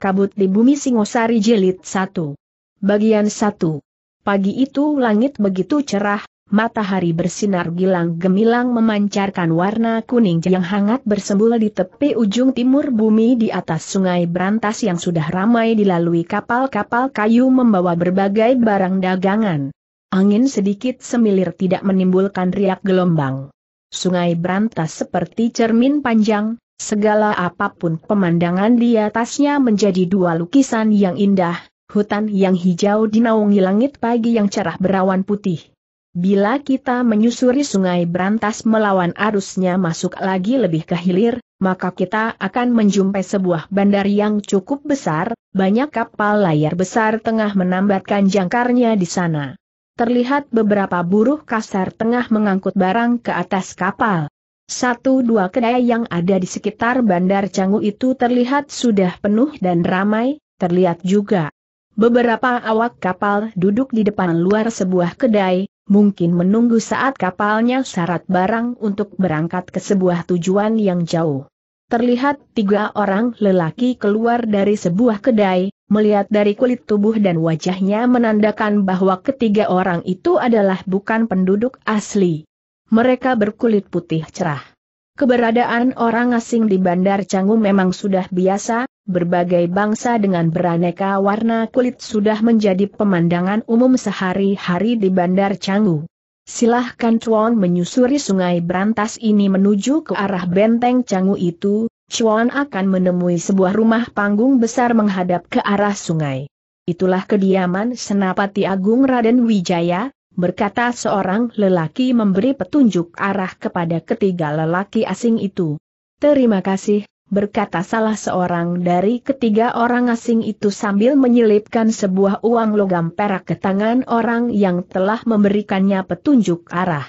Kabut di Bumi Singosari Jilid 1. Bagian 1. Pagi itu langit begitu cerah, matahari bersinar gilang gemilang memancarkan warna kuning yang hangat bersembul di tepi ujung timur bumi di atas sungai Brantas yang sudah ramai dilalui kapal-kapal kayu membawa berbagai barang dagangan. Angin sedikit semilir tidak menimbulkan riak gelombang. Sungai Brantas seperti cermin panjang, Segala apapun pemandangan di atasnya menjadi dua lukisan yang indah, hutan yang hijau dinaungi langit pagi yang cerah berawan putih. Bila kita menyusuri sungai berantas melawan arusnya masuk lagi lebih ke hilir, maka kita akan menjumpai sebuah bandar yang cukup besar, banyak kapal layar besar tengah menambatkan jangkarnya di sana. Terlihat beberapa buruh kasar tengah mengangkut barang ke atas kapal. Satu dua kedai yang ada di sekitar Bandar Canggu itu terlihat sudah penuh dan ramai, terlihat juga. Beberapa awak kapal duduk di depan luar sebuah kedai, mungkin menunggu saat kapalnya syarat barang untuk berangkat ke sebuah tujuan yang jauh. Terlihat tiga orang lelaki keluar dari sebuah kedai, melihat dari kulit tubuh dan wajahnya menandakan bahwa ketiga orang itu adalah bukan penduduk asli mereka berkulit putih cerah. Keberadaan orang asing di Bandar Canggu memang sudah biasa, berbagai bangsa dengan beraneka warna kulit sudah menjadi pemandangan umum sehari-hari di Bandar Canggu. Silahkan Chuan menyusuri sungai Berantas ini menuju ke arah benteng Canggu itu, Chuan akan menemui sebuah rumah panggung besar menghadap ke arah sungai. Itulah kediaman Senapati Agung Raden Wijaya, berkata seorang lelaki memberi petunjuk arah kepada ketiga lelaki asing itu. Terima kasih, berkata salah seorang dari ketiga orang asing itu sambil menyelipkan sebuah uang logam perak ke tangan orang yang telah memberikannya petunjuk arah.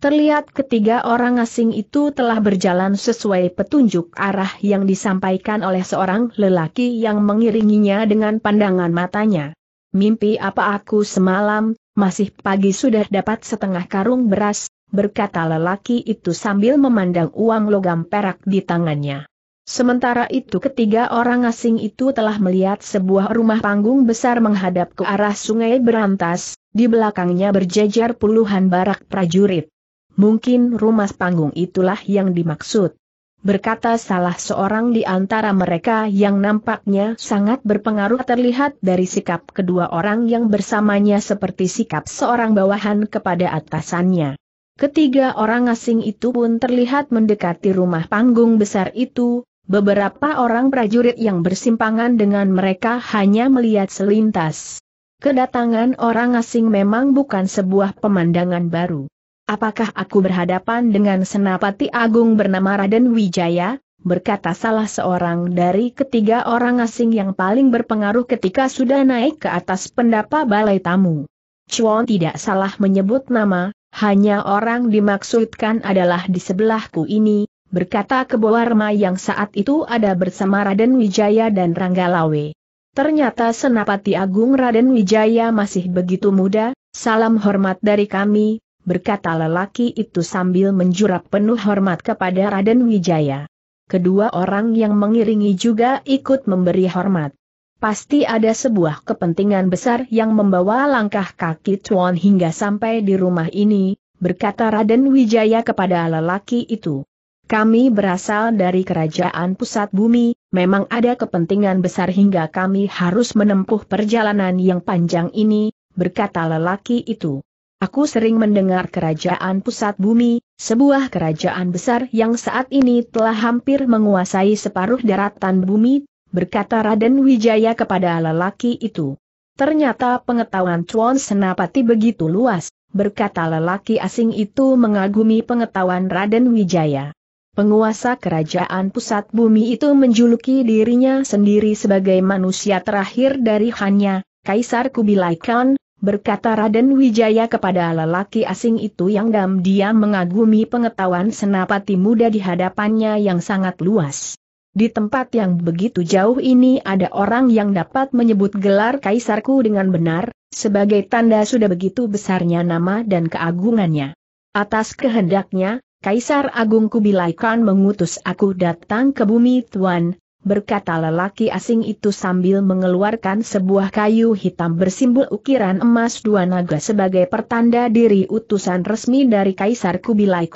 Terlihat ketiga orang asing itu telah berjalan sesuai petunjuk arah yang disampaikan oleh seorang lelaki yang mengiringinya dengan pandangan matanya. Mimpi apa aku semalam, masih pagi sudah dapat setengah karung beras, berkata lelaki itu sambil memandang uang logam perak di tangannya. Sementara itu ketiga orang asing itu telah melihat sebuah rumah panggung besar menghadap ke arah sungai berantas, di belakangnya berjejer puluhan barak prajurit. Mungkin rumah panggung itulah yang dimaksud berkata salah seorang di antara mereka yang nampaknya sangat berpengaruh terlihat dari sikap kedua orang yang bersamanya seperti sikap seorang bawahan kepada atasannya. Ketiga orang asing itu pun terlihat mendekati rumah panggung besar itu, beberapa orang prajurit yang bersimpangan dengan mereka hanya melihat selintas. Kedatangan orang asing memang bukan sebuah pemandangan baru apakah aku berhadapan dengan senapati agung bernama Raden Wijaya, berkata salah seorang dari ketiga orang asing yang paling berpengaruh ketika sudah naik ke atas pendapa balai tamu. Chuan tidak salah menyebut nama, hanya orang dimaksudkan adalah di sebelahku ini, berkata kebawarma yang saat itu ada bersama Raden Wijaya dan Ranggalawe. Ternyata Senapati Agung Raden Wijaya masih begitu muda, salam hormat dari kami, berkata lelaki itu sambil menjurap penuh hormat kepada Raden Wijaya. Kedua orang yang mengiringi juga ikut memberi hormat. Pasti ada sebuah kepentingan besar yang membawa langkah kaki Tuan hingga sampai di rumah ini, berkata Raden Wijaya kepada lelaki itu. Kami berasal dari kerajaan pusat bumi, memang ada kepentingan besar hingga kami harus menempuh perjalanan yang panjang ini, berkata lelaki itu. Aku sering mendengar kerajaan pusat bumi, sebuah kerajaan besar yang saat ini telah hampir menguasai separuh daratan bumi, berkata Raden Wijaya kepada lelaki itu. Ternyata pengetahuan Chuan Senapati begitu luas, berkata lelaki asing itu mengagumi pengetahuan Raden Wijaya. Penguasa kerajaan pusat bumi itu menjuluki dirinya sendiri sebagai manusia terakhir dari Hanya, Kaisar Kubilai Khan, berkata Raden Wijaya kepada lelaki asing itu yang diam-diam mengagumi pengetahuan senapati muda di hadapannya yang sangat luas. Di tempat yang begitu jauh ini ada orang yang dapat menyebut gelar kaisarku dengan benar, sebagai tanda sudah begitu besarnya nama dan keagungannya. Atas kehendaknya, Kaisar Agung Kubilai Khan mengutus aku datang ke bumi Tuan, berkata lelaki asing itu sambil mengeluarkan sebuah kayu hitam bersimbol ukiran emas dua naga sebagai pertanda diri utusan resmi dari Kaisar Kubilai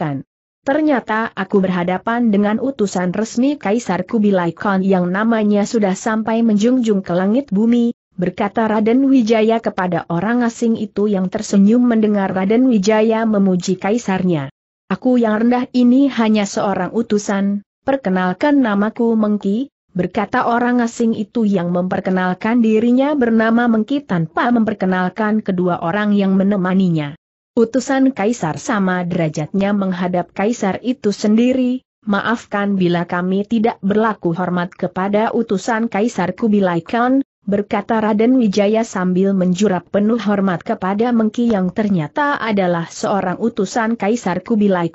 Ternyata aku berhadapan dengan utusan resmi Kaisar Kubilai yang namanya sudah sampai menjunjung ke langit bumi, berkata Raden Wijaya kepada orang asing itu yang tersenyum mendengar Raden Wijaya memuji kaisarnya. Aku yang rendah ini hanya seorang utusan, perkenalkan namaku Mengki, berkata orang asing itu yang memperkenalkan dirinya bernama Mengki tanpa memperkenalkan kedua orang yang menemaninya. Utusan kaisar sama derajatnya menghadap kaisar itu sendiri, maafkan bila kami tidak berlaku hormat kepada utusan kaisar Kubilai berkata Raden Wijaya sambil menjurap penuh hormat kepada Mengki yang ternyata adalah seorang utusan kaisar Kubilai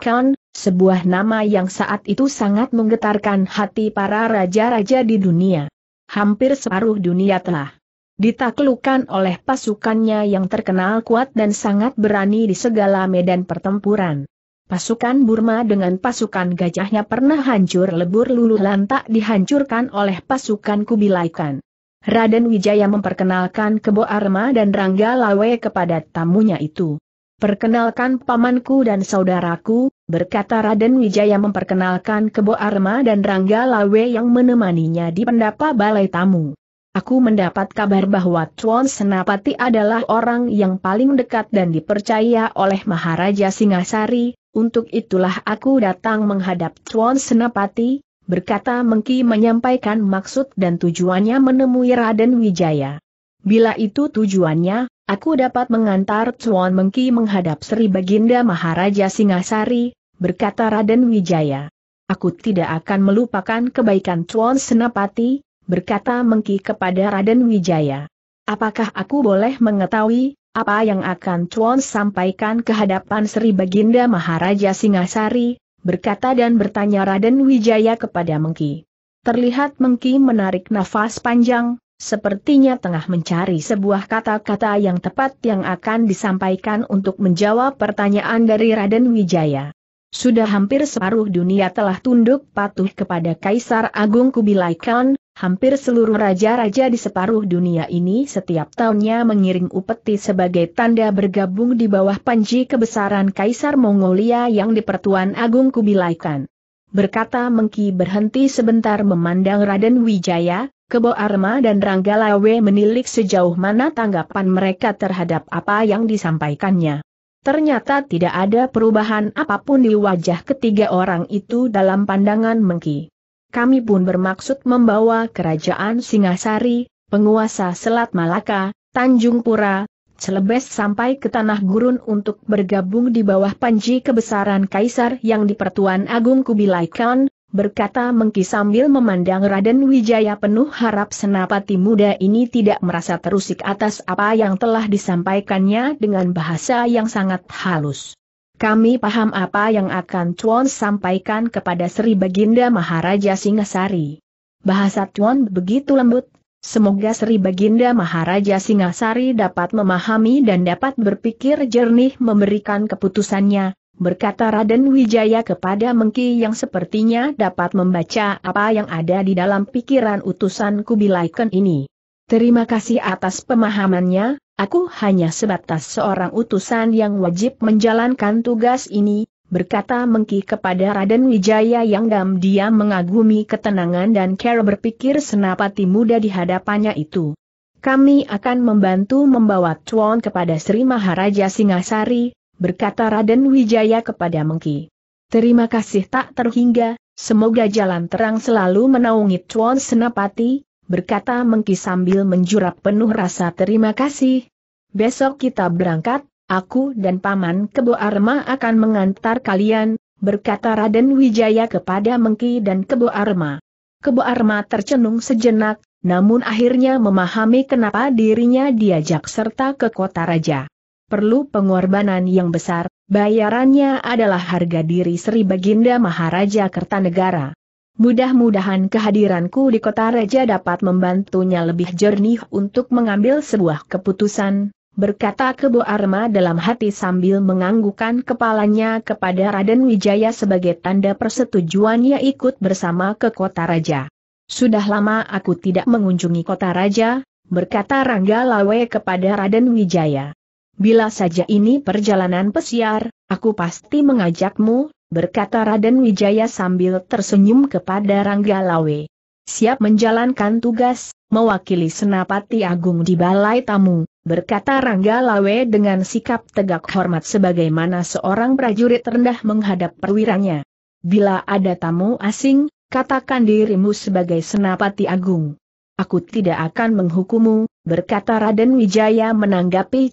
sebuah nama yang saat itu sangat menggetarkan hati para raja-raja di dunia. Hampir separuh dunia telah ditaklukkan oleh pasukannya yang terkenal kuat dan sangat berani di segala medan pertempuran. Pasukan Burma dengan pasukan gajahnya pernah hancur lebur luluh lantak dihancurkan oleh pasukan Kubilai Khan. Raden Wijaya memperkenalkan Kebo Arma dan Rangga Lawe kepada tamunya itu. Perkenalkan pamanku dan saudaraku, berkata Raden Wijaya memperkenalkan Kebo Arma dan Rangga Lawe yang menemaninya di pendapa balai tamu. Aku mendapat kabar bahwa Tuan Senapati adalah orang yang paling dekat dan dipercaya oleh Maharaja Singasari, untuk itulah aku datang menghadap Tuan Senapati, berkata Mengki menyampaikan maksud dan tujuannya menemui Raden Wijaya. Bila itu tujuannya, aku dapat mengantar Tuan Mengki menghadap Sri Baginda Maharaja Singasari, berkata Raden Wijaya. Aku tidak akan melupakan kebaikan Tuan Senapati, berkata Mengki kepada Raden Wijaya. Apakah aku boleh mengetahui, apa yang akan Tuan sampaikan ke hadapan Sri Baginda Maharaja Singasari, berkata dan bertanya Raden Wijaya kepada Mengki. Terlihat Mengki menarik nafas panjang, sepertinya tengah mencari sebuah kata-kata yang tepat yang akan disampaikan untuk menjawab pertanyaan dari Raden Wijaya. Sudah hampir separuh dunia telah tunduk patuh kepada Kaisar Agung Kubilai Khan, hampir seluruh raja-raja di separuh dunia ini setiap tahunnya mengiring upeti sebagai tanda bergabung di bawah panji kebesaran Kaisar Mongolia yang Dipertuan Agung Kubilai Khan. Berkata Mengki berhenti sebentar memandang Raden Wijaya, Kebo Arma dan Ranggalawe menilik sejauh mana tanggapan mereka terhadap apa yang disampaikannya. Ternyata tidak ada perubahan apapun di wajah ketiga orang itu dalam pandangan Mengki. Kami pun bermaksud membawa kerajaan Singasari, penguasa Selat Malaka, Tanjung Pura, Celebes sampai ke Tanah Gurun untuk bergabung di bawah panji kebesaran Kaisar yang dipertuan Agung Kubilai Khan, berkata Mengki sambil memandang Raden Wijaya penuh harap senapati muda ini tidak merasa terusik atas apa yang telah disampaikannya dengan bahasa yang sangat halus. Kami paham apa yang akan Tuan sampaikan kepada Sri Baginda Maharaja Singasari. Bahasa Tuan begitu lembut, Semoga Sri Baginda Maharaja Singasari dapat memahami dan dapat berpikir jernih memberikan keputusannya, berkata Raden Wijaya kepada Mengki yang sepertinya dapat membaca apa yang ada di dalam pikiran utusan Kubilaiken ini. Terima kasih atas pemahamannya, aku hanya sebatas seorang utusan yang wajib menjalankan tugas ini, berkata Mengki kepada Raden Wijaya yang diam-diam mengagumi ketenangan dan cara berpikir senapati muda di hadapannya itu. Kami akan membantu membawa cuan kepada Sri Maharaja Singasari, berkata Raden Wijaya kepada Mengki. Terima kasih tak terhingga, semoga jalan terang selalu menaungi Tuan Senapati, berkata Mengki sambil menjurap penuh rasa terima kasih. Besok kita berangkat, aku dan Paman Kebo Arma akan mengantar kalian, berkata Raden Wijaya kepada Mengki dan Kebo Arma. Kebo Arma tercenung sejenak, namun akhirnya memahami kenapa dirinya diajak serta ke kota raja perlu pengorbanan yang besar, bayarannya adalah harga diri Sri Baginda Maharaja Kertanegara. Mudah-mudahan kehadiranku di kota Raja dapat membantunya lebih jernih untuk mengambil sebuah keputusan, berkata Kebo Arma dalam hati sambil menganggukkan kepalanya kepada Raden Wijaya sebagai tanda persetujuannya ikut bersama ke kota Raja. Sudah lama aku tidak mengunjungi kota Raja, berkata Rangga Lawe kepada Raden Wijaya. Bila saja ini perjalanan pesiar, aku pasti mengajakmu, berkata Raden Wijaya sambil tersenyum kepada Ranggalawe. Siap menjalankan tugas, mewakili Senapati Agung di Balai Tamu, berkata Ranggalawe dengan sikap tegak hormat sebagaimana seorang prajurit rendah menghadap perwiranya. Bila ada tamu asing, katakan dirimu sebagai Senapati Agung. Aku tidak akan menghukummu, berkata Raden Wijaya menanggapi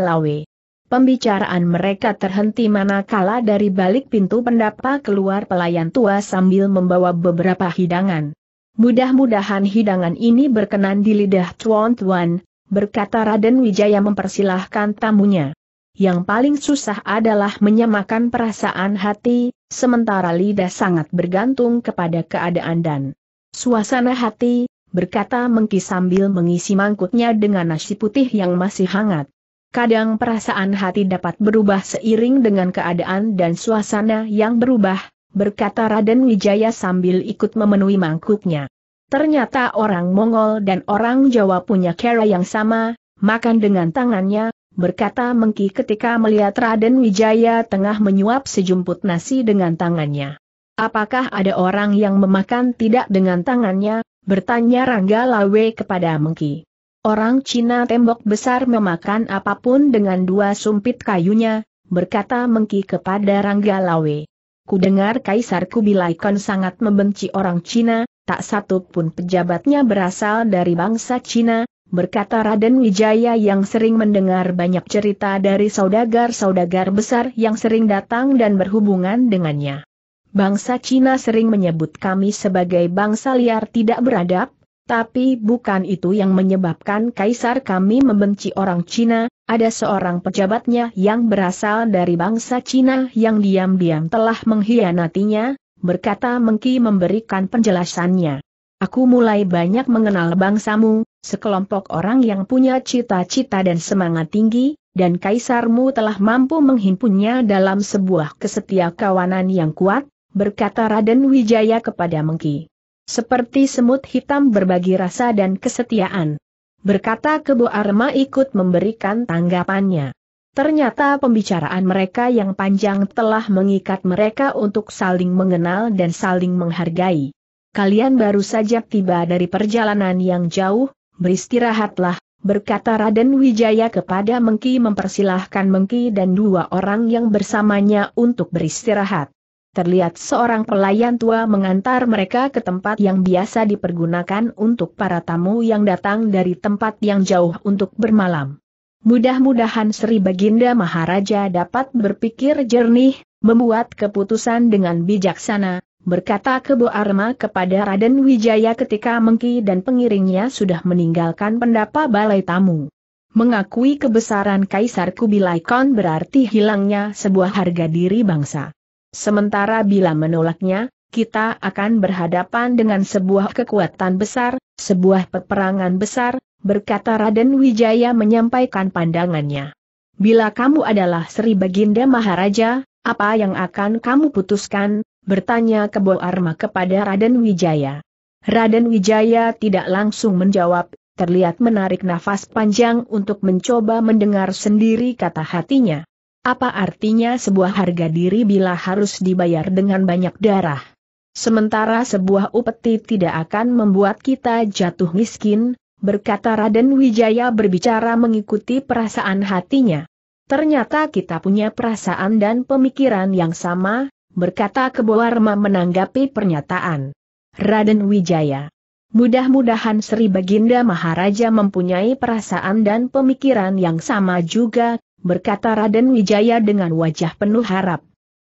Lawe. Pembicaraan mereka terhenti manakala dari balik pintu pendapa keluar pelayan tua sambil membawa beberapa hidangan. Mudah-mudahan hidangan ini berkenan di lidah Tuan Tuan, berkata Raden Wijaya mempersilahkan tamunya. Yang paling susah adalah menyamakan perasaan hati, sementara lidah sangat bergantung kepada keadaan dan suasana hati, berkata Mengki sambil mengisi mangkuknya dengan nasi putih yang masih hangat. Kadang perasaan hati dapat berubah seiring dengan keadaan dan suasana yang berubah, berkata Raden Wijaya sambil ikut memenuhi mangkuknya. Ternyata orang Mongol dan orang Jawa punya cara yang sama, makan dengan tangannya, berkata Mengki ketika melihat Raden Wijaya tengah menyuap sejumput nasi dengan tangannya. Apakah ada orang yang memakan tidak dengan tangannya, bertanya Rangga Lawe kepada Mengki. Orang Cina tembok besar memakan apapun dengan dua sumpit kayunya, berkata Mengki kepada Rangga Lawe. ku dengar Kaisar Kubilaikon sangat membenci orang Cina, tak satu pun pejabatnya berasal dari bangsa Cina, berkata Raden Wijaya yang sering mendengar banyak cerita dari saudagar-saudagar besar yang sering datang dan berhubungan dengannya. Bangsa Cina sering menyebut kami sebagai bangsa liar tidak beradab, tapi bukan itu yang menyebabkan kaisar kami membenci orang Cina, ada seorang pejabatnya yang berasal dari bangsa Cina yang diam-diam telah mengkhianatinya, berkata Mengki memberikan penjelasannya. Aku mulai banyak mengenal bangsamu, sekelompok orang yang punya cita-cita dan semangat tinggi, dan kaisarmu telah mampu menghimpunnya dalam sebuah kesetia kawanan yang kuat, berkata Raden Wijaya kepada Mengki. Seperti semut hitam berbagi rasa dan kesetiaan. Berkata Kebo Arma ikut memberikan tanggapannya. Ternyata pembicaraan mereka yang panjang telah mengikat mereka untuk saling mengenal dan saling menghargai. Kalian baru saja tiba dari perjalanan yang jauh, beristirahatlah, berkata Raden Wijaya kepada Mengki mempersilahkan Mengki dan dua orang yang bersamanya untuk beristirahat terlihat seorang pelayan tua mengantar mereka ke tempat yang biasa dipergunakan untuk para tamu yang datang dari tempat yang jauh untuk bermalam. Mudah-mudahan Sri Baginda Maharaja dapat berpikir jernih, membuat keputusan dengan bijaksana, berkata Kebo Arma kepada Raden Wijaya ketika Mengki dan pengiringnya sudah meninggalkan pendapa balai tamu. Mengakui kebesaran Kaisar Kubilai Khan berarti hilangnya sebuah harga diri bangsa. Sementara bila menolaknya, kita akan berhadapan dengan sebuah kekuatan besar, sebuah peperangan besar, berkata Raden Wijaya menyampaikan pandangannya. Bila kamu adalah Sri Baginda Maharaja, apa yang akan kamu putuskan, bertanya Kebo Arma kepada Raden Wijaya. Raden Wijaya tidak langsung menjawab, terlihat menarik nafas panjang untuk mencoba mendengar sendiri kata hatinya. Apa artinya sebuah harga diri bila harus dibayar dengan banyak darah? Sementara sebuah upeti tidak akan membuat kita jatuh miskin, berkata Raden Wijaya berbicara mengikuti perasaan hatinya. Ternyata kita punya perasaan dan pemikiran yang sama, berkata Keboarma menanggapi pernyataan. Raden Wijaya. Mudah-mudahan Sri Baginda Maharaja mempunyai perasaan dan pemikiran yang sama juga, berkata Raden Wijaya dengan wajah penuh harap.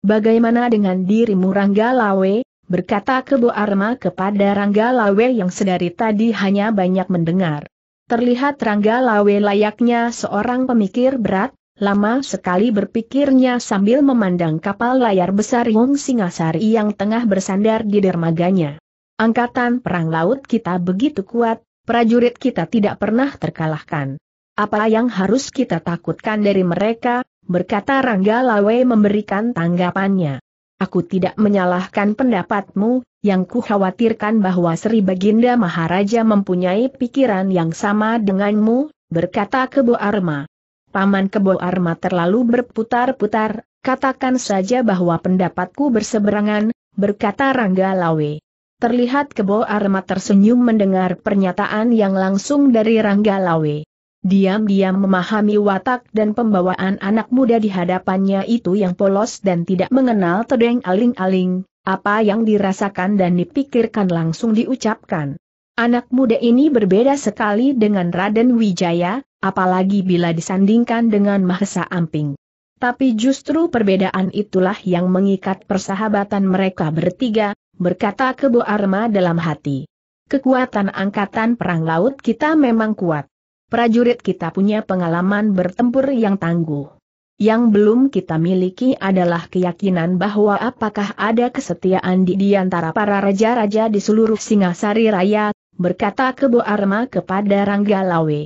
Bagaimana dengan dirimu Rangga Lawe, berkata Kebo Arma kepada Rangga Lawe yang sedari tadi hanya banyak mendengar. Terlihat Rangga Lawe layaknya seorang pemikir berat, lama sekali berpikirnya sambil memandang kapal layar besar Hong Singasari yang tengah bersandar di dermaganya. Angkatan perang laut kita begitu kuat, prajurit kita tidak pernah terkalahkan. Apa yang harus kita takutkan dari mereka? Berkata Rangga Lawe memberikan tanggapannya. Aku tidak menyalahkan pendapatmu, yang kukhawatirkan bahwa Sri Baginda Maharaja mempunyai pikiran yang sama denganmu, berkata Kebo Arma. Paman Kebo Arma terlalu berputar-putar, katakan saja bahwa pendapatku berseberangan, berkata Rangga Lawe. Terlihat Kebo Arma tersenyum mendengar pernyataan yang langsung dari Rangga Lawe diam-diam memahami watak dan pembawaan anak muda di hadapannya itu yang polos dan tidak mengenal tedeng aling-aling, apa yang dirasakan dan dipikirkan langsung diucapkan. Anak muda ini berbeda sekali dengan Raden Wijaya, apalagi bila disandingkan dengan Mahesa Amping. Tapi justru perbedaan itulah yang mengikat persahabatan mereka bertiga, berkata Kebo Arma dalam hati. Kekuatan angkatan perang laut kita memang kuat prajurit kita punya pengalaman bertempur yang tangguh. Yang belum kita miliki adalah keyakinan bahwa apakah ada kesetiaan di, di antara para raja-raja di seluruh Singasari Raya, berkata Kebo Arma kepada Ranggalawe.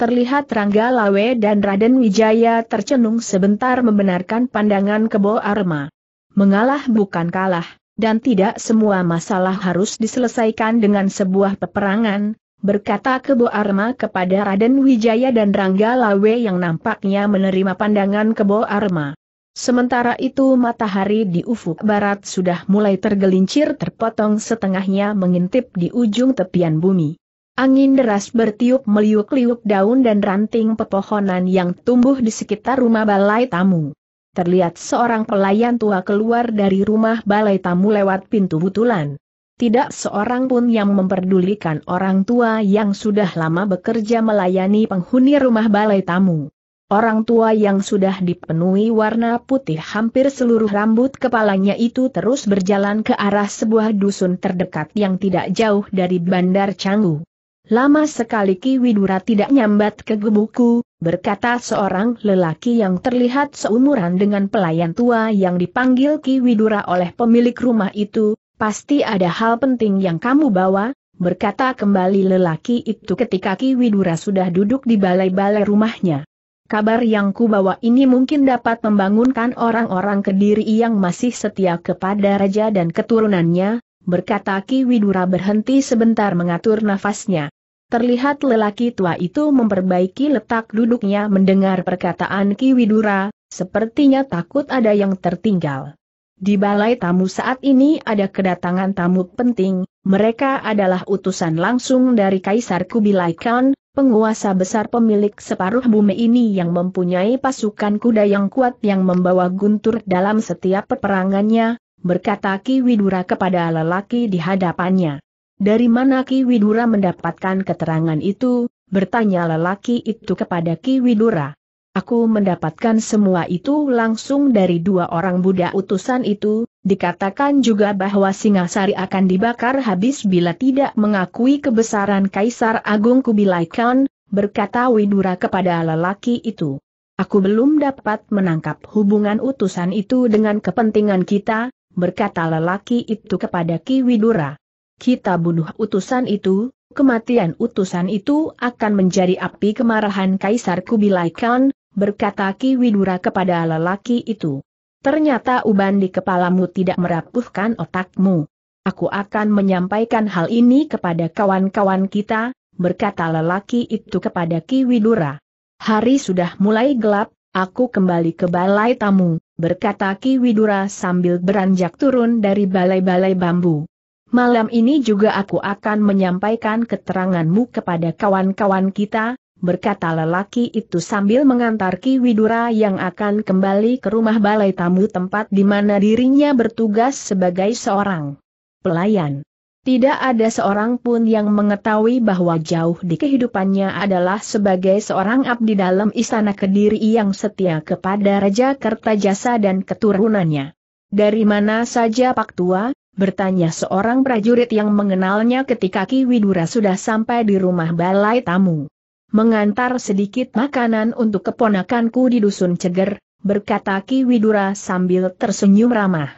Terlihat Ranggalawe dan Raden Wijaya tercenung sebentar membenarkan pandangan Kebo Arma. Mengalah bukan kalah, dan tidak semua masalah harus diselesaikan dengan sebuah peperangan, berkata Kebo Arma kepada Raden Wijaya dan Rangga Lawe yang nampaknya menerima pandangan Kebo Arma. Sementara itu matahari di ufuk barat sudah mulai tergelincir terpotong setengahnya mengintip di ujung tepian bumi. Angin deras bertiup meliuk-liuk daun dan ranting pepohonan yang tumbuh di sekitar rumah balai tamu. Terlihat seorang pelayan tua keluar dari rumah balai tamu lewat pintu butulan. Tidak seorang pun yang memperdulikan orang tua yang sudah lama bekerja melayani penghuni rumah balai tamu. Orang tua yang sudah dipenuhi warna putih hampir seluruh rambut kepalanya itu terus berjalan ke arah sebuah dusun terdekat yang tidak jauh dari Bandar Canggu. Lama sekali Ki Widura tidak nyambat ke gebuku, berkata seorang lelaki yang terlihat seumuran dengan pelayan tua yang dipanggil Ki Widura oleh pemilik rumah itu, Pasti ada hal penting yang kamu bawa, berkata kembali lelaki itu ketika Ki Widura sudah duduk di balai-balai rumahnya. Kabar yang kubawa ini mungkin dapat membangunkan orang-orang kediri yang masih setia kepada raja dan keturunannya, berkata Ki Widura berhenti sebentar mengatur nafasnya. Terlihat lelaki tua itu memperbaiki letak duduknya mendengar perkataan Ki Widura, sepertinya takut ada yang tertinggal. Di balai tamu saat ini ada kedatangan tamu penting, mereka adalah utusan langsung dari Kaisar Kubilai Khan, penguasa besar pemilik separuh bumi ini yang mempunyai pasukan kuda yang kuat yang membawa guntur dalam setiap peperangannya, berkata Ki Widura kepada lelaki di hadapannya. Dari mana Ki Widura mendapatkan keterangan itu, bertanya lelaki itu kepada Ki Widura. Aku mendapatkan semua itu langsung dari dua orang buddha utusan itu, dikatakan juga bahwa Singasari akan dibakar habis bila tidak mengakui kebesaran Kaisar Agung Kubilai Khan, berkata Widura kepada lelaki itu. Aku belum dapat menangkap hubungan utusan itu dengan kepentingan kita, berkata lelaki itu kepada Ki Widura. Kita bunuh utusan itu, kematian utusan itu akan menjadi api kemarahan Kaisar Kubilai Khan, berkata Ki Widura kepada lelaki itu. Ternyata uban di kepalamu tidak merapuhkan otakmu. Aku akan menyampaikan hal ini kepada kawan-kawan kita, berkata lelaki itu kepada Ki Widura. Hari sudah mulai gelap, aku kembali ke balai tamu, berkata Ki Widura sambil beranjak turun dari balai-balai bambu. Malam ini juga aku akan menyampaikan keteranganmu kepada kawan-kawan kita, berkata lelaki itu sambil mengantar Ki Widura yang akan kembali ke rumah balai tamu tempat di mana dirinya bertugas sebagai seorang pelayan. Tidak ada seorang pun yang mengetahui bahwa jauh di kehidupannya adalah sebagai seorang abdi dalam istana kediri yang setia kepada Raja Kertajasa dan keturunannya. Dari mana saja Pak Tua? Bertanya seorang prajurit yang mengenalnya ketika Ki Widura sudah sampai di rumah balai tamu mengantar sedikit makanan untuk keponakanku di dusun Ceger, berkata Ki Widura sambil tersenyum ramah.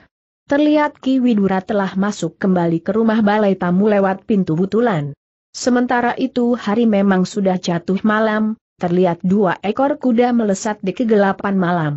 Terlihat Ki Widura telah masuk kembali ke rumah balai tamu lewat pintu butulan. Sementara itu hari memang sudah jatuh malam, terlihat dua ekor kuda melesat di kegelapan malam.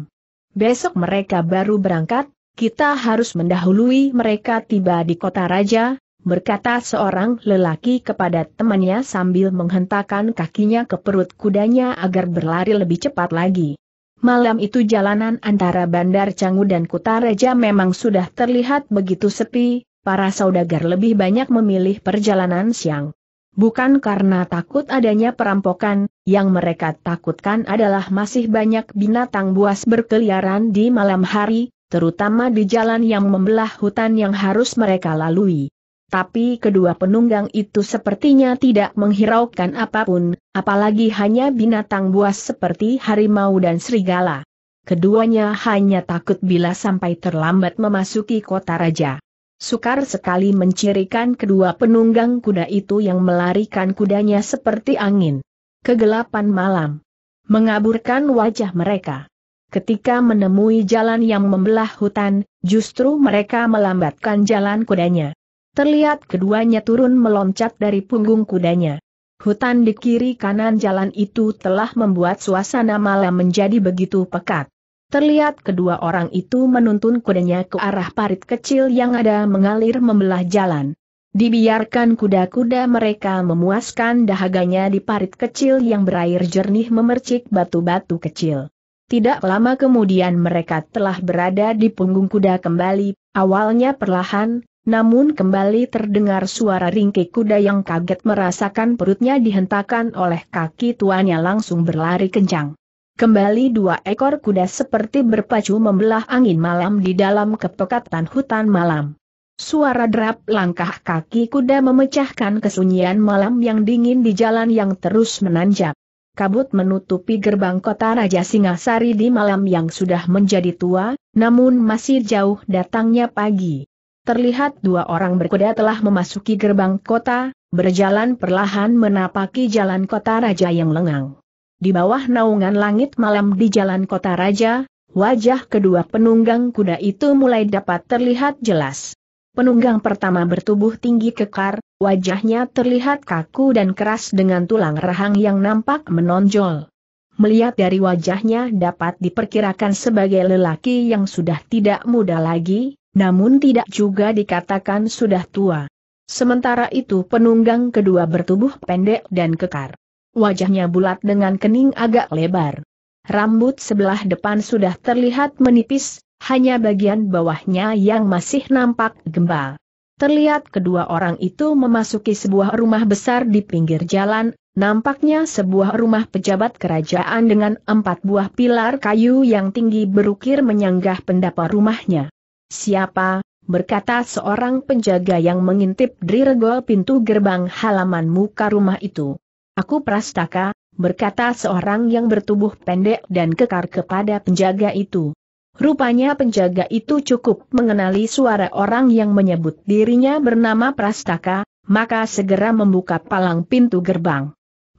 Besok mereka baru berangkat, kita harus mendahului mereka tiba di kota raja, berkata seorang lelaki kepada temannya sambil menghentakkan kakinya ke perut kudanya agar berlari lebih cepat lagi. Malam itu jalanan antara Bandar Canggu dan Kutaraja memang sudah terlihat begitu sepi, para saudagar lebih banyak memilih perjalanan siang. Bukan karena takut adanya perampokan, yang mereka takutkan adalah masih banyak binatang buas berkeliaran di malam hari, terutama di jalan yang membelah hutan yang harus mereka lalui tapi kedua penunggang itu sepertinya tidak menghiraukan apapun, apalagi hanya binatang buas seperti harimau dan serigala. Keduanya hanya takut bila sampai terlambat memasuki kota raja. Sukar sekali mencirikan kedua penunggang kuda itu yang melarikan kudanya seperti angin. Kegelapan malam mengaburkan wajah mereka. Ketika menemui jalan yang membelah hutan, justru mereka melambatkan jalan kudanya. Terlihat keduanya turun meloncat dari punggung kudanya. Hutan di kiri kanan jalan itu telah membuat suasana malam menjadi begitu pekat. Terlihat kedua orang itu menuntun kudanya ke arah parit kecil yang ada mengalir membelah jalan. Dibiarkan kuda-kuda mereka memuaskan dahaganya di parit kecil yang berair jernih memercik batu-batu kecil. Tidak lama kemudian mereka telah berada di punggung kuda kembali, awalnya perlahan, namun kembali terdengar suara ringkik kuda yang kaget merasakan perutnya dihentakkan oleh kaki tuannya langsung berlari kencang. Kembali dua ekor kuda seperti berpacu membelah angin malam di dalam kepekatan hutan malam. Suara derap langkah kaki kuda memecahkan kesunyian malam yang dingin di jalan yang terus menanjak. Kabut menutupi gerbang kota Raja Singasari di malam yang sudah menjadi tua, namun masih jauh datangnya pagi terlihat dua orang berkuda telah memasuki gerbang kota, berjalan perlahan menapaki jalan kota raja yang lengang. Di bawah naungan langit malam di jalan kota raja, wajah kedua penunggang kuda itu mulai dapat terlihat jelas. Penunggang pertama bertubuh tinggi kekar, wajahnya terlihat kaku dan keras dengan tulang rahang yang nampak menonjol. Melihat dari wajahnya dapat diperkirakan sebagai lelaki yang sudah tidak muda lagi, namun tidak juga dikatakan sudah tua. Sementara itu penunggang kedua bertubuh pendek dan kekar. Wajahnya bulat dengan kening agak lebar. Rambut sebelah depan sudah terlihat menipis, hanya bagian bawahnya yang masih nampak gembal. Terlihat kedua orang itu memasuki sebuah rumah besar di pinggir jalan, nampaknya sebuah rumah pejabat kerajaan dengan empat buah pilar kayu yang tinggi berukir menyanggah pendapa rumahnya. Siapa, berkata seorang penjaga yang mengintip di regol pintu gerbang halaman muka rumah itu. Aku prastaka, berkata seorang yang bertubuh pendek dan kekar kepada penjaga itu. Rupanya penjaga itu cukup mengenali suara orang yang menyebut dirinya bernama Prastaka, maka segera membuka palang pintu gerbang.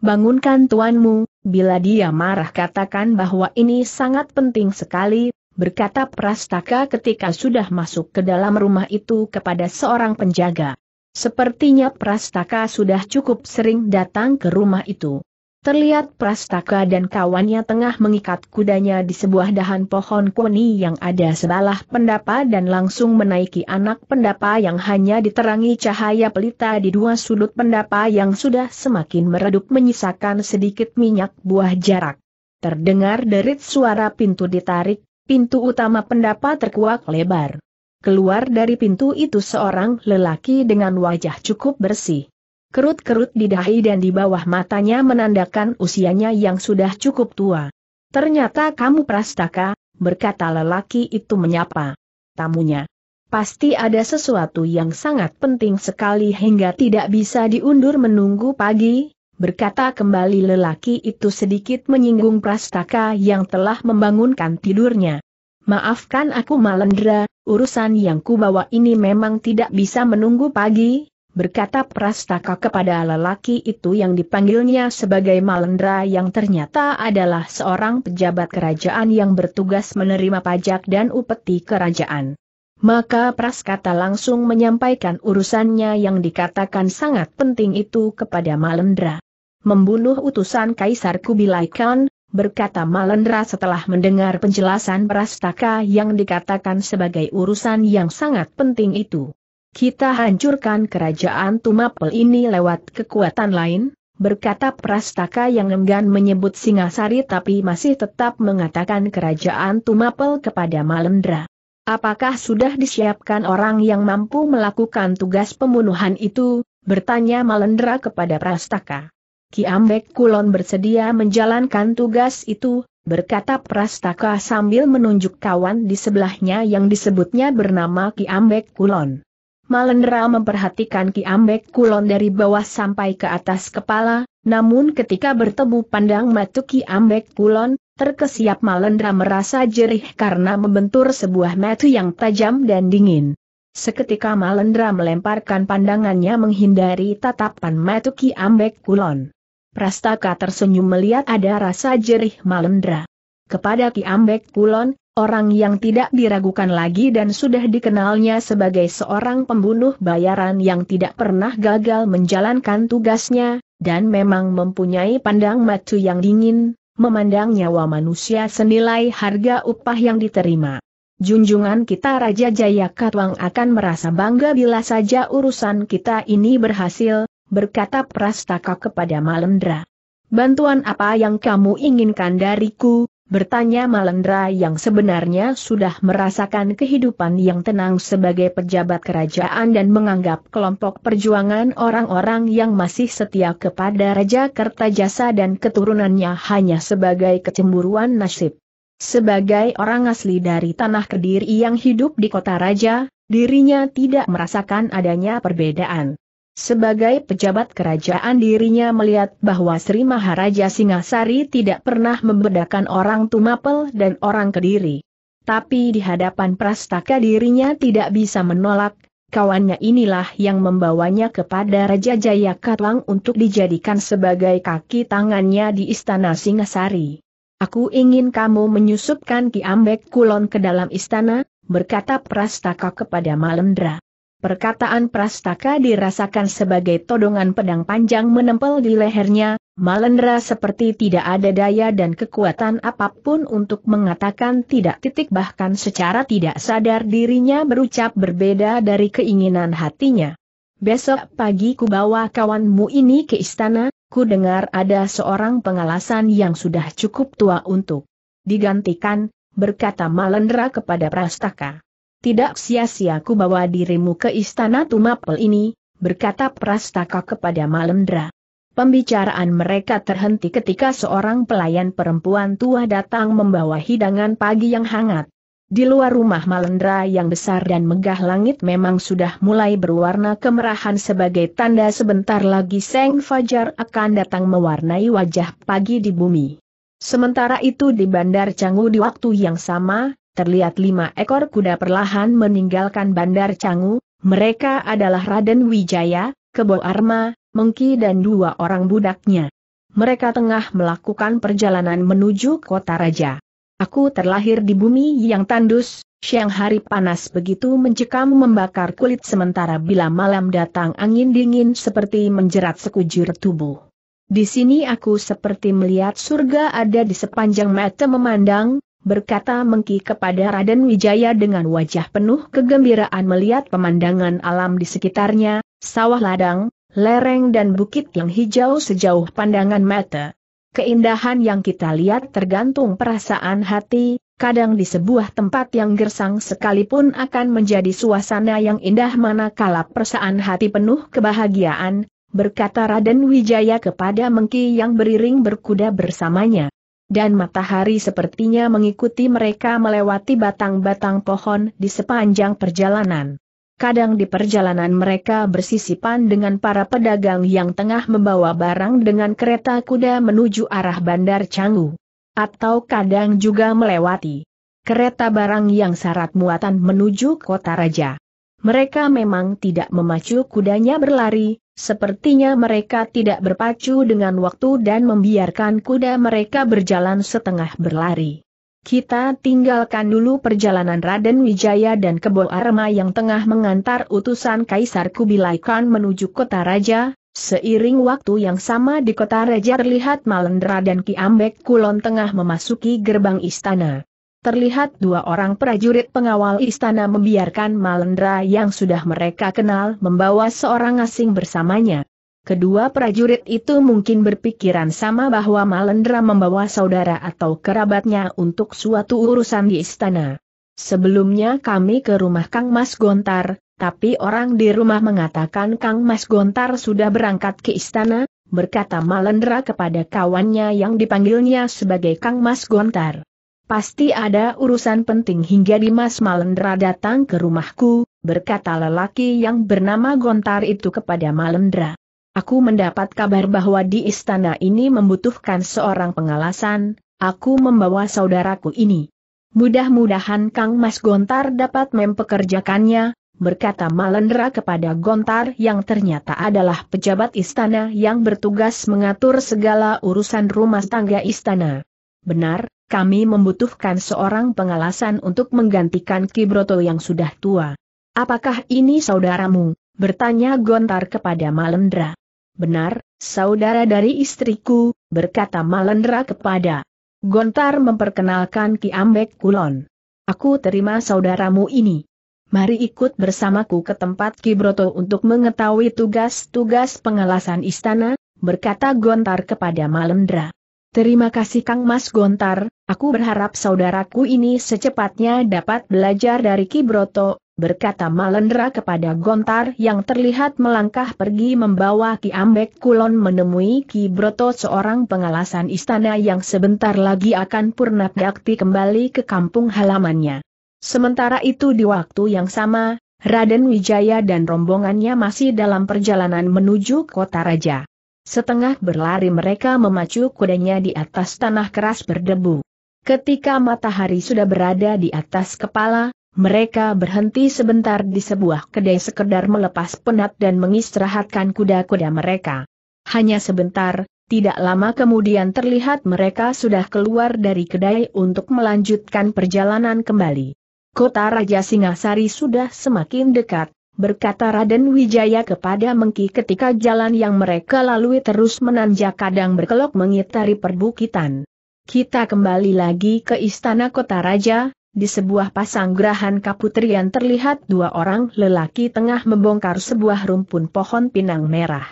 Bangunkan tuanmu, bila dia marah katakan bahwa ini sangat penting sekali, berkata Prastaka ketika sudah masuk ke dalam rumah itu kepada seorang penjaga. Sepertinya Prastaka sudah cukup sering datang ke rumah itu. Terlihat Prastaka dan kawannya tengah mengikat kudanya di sebuah dahan pohon kuni yang ada sebelah pendapa dan langsung menaiki anak pendapa yang hanya diterangi cahaya pelita di dua sudut pendapa yang sudah semakin meredup menyisakan sedikit minyak buah jarak. Terdengar derit suara pintu ditarik Pintu utama pendapa terkuak lebar. Keluar dari pintu itu seorang lelaki dengan wajah cukup bersih. Kerut-kerut di dahi dan di bawah matanya menandakan usianya yang sudah cukup tua. Ternyata kamu prastaka, berkata lelaki itu menyapa tamunya. Pasti ada sesuatu yang sangat penting sekali hingga tidak bisa diundur menunggu pagi, berkata kembali lelaki itu sedikit menyinggung prastaka yang telah membangunkan tidurnya. Maafkan aku Malendra, urusan yang kubawa ini memang tidak bisa menunggu pagi, berkata prastaka kepada lelaki itu yang dipanggilnya sebagai Malendra yang ternyata adalah seorang pejabat kerajaan yang bertugas menerima pajak dan upeti kerajaan maka Praskata langsung menyampaikan urusannya yang dikatakan sangat penting itu kepada Malendra. Membunuh utusan Kaisar Kubilai Khan, berkata Malendra setelah mendengar penjelasan Prastaka yang dikatakan sebagai urusan yang sangat penting itu. Kita hancurkan kerajaan Tumapel ini lewat kekuatan lain, berkata Prastaka yang enggan menyebut Singasari tapi masih tetap mengatakan kerajaan Tumapel kepada Malendra. Apakah sudah disiapkan orang yang mampu melakukan tugas pembunuhan itu? Bertanya Malendra kepada Prastaka. Ki Ambek Kulon bersedia menjalankan tugas itu, berkata Prastaka sambil menunjuk kawan di sebelahnya yang disebutnya bernama Ki Ambek Kulon. Malendra memperhatikan Ki Ambek Kulon dari bawah sampai ke atas kepala, namun ketika bertemu pandang mata Ki Ambek Kulon, Terkesiap Malendra merasa jerih karena membentur sebuah metu yang tajam dan dingin. Seketika Malendra melemparkan pandangannya menghindari tatapan metu Ki Ambek Kulon. Prastaka tersenyum melihat ada rasa jerih Malendra. Kepada Ki Ambek Kulon, orang yang tidak diragukan lagi dan sudah dikenalnya sebagai seorang pembunuh bayaran yang tidak pernah gagal menjalankan tugasnya, dan memang mempunyai pandang matu yang dingin, memandang nyawa manusia senilai harga upah yang diterima. Junjungan kita Raja Jaya Katwang akan merasa bangga bila saja urusan kita ini berhasil, berkata Prastaka kepada Malendra. Bantuan apa yang kamu inginkan dariku, Bertanya Malendra yang sebenarnya sudah merasakan kehidupan yang tenang sebagai pejabat kerajaan dan menganggap kelompok perjuangan orang-orang yang masih setia kepada Raja Kertajasa dan keturunannya hanya sebagai kecemburuan nasib. Sebagai orang asli dari tanah Kediri yang hidup di kota Raja, dirinya tidak merasakan adanya perbedaan. Sebagai pejabat kerajaan dirinya melihat bahwa Sri Maharaja Singasari tidak pernah membedakan orang Tumapel dan orang Kediri. Tapi di hadapan Prastaka dirinya tidak bisa menolak, kawannya inilah yang membawanya kepada Raja Jayakatwang untuk dijadikan sebagai kaki tangannya di Istana Singasari. Aku ingin kamu menyusupkan Ki Ambek Kulon ke dalam istana, berkata Prastaka kepada Malendra. Perkataan Prastaka dirasakan sebagai todongan pedang panjang menempel di lehernya, Malendra seperti tidak ada daya dan kekuatan apapun untuk mengatakan tidak titik bahkan secara tidak sadar dirinya berucap berbeda dari keinginan hatinya. Besok pagi ku bawa kawanmu ini ke istana, ku dengar ada seorang pengalasan yang sudah cukup tua untuk digantikan, berkata Malendra kepada Prastaka. Tidak sia-sia ku bawa dirimu ke istana Tumapel ini, berkata Prastaka kepada Malendra. Pembicaraan mereka terhenti ketika seorang pelayan perempuan tua datang membawa hidangan pagi yang hangat. Di luar rumah Malendra yang besar dan megah langit memang sudah mulai berwarna kemerahan sebagai tanda sebentar lagi Seng Fajar akan datang mewarnai wajah pagi di bumi. Sementara itu di Bandar Canggu di waktu yang sama, terlihat lima ekor kuda perlahan meninggalkan Bandar Canggu, mereka adalah Raden Wijaya, Kebo Arma, Mengki dan dua orang budaknya. Mereka tengah melakukan perjalanan menuju kota raja. Aku terlahir di bumi yang tandus, siang hari panas begitu mencekam membakar kulit sementara bila malam datang angin dingin seperti menjerat sekujur tubuh. Di sini aku seperti melihat surga ada di sepanjang mata memandang, berkata Mengki kepada Raden Wijaya dengan wajah penuh kegembiraan melihat pemandangan alam di sekitarnya, sawah ladang, lereng dan bukit yang hijau sejauh pandangan mata. Keindahan yang kita lihat tergantung perasaan hati, kadang di sebuah tempat yang gersang sekalipun akan menjadi suasana yang indah manakala perasaan hati penuh kebahagiaan, berkata Raden Wijaya kepada Mengki yang beriring berkuda bersamanya dan matahari sepertinya mengikuti mereka melewati batang-batang pohon di sepanjang perjalanan. Kadang di perjalanan mereka bersisipan dengan para pedagang yang tengah membawa barang dengan kereta kuda menuju arah Bandar Canggu. Atau kadang juga melewati kereta barang yang syarat muatan menuju kota raja. Mereka memang tidak memacu kudanya berlari, Sepertinya mereka tidak berpacu dengan waktu dan membiarkan kuda mereka berjalan setengah berlari. Kita tinggalkan dulu perjalanan Raden Wijaya dan Kebo Arma yang tengah mengantar utusan Kaisar Kubilai Khan menuju kota raja. Seiring waktu yang sama di kota raja terlihat Malendra dan Ki Ambek Kulon tengah memasuki gerbang istana terlihat dua orang prajurit pengawal istana membiarkan Malendra yang sudah mereka kenal membawa seorang asing bersamanya. Kedua prajurit itu mungkin berpikiran sama bahwa Malendra membawa saudara atau kerabatnya untuk suatu urusan di istana. Sebelumnya kami ke rumah Kang Mas Gontar, tapi orang di rumah mengatakan Kang Mas Gontar sudah berangkat ke istana, berkata Malendra kepada kawannya yang dipanggilnya sebagai Kang Mas Gontar. Pasti ada urusan penting hingga Dimas Malendra datang ke rumahku, berkata lelaki yang bernama Gontar itu kepada Malendra. Aku mendapat kabar bahwa di istana ini membutuhkan seorang pengalasan, aku membawa saudaraku ini. Mudah-mudahan Kang Mas Gontar dapat mempekerjakannya, berkata Malendra kepada Gontar yang ternyata adalah pejabat istana yang bertugas mengatur segala urusan rumah tangga istana. Benar, kami membutuhkan seorang pengalasan untuk menggantikan Kibroto yang sudah tua. Apakah ini saudaramu? bertanya Gontar kepada Malendra. Benar, saudara dari istriku, berkata Malendra kepada Gontar memperkenalkan Ki Ambek Kulon. Aku terima saudaramu ini. Mari ikut bersamaku ke tempat Kibroto untuk mengetahui tugas-tugas pengelasan istana, berkata Gontar kepada Malendra. Terima kasih Kang Mas Gontar, aku berharap saudaraku ini secepatnya dapat belajar dari Ki Broto, berkata Malendra kepada Gontar yang terlihat melangkah pergi membawa Ki Ambek Kulon menemui Ki Broto seorang pengalasan istana yang sebentar lagi akan purna dakti kembali ke kampung halamannya. Sementara itu di waktu yang sama, Raden Wijaya dan rombongannya masih dalam perjalanan menuju kota raja. Setengah berlari mereka memacu kudanya di atas tanah keras berdebu. Ketika matahari sudah berada di atas kepala, mereka berhenti sebentar di sebuah kedai sekedar melepas penat dan mengistirahatkan kuda-kuda mereka. Hanya sebentar, tidak lama kemudian terlihat mereka sudah keluar dari kedai untuk melanjutkan perjalanan kembali. Kota Raja Singasari sudah semakin dekat, berkata Raden Wijaya kepada Mengki ketika jalan yang mereka lalui terus menanjak kadang berkelok mengitari perbukitan. Kita kembali lagi ke istana kota raja, di sebuah pasanggrahan kaputrian terlihat dua orang lelaki tengah membongkar sebuah rumpun pohon pinang merah.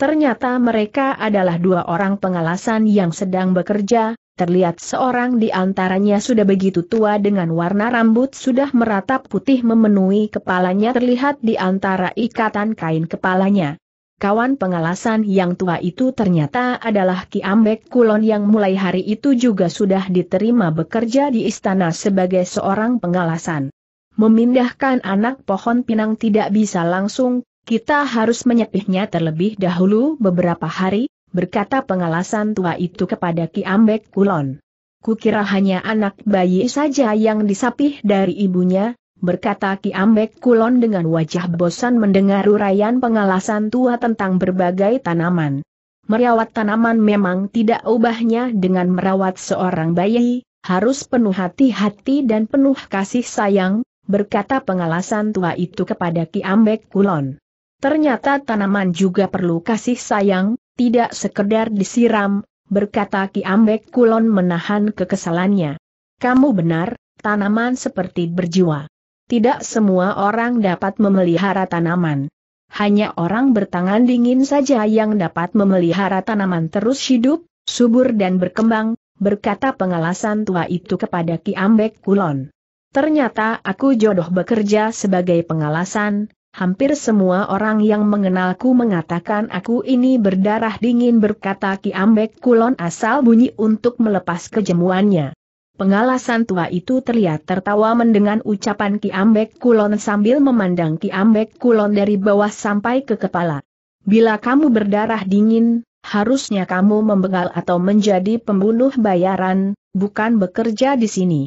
Ternyata mereka adalah dua orang pengalasan yang sedang bekerja, terlihat seorang di antaranya sudah begitu tua dengan warna rambut sudah meratap putih memenuhi kepalanya terlihat di antara ikatan kain kepalanya. Kawan pengalasan yang tua itu ternyata adalah Ki Ambek Kulon yang mulai hari itu juga sudah diterima bekerja di istana sebagai seorang pengalasan. Memindahkan anak pohon pinang tidak bisa langsung, kita harus menyepihnya terlebih dahulu beberapa hari, berkata pengalasan tua itu kepada Ki Ambek Kulon. Kukira hanya anak bayi saja yang disapih dari ibunya, berkata Ki Ambek Kulon dengan wajah bosan mendengar uraian pengalasan tua tentang berbagai tanaman. Merawat tanaman memang tidak ubahnya dengan merawat seorang bayi, harus penuh hati-hati dan penuh kasih sayang, berkata pengalasan tua itu kepada Ki Ambek Kulon. Ternyata tanaman juga perlu kasih sayang, tidak sekedar disiram, berkata Ki Ambek Kulon menahan kekesalannya. Kamu benar, tanaman seperti berjiwa. Tidak semua orang dapat memelihara tanaman. Hanya orang bertangan dingin saja yang dapat memelihara tanaman terus hidup, subur dan berkembang, berkata pengalasan tua itu kepada Ki Ambek Kulon. Ternyata aku jodoh bekerja sebagai pengalasan, Hampir semua orang yang mengenalku mengatakan aku ini berdarah dingin berkata Ki Ambek Kulon asal bunyi untuk melepas kejemuannya. Pengalasan tua itu terlihat tertawa mendengar ucapan Ki Ambek Kulon sambil memandang Ki Ambek Kulon dari bawah sampai ke kepala. Bila kamu berdarah dingin, harusnya kamu membegal atau menjadi pembunuh bayaran, bukan bekerja di sini.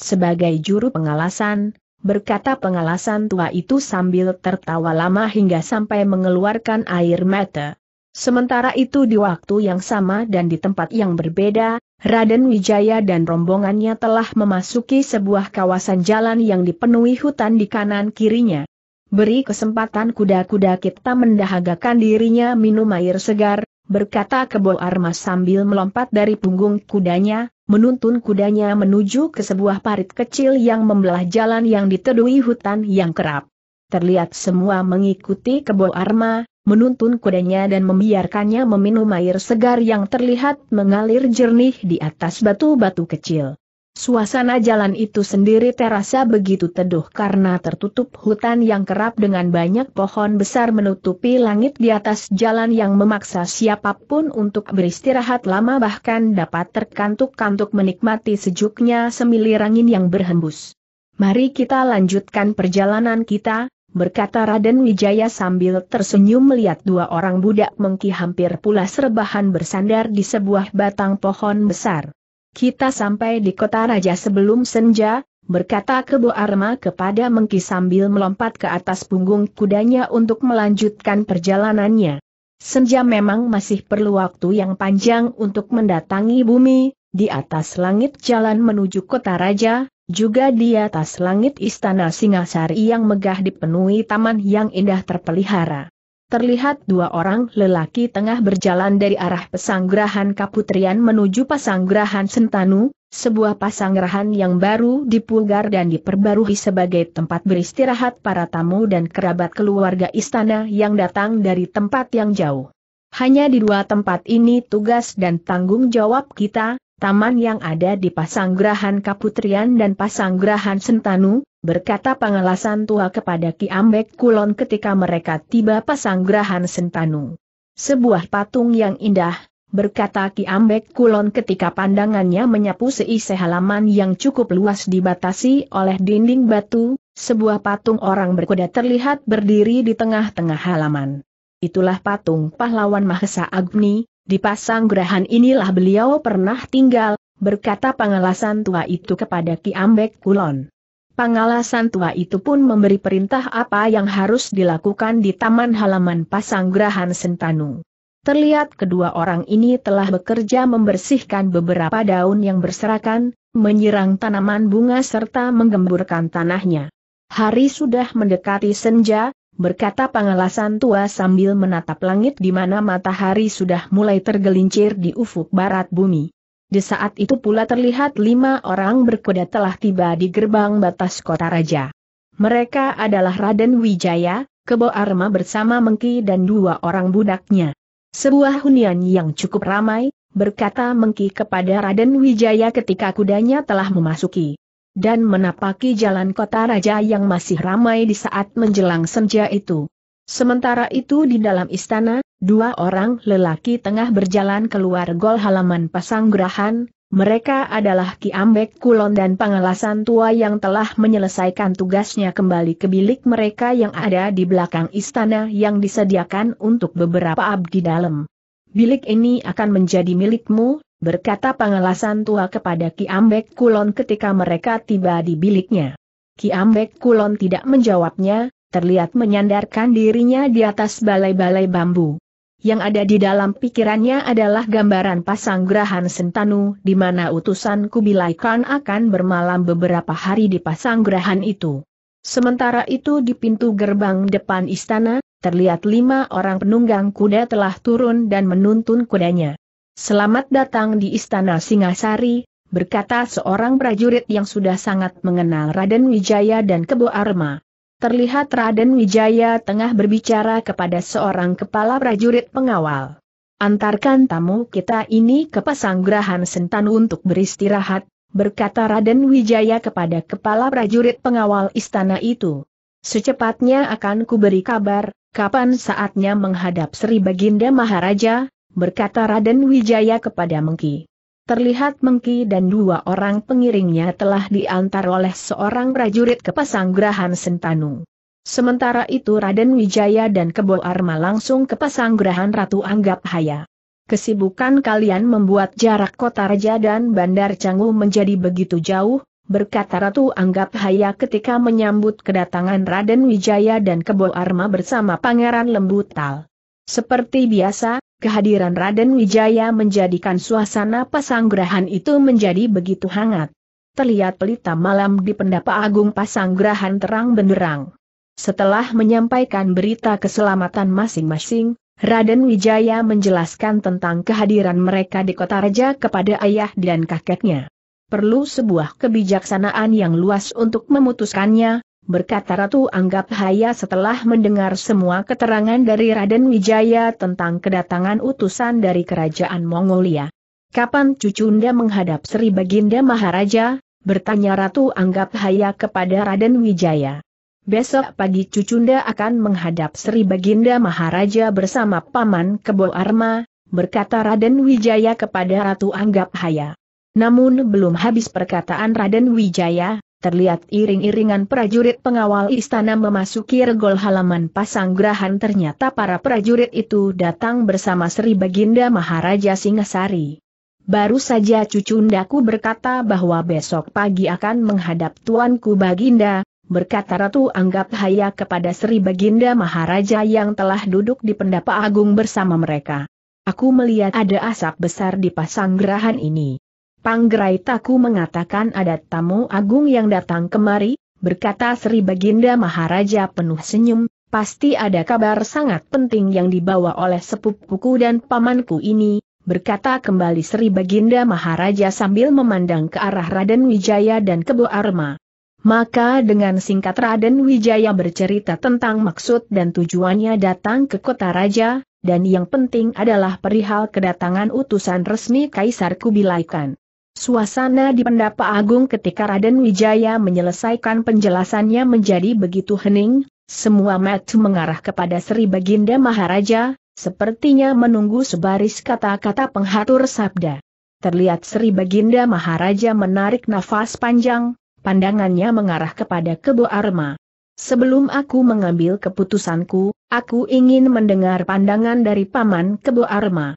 Sebagai juru pengalasan, berkata pengalasan tua itu sambil tertawa lama hingga sampai mengeluarkan air mata. Sementara itu di waktu yang sama dan di tempat yang berbeda, Raden Wijaya dan rombongannya telah memasuki sebuah kawasan jalan yang dipenuhi hutan di kanan kirinya. Beri kesempatan kuda-kuda kita mendahagakan dirinya minum air segar, berkata Kebo Armas sambil melompat dari punggung kudanya, menuntun kudanya menuju ke sebuah parit kecil yang membelah jalan yang ditedui hutan yang kerap. Terlihat semua mengikuti kebo arma, menuntun kudanya dan membiarkannya meminum air segar yang terlihat mengalir jernih di atas batu-batu kecil. Suasana jalan itu sendiri terasa begitu teduh karena tertutup hutan yang kerap dengan banyak pohon besar menutupi langit di atas jalan yang memaksa siapapun untuk beristirahat lama bahkan dapat terkantuk-kantuk menikmati sejuknya semilir angin yang berhembus. Mari kita lanjutkan perjalanan kita, berkata Raden Wijaya sambil tersenyum melihat dua orang budak mengki hampir pula serbahan bersandar di sebuah batang pohon besar. Kita sampai di kota raja sebelum senja, berkata Kebo Arma kepada Mengki sambil melompat ke atas punggung kudanya untuk melanjutkan perjalanannya. Senja memang masih perlu waktu yang panjang untuk mendatangi bumi, di atas langit jalan menuju kota raja, juga di atas langit istana Singasari yang megah dipenuhi taman yang indah terpelihara terlihat dua orang lelaki tengah berjalan dari arah pesanggrahan Kaputrian menuju pasanggrahan Sentanu, sebuah pasanggrahan yang baru dipulgar dan diperbarui sebagai tempat beristirahat para tamu dan kerabat keluarga istana yang datang dari tempat yang jauh. Hanya di dua tempat ini tugas dan tanggung jawab kita, taman yang ada di pasanggrahan Kaputrian dan pasanggrahan Sentanu, berkata pengalasan tua kepada Ki Ambek Kulon ketika mereka tiba pasanggrahan Sentanu. Sebuah patung yang indah, berkata Ki Ambek Kulon ketika pandangannya menyapu seisi halaman yang cukup luas dibatasi oleh dinding batu, sebuah patung orang berkuda terlihat berdiri di tengah-tengah halaman. Itulah patung pahlawan Mahesa Agni, di pasanggrahan inilah beliau pernah tinggal, berkata pengalasan tua itu kepada Ki Ambek Kulon. Pangalasan tua itu pun memberi perintah apa yang harus dilakukan di taman halaman Pasanggrahan Sentanu. Terlihat kedua orang ini telah bekerja membersihkan beberapa daun yang berserakan, menyerang tanaman bunga serta menggemburkan tanahnya. Hari sudah mendekati senja, berkata pangalasan tua sambil menatap langit di mana matahari sudah mulai tergelincir di ufuk barat bumi. Di saat itu pula terlihat lima orang berkuda telah tiba di gerbang batas kota raja. Mereka adalah Raden Wijaya, Kebo Arma bersama Mengki dan dua orang budaknya. Sebuah hunian yang cukup ramai, berkata Mengki kepada Raden Wijaya ketika kudanya telah memasuki dan menapaki jalan kota raja yang masih ramai di saat menjelang senja itu. Sementara itu di dalam istana, Dua orang lelaki tengah berjalan keluar gol halaman Pasanggrahan, mereka adalah Ki Ambek Kulon dan pengelasan tua yang telah menyelesaikan tugasnya kembali ke bilik mereka yang ada di belakang istana yang disediakan untuk beberapa abdi dalam. Bilik ini akan menjadi milikmu, berkata pengelasan tua kepada Ki Ambek Kulon ketika mereka tiba di biliknya. Ki Ambek Kulon tidak menjawabnya, terlihat menyandarkan dirinya di atas balai-balai bambu. Yang ada di dalam pikirannya adalah gambaran pasang gerahan Sentanu di mana utusan Kubilai Khan akan bermalam beberapa hari di pasang gerahan itu. Sementara itu di pintu gerbang depan istana, terlihat lima orang penunggang kuda telah turun dan menuntun kudanya. Selamat datang di Istana Singasari, berkata seorang prajurit yang sudah sangat mengenal Raden Wijaya dan Kebo Arma. Terlihat Raden Wijaya tengah berbicara kepada seorang kepala prajurit pengawal. Antarkan tamu kita ini ke Pasanggrahan Sentan untuk beristirahat, berkata Raden Wijaya kepada kepala prajurit pengawal istana itu. Secepatnya akan kuberi kabar, kapan saatnya menghadap Sri Baginda Maharaja, berkata Raden Wijaya kepada Mengki terlihat Mengki dan dua orang pengiringnya telah diantar oleh seorang prajurit ke Pasanggrahan Sentanu. Sementara itu Raden Wijaya dan Kebo Arma langsung ke Pasanggrahan Ratu Anggap Haya. Kesibukan kalian membuat jarak kota Raja dan Bandar Canggu menjadi begitu jauh, berkata Ratu Anggap Haya ketika menyambut kedatangan Raden Wijaya dan Kebo Arma bersama Pangeran Lembutal. Seperti biasa, kehadiran Raden Wijaya menjadikan suasana pasanggrahan itu menjadi begitu hangat. Terlihat pelita malam di pendapa agung pasanggrahan terang benderang. Setelah menyampaikan berita keselamatan masing-masing, Raden Wijaya menjelaskan tentang kehadiran mereka di kota raja kepada ayah dan kakeknya. Perlu sebuah kebijaksanaan yang luas untuk memutuskannya, berkata Ratu Anggap Haya setelah mendengar semua keterangan dari Raden Wijaya tentang kedatangan utusan dari Kerajaan Mongolia. Kapan Cucunda menghadap Sri Baginda Maharaja? bertanya Ratu Anggap Haya kepada Raden Wijaya. Besok pagi Cucunda akan menghadap Sri Baginda Maharaja bersama Paman Kebo Arma, berkata Raden Wijaya kepada Ratu Anggap Haya. Namun belum habis perkataan Raden Wijaya, terlihat iring-iringan prajurit pengawal istana memasuki regol halaman Pasanggrahan ternyata para prajurit itu datang bersama Sri Baginda Maharaja Singasari. Baru saja Cucundaku berkata bahwa besok pagi akan menghadap Tuanku Baginda, berkata Ratu Anggap Haya kepada Sri Baginda Maharaja yang telah duduk di pendapa agung bersama mereka. Aku melihat ada asap besar di Pasanggrahan ini. Panggerai Taku mengatakan ada tamu agung yang datang kemari, berkata Sri Baginda Maharaja penuh senyum, pasti ada kabar sangat penting yang dibawa oleh sepupuku dan pamanku ini, berkata kembali Sri Baginda Maharaja sambil memandang ke arah Raden Wijaya dan Kebo Arma. Maka dengan singkat Raden Wijaya bercerita tentang maksud dan tujuannya datang ke kota raja, dan yang penting adalah perihal kedatangan utusan resmi Kaisar Kubilaikan. Suasana di pendapa agung ketika Raden Wijaya menyelesaikan penjelasannya menjadi begitu hening, semua mata mengarah kepada Sri Baginda Maharaja, sepertinya menunggu sebaris kata-kata penghatur sabda. Terlihat Sri Baginda Maharaja menarik nafas panjang, pandangannya mengarah kepada Kebo Arma. Sebelum aku mengambil keputusanku, aku ingin mendengar pandangan dari Paman Kebo Arma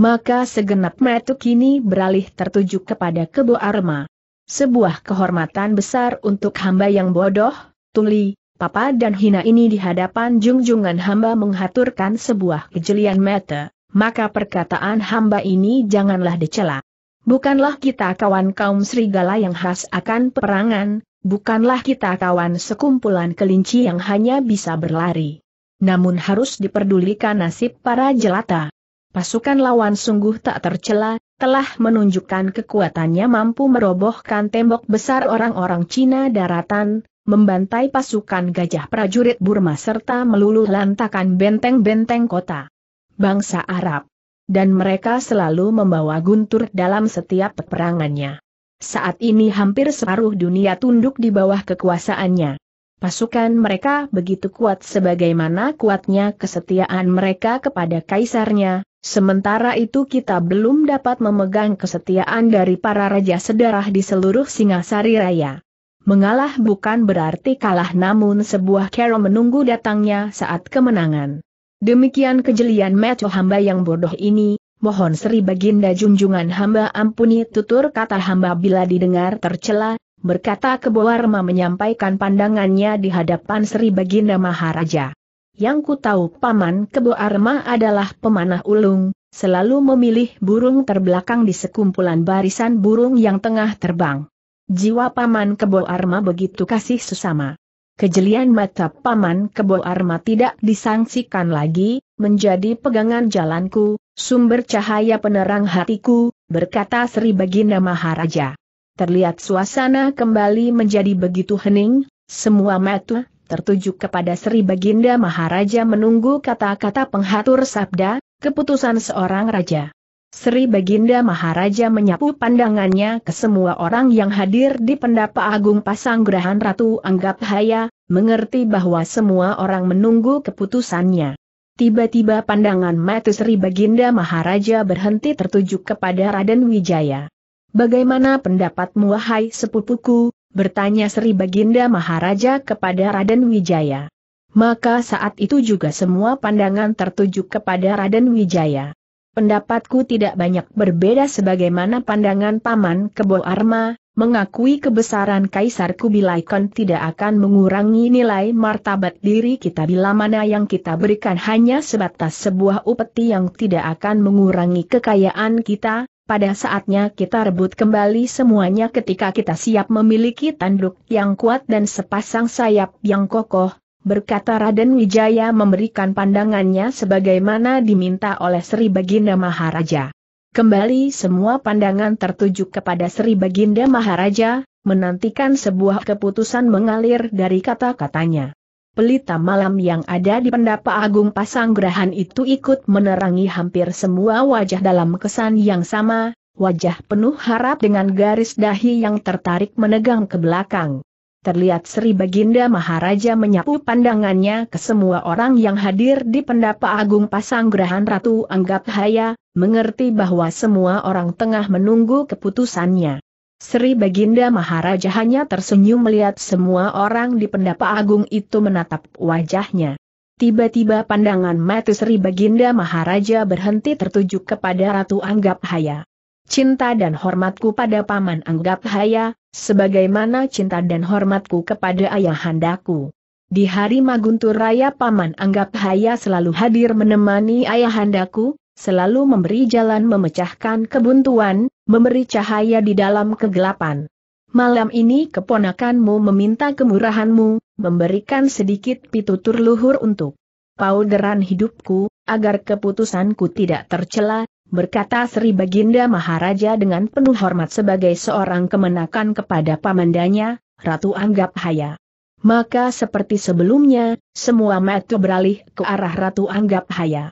maka segenap metu kini beralih tertuju kepada Kebo Arma. Sebuah kehormatan besar untuk hamba yang bodoh, tuli, papa dan hina ini di hadapan jungjungan hamba menghaturkan sebuah kejelian mata, maka perkataan hamba ini janganlah dicela. Bukanlah kita kawan kaum serigala yang khas akan peperangan, bukanlah kita kawan sekumpulan kelinci yang hanya bisa berlari. Namun harus diperdulikan nasib para jelata. Pasukan lawan sungguh tak tercela, telah menunjukkan kekuatannya mampu merobohkan tembok besar orang-orang Cina daratan, membantai pasukan gajah prajurit Burma serta meluluh lantakan benteng-benteng kota bangsa Arab. Dan mereka selalu membawa guntur dalam setiap peperangannya. Saat ini hampir separuh dunia tunduk di bawah kekuasaannya. Pasukan mereka begitu kuat sebagaimana kuatnya kesetiaan mereka kepada kaisarnya, Sementara itu kita belum dapat memegang kesetiaan dari para raja sedarah di seluruh Singasari Raya. Mengalah bukan berarti kalah namun sebuah kero menunggu datangnya saat kemenangan. Demikian kejelian meco hamba yang bodoh ini, mohon Sri Baginda junjungan hamba ampuni tutur kata hamba bila didengar tercela, berkata Kebowarma menyampaikan pandangannya di hadapan Sri Baginda Maharaja. Yang ku tahu Paman Kebo Arma adalah pemanah ulung, selalu memilih burung terbelakang di sekumpulan barisan burung yang tengah terbang. Jiwa Paman Kebo Arma begitu kasih sesama. Kejelian mata Paman Kebo Arma tidak disangsikan lagi, menjadi pegangan jalanku, sumber cahaya penerang hatiku, berkata Sri Baginda Maharaja. Terlihat suasana kembali menjadi begitu hening, semua mata tertuju kepada Sri Baginda Maharaja menunggu kata-kata penghatur sabda, keputusan seorang raja. Sri Baginda Maharaja menyapu pandangannya ke semua orang yang hadir di pendapa agung Pasanggrahan Ratu Anggap Haya, mengerti bahwa semua orang menunggu keputusannya. Tiba-tiba pandangan mata Sri Baginda Maharaja berhenti tertuju kepada Raden Wijaya. Bagaimana pendapatmu wahai sepupuku, bertanya Sri Baginda Maharaja kepada Raden Wijaya. Maka saat itu juga semua pandangan tertuju kepada Raden Wijaya. Pendapatku tidak banyak berbeda sebagaimana pandangan Paman Kebo Arma, mengakui kebesaran Kaisar Kubilaikon tidak akan mengurangi nilai martabat diri kita bila mana yang kita berikan hanya sebatas sebuah upeti yang tidak akan mengurangi kekayaan kita, pada saatnya kita rebut kembali semuanya ketika kita siap memiliki tanduk yang kuat dan sepasang sayap yang kokoh, berkata Raden Wijaya memberikan pandangannya sebagaimana diminta oleh Sri Baginda Maharaja. Kembali semua pandangan tertuju kepada Sri Baginda Maharaja, menantikan sebuah keputusan mengalir dari kata-katanya pelita malam yang ada di pendapa agung pasanggrahan itu ikut menerangi hampir semua wajah dalam kesan yang sama, wajah penuh harap dengan garis dahi yang tertarik menegang ke belakang. Terlihat Sri Baginda Maharaja menyapu pandangannya ke semua orang yang hadir di pendapa agung pasanggrahan Ratu Anggap Haya, mengerti bahwa semua orang tengah menunggu keputusannya. Sri Baginda Maharaja hanya tersenyum melihat semua orang di pendapa agung itu menatap wajahnya. Tiba-tiba pandangan mata Sri Baginda Maharaja berhenti tertuju kepada Ratu Anggap Haya. Cinta dan hormatku pada Paman Anggap Haya, sebagaimana cinta dan hormatku kepada ayahandaku. Di hari Maguntur Raya Paman Anggap Haya selalu hadir menemani ayahandaku, selalu memberi jalan memecahkan kebuntuan, memberi cahaya di dalam kegelapan. Malam ini keponakanmu meminta kemurahanmu, memberikan sedikit pitutur luhur untuk pauderan hidupku, agar keputusanku tidak tercela, berkata Sri Baginda Maharaja dengan penuh hormat sebagai seorang kemenakan kepada pamandanya, Ratu Anggap Haya. Maka seperti sebelumnya, semua mata beralih ke arah Ratu Anggap Haya.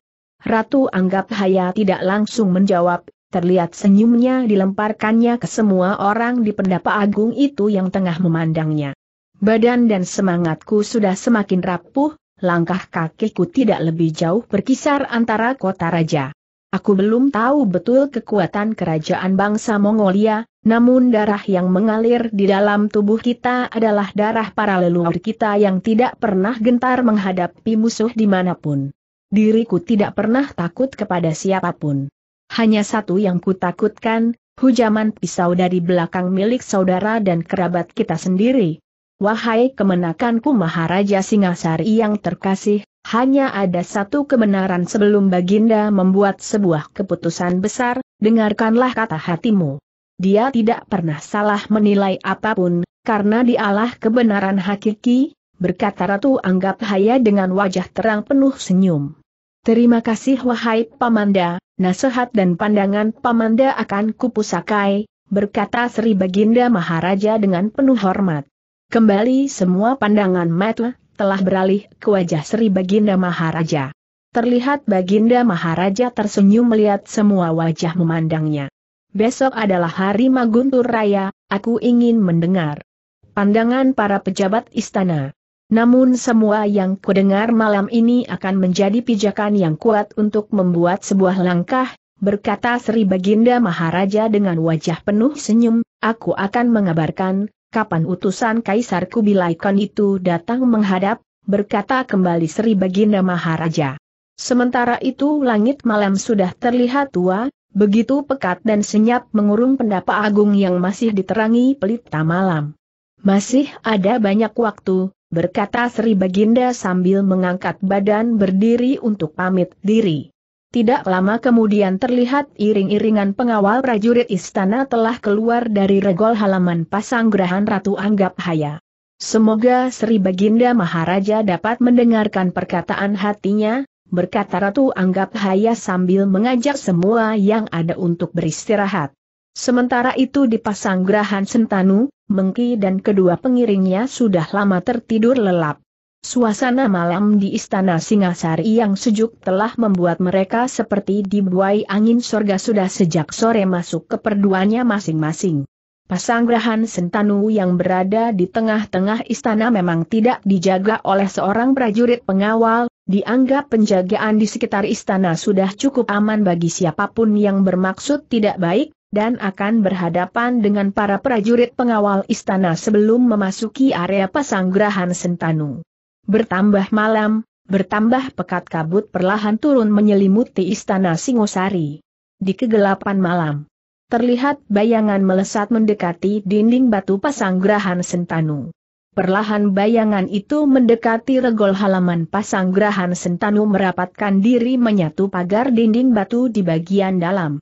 Ratu Anggap Haya tidak langsung menjawab, terlihat senyumnya dilemparkannya ke semua orang di pendapa agung itu yang tengah memandangnya. Badan dan semangatku sudah semakin rapuh, langkah kakiku tidak lebih jauh berkisar antara kota raja. Aku belum tahu betul kekuatan kerajaan bangsa Mongolia, namun darah yang mengalir di dalam tubuh kita adalah darah para leluhur kita yang tidak pernah gentar menghadapi musuh dimanapun. Diriku tidak pernah takut kepada siapapun. Hanya satu yang kutakutkan, hujaman pisau dari belakang milik saudara dan kerabat kita sendiri. Wahai kemenakanku Maharaja Singasari yang terkasih, hanya ada satu kebenaran sebelum Baginda membuat sebuah keputusan besar, dengarkanlah kata hatimu. Dia tidak pernah salah menilai apapun, karena dialah kebenaran hakiki, berkata Ratu Anggap Haya dengan wajah terang penuh senyum. Terima kasih wahai Pamanda, nasihat dan pandangan Pamanda akan kupusakai, berkata Sri Baginda Maharaja dengan penuh hormat. Kembali semua pandangan mata telah beralih ke wajah Sri Baginda Maharaja. Terlihat Baginda Maharaja tersenyum melihat semua wajah memandangnya. Besok adalah hari Maguntur Raya, aku ingin mendengar pandangan para pejabat istana. Namun semua yang kudengar malam ini akan menjadi pijakan yang kuat untuk membuat sebuah langkah, berkata Sri Baginda Maharaja dengan wajah penuh senyum, aku akan mengabarkan, kapan utusan Kaisar Kubilaikon itu datang menghadap, berkata kembali Sri Baginda Maharaja. Sementara itu langit malam sudah terlihat tua, begitu pekat dan senyap mengurung pendapa agung yang masih diterangi pelita malam. Masih ada banyak waktu, berkata Sri Baginda sambil mengangkat badan berdiri untuk pamit diri. Tidak lama kemudian terlihat iring-iringan pengawal prajurit istana telah keluar dari regol halaman pasanggrahan Ratu Anggap Haya. Semoga Sri Baginda Maharaja dapat mendengarkan perkataan hatinya, berkata Ratu Anggap Haya sambil mengajak semua yang ada untuk beristirahat. Sementara itu di Pasanggrahan Sentanu, Mengki dan kedua pengiringnya sudah lama tertidur lelap. Suasana malam di istana Singasari yang sejuk telah membuat mereka seperti dibuai angin sorga sudah sejak sore masuk ke perduannya masing-masing. Pasanggrahan Sentanu yang berada di tengah-tengah istana memang tidak dijaga oleh seorang prajurit pengawal, dianggap penjagaan di sekitar istana sudah cukup aman bagi siapapun yang bermaksud tidak baik, dan akan berhadapan dengan para prajurit pengawal istana sebelum memasuki area pasanggrahan Sentanu. Bertambah malam, bertambah pekat kabut perlahan turun menyelimuti istana Singosari. Di kegelapan malam, terlihat bayangan melesat mendekati dinding batu pasanggrahan Sentanu. Perlahan bayangan itu mendekati regol halaman pasanggrahan Sentanu merapatkan diri menyatu pagar dinding batu di bagian dalam.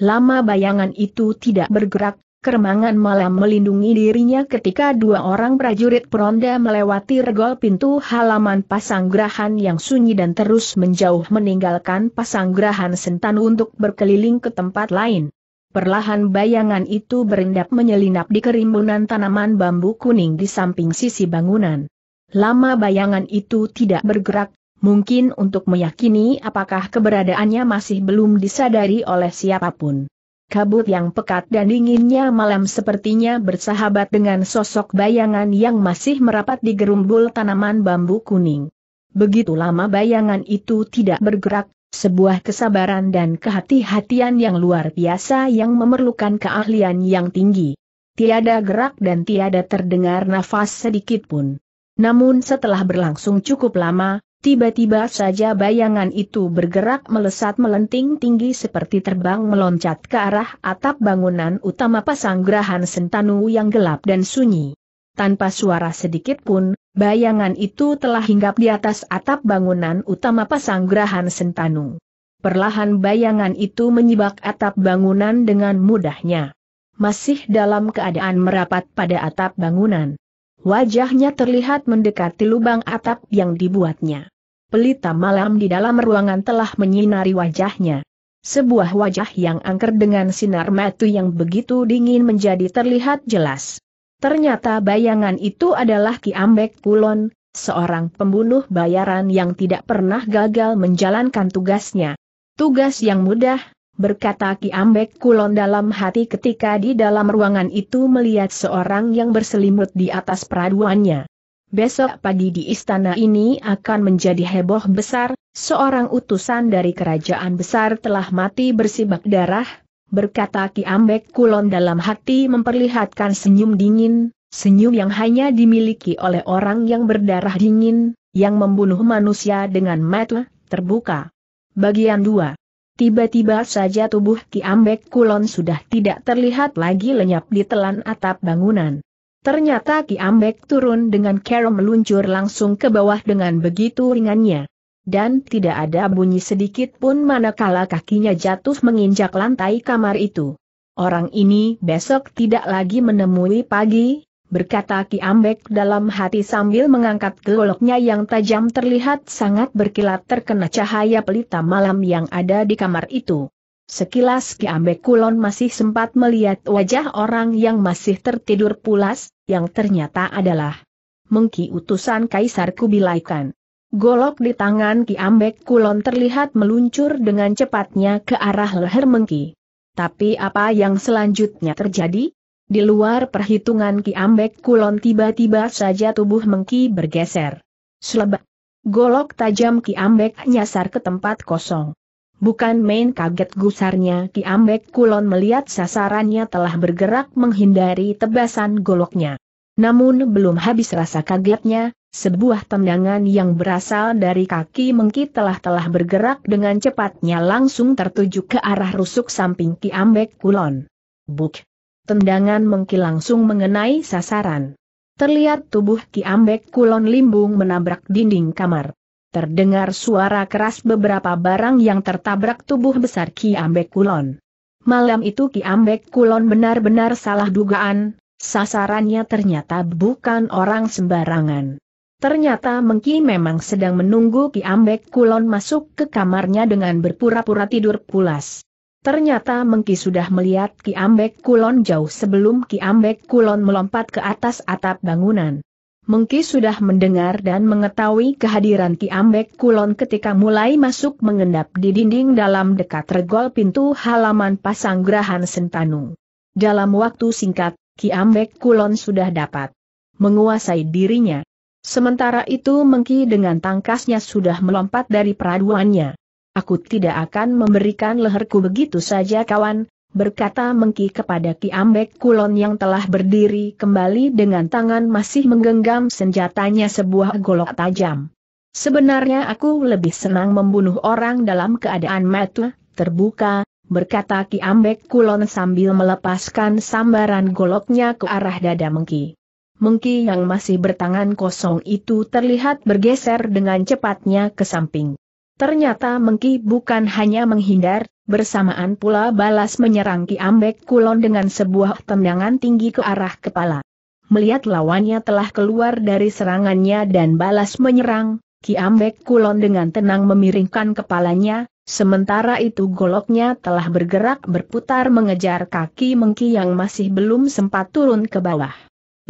Lama bayangan itu tidak bergerak, keremangan malam melindungi dirinya ketika dua orang prajurit peronda melewati regol pintu halaman pasanggrahan yang sunyi dan terus menjauh meninggalkan pasanggrahan Sentan untuk berkeliling ke tempat lain. Perlahan bayangan itu berendap menyelinap di kerimbunan tanaman bambu kuning di samping sisi bangunan. Lama bayangan itu tidak bergerak, mungkin untuk meyakini apakah keberadaannya masih belum disadari oleh siapapun. Kabut yang pekat dan dinginnya malam sepertinya bersahabat dengan sosok bayangan yang masih merapat di gerumbul tanaman bambu kuning. Begitu lama bayangan itu tidak bergerak, sebuah kesabaran dan kehati-hatian yang luar biasa yang memerlukan keahlian yang tinggi. Tiada gerak dan tiada terdengar nafas sedikit pun. Namun setelah berlangsung cukup lama, Tiba-tiba saja bayangan itu bergerak melesat melenting tinggi seperti terbang meloncat ke arah atap bangunan utama pasanggrahan Sentanu yang gelap dan sunyi. Tanpa suara sedikit pun, bayangan itu telah hinggap di atas atap bangunan utama pasanggrahan Sentanu. Perlahan bayangan itu menyibak atap bangunan dengan mudahnya. Masih dalam keadaan merapat pada atap bangunan. Wajahnya terlihat mendekati lubang atap yang dibuatnya. Pelita malam di dalam ruangan telah menyinari wajahnya. Sebuah wajah yang angker dengan sinar matu yang begitu dingin menjadi terlihat jelas. Ternyata bayangan itu adalah Ki Ambek Kulon, seorang pembunuh bayaran yang tidak pernah gagal menjalankan tugasnya. Tugas yang mudah, berkata Ki Ambek Kulon dalam hati ketika di dalam ruangan itu melihat seorang yang berselimut di atas peraduannya. Besok pagi di istana ini akan menjadi heboh besar, seorang utusan dari kerajaan besar telah mati bersibak darah, berkata Ki Ambek Kulon dalam hati memperlihatkan senyum dingin, senyum yang hanya dimiliki oleh orang yang berdarah dingin, yang membunuh manusia dengan mata terbuka. Bagian 2 Tiba-tiba saja tubuh Ki Ambek Kulon sudah tidak terlihat lagi lenyap di telan atap bangunan. Ternyata Ki Ambek turun dengan cara meluncur langsung ke bawah dengan begitu ringannya. Dan tidak ada bunyi sedikit pun manakala kakinya jatuh menginjak lantai kamar itu. Orang ini besok tidak lagi menemui pagi, berkata Ki Ambek dalam hati sambil mengangkat goloknya yang tajam terlihat sangat berkilat terkena cahaya pelita malam yang ada di kamar itu. Sekilas Ki Ambek Kulon masih sempat melihat wajah orang yang masih tertidur pulas, yang ternyata adalah Mengki utusan Kaisar Kubilaikan. Golok di tangan Ki Ambek Kulon terlihat meluncur dengan cepatnya ke arah leher Mengki. Tapi apa yang selanjutnya terjadi? Di luar perhitungan Ki Ambek Kulon tiba-tiba saja tubuh Mengki bergeser. Selebak. Golok tajam Ki Ambek nyasar ke tempat kosong. Bukan main kaget gusarnya Ki Ambek Kulon melihat sasarannya telah bergerak menghindari tebasan goloknya. Namun belum habis rasa kagetnya, sebuah tendangan yang berasal dari kaki Mengki telah-telah bergerak dengan cepatnya langsung tertuju ke arah rusuk samping Ki Ambek Kulon. Buk! Tendangan Mengki langsung mengenai sasaran. Terlihat tubuh Ki Ambek Kulon Limbung menabrak dinding kamar. Terdengar suara keras beberapa barang yang tertabrak tubuh besar Ki Ambek Kulon. Malam itu Ki Ambek Kulon benar-benar salah dugaan, sasarannya ternyata bukan orang sembarangan. Ternyata Mengki memang sedang menunggu Ki Ambek Kulon masuk ke kamarnya dengan berpura-pura tidur pulas. Ternyata Mengki sudah melihat Ki Ambek Kulon jauh sebelum Ki Ambek Kulon melompat ke atas atap bangunan. Mengki sudah mendengar dan mengetahui kehadiran Ki Ambek Kulon ketika mulai masuk mengendap di dinding dalam dekat regol pintu halaman Pasanggrahan Sentanu. Dalam waktu singkat, Ki Ambek Kulon sudah dapat menguasai dirinya. Sementara itu Mengki dengan tangkasnya sudah melompat dari peraduannya. Aku tidak akan memberikan leherku begitu saja kawan, berkata Mengki kepada Ki Ambek Kulon yang telah berdiri kembali dengan tangan masih menggenggam senjatanya sebuah golok tajam. Sebenarnya aku lebih senang membunuh orang dalam keadaan mata, terbuka, berkata Ki Ambek Kulon sambil melepaskan sambaran goloknya ke arah dada Mengki. Mengki yang masih bertangan kosong itu terlihat bergeser dengan cepatnya ke samping. Ternyata Mengki bukan hanya menghindar, bersamaan pula balas menyerang Ki Ambek Kulon dengan sebuah tendangan tinggi ke arah kepala. Melihat lawannya telah keluar dari serangannya dan balas menyerang, Ki Ambek Kulon dengan tenang memiringkan kepalanya, sementara itu goloknya telah bergerak berputar mengejar kaki Mengki yang masih belum sempat turun ke bawah.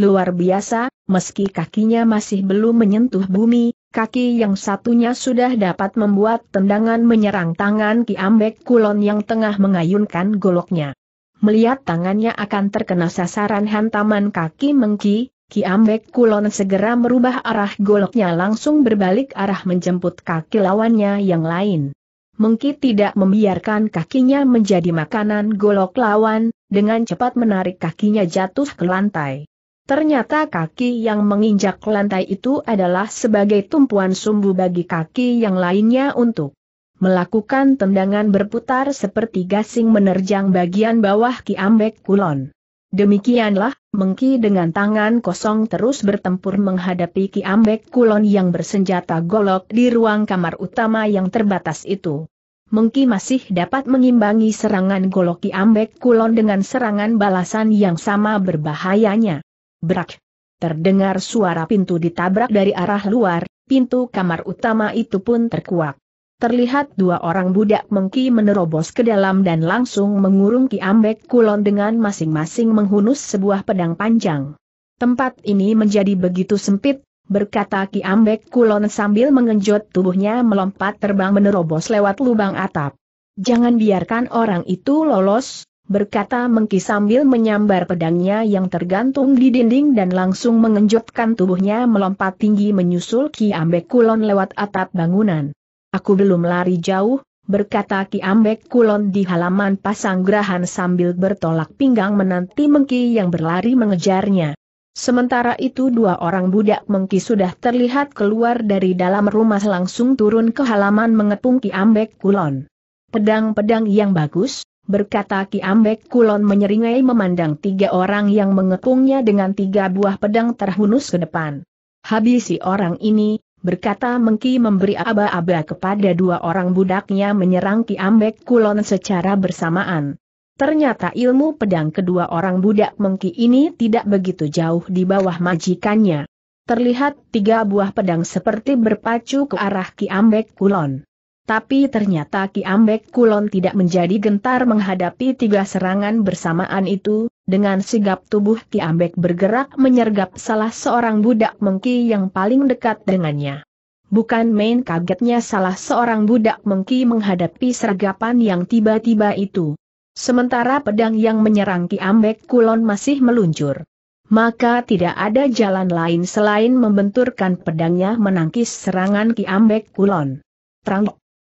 Luar biasa, meski kakinya masih belum menyentuh bumi, Kaki yang satunya sudah dapat membuat tendangan menyerang tangan Ki Ambek Kulon yang tengah mengayunkan goloknya. Melihat tangannya akan terkena sasaran hantaman kaki Mengki, Ki Ambek Kulon segera merubah arah goloknya langsung berbalik arah menjemput kaki lawannya yang lain. Mengki tidak membiarkan kakinya menjadi makanan golok lawan, dengan cepat menarik kakinya jatuh ke lantai. Ternyata kaki yang menginjak lantai itu adalah sebagai tumpuan sumbu bagi kaki yang lainnya untuk melakukan tendangan berputar seperti gasing menerjang bagian bawah Ki Ambek Kulon. Demikianlah, Mengki dengan tangan kosong terus bertempur menghadapi Ki Ambek Kulon yang bersenjata golok di ruang kamar utama yang terbatas itu. Mengki masih dapat mengimbangi serangan golok Ki Ambek Kulon dengan serangan balasan yang sama berbahayanya. Berak. Terdengar suara pintu ditabrak dari arah luar, pintu kamar utama itu pun terkuak. Terlihat dua orang budak mengki menerobos ke dalam dan langsung mengurung Ki Ambek Kulon dengan masing-masing menghunus sebuah pedang panjang. Tempat ini menjadi begitu sempit, berkata Ki Ambek Kulon sambil mengenjot tubuhnya melompat terbang menerobos lewat lubang atap. Jangan biarkan orang itu lolos, berkata Mengki sambil menyambar pedangnya yang tergantung di dinding dan langsung mengenjotkan tubuhnya melompat tinggi menyusul Ki Ambek Kulon lewat atap bangunan. Aku belum lari jauh, berkata Ki Ambek Kulon di halaman pasang gerahan sambil bertolak pinggang menanti Mengki yang berlari mengejarnya. Sementara itu dua orang budak Mengki sudah terlihat keluar dari dalam rumah langsung turun ke halaman mengepung Ki Ambek Kulon. Pedang-pedang yang bagus, berkata Ki Ambek Kulon menyeringai memandang tiga orang yang mengepungnya dengan tiga buah pedang terhunus ke depan. Habisi orang ini, berkata Mengki memberi aba-aba kepada dua orang budaknya menyerang Ki Ambek Kulon secara bersamaan. Ternyata ilmu pedang kedua orang budak Mengki ini tidak begitu jauh di bawah majikannya. Terlihat tiga buah pedang seperti berpacu ke arah Ki Ambek Kulon. Tapi ternyata Ki Ambek Kulon tidak menjadi gentar menghadapi tiga serangan bersamaan itu, dengan sigap tubuh Ki Ambek bergerak menyergap salah seorang budak mengki yang paling dekat dengannya. Bukan main kagetnya salah seorang budak mengki menghadapi sergapan yang tiba-tiba itu. Sementara pedang yang menyerang Ki Ambek Kulon masih meluncur. Maka tidak ada jalan lain selain membenturkan pedangnya menangkis serangan Ki Ambek Kulon. Trang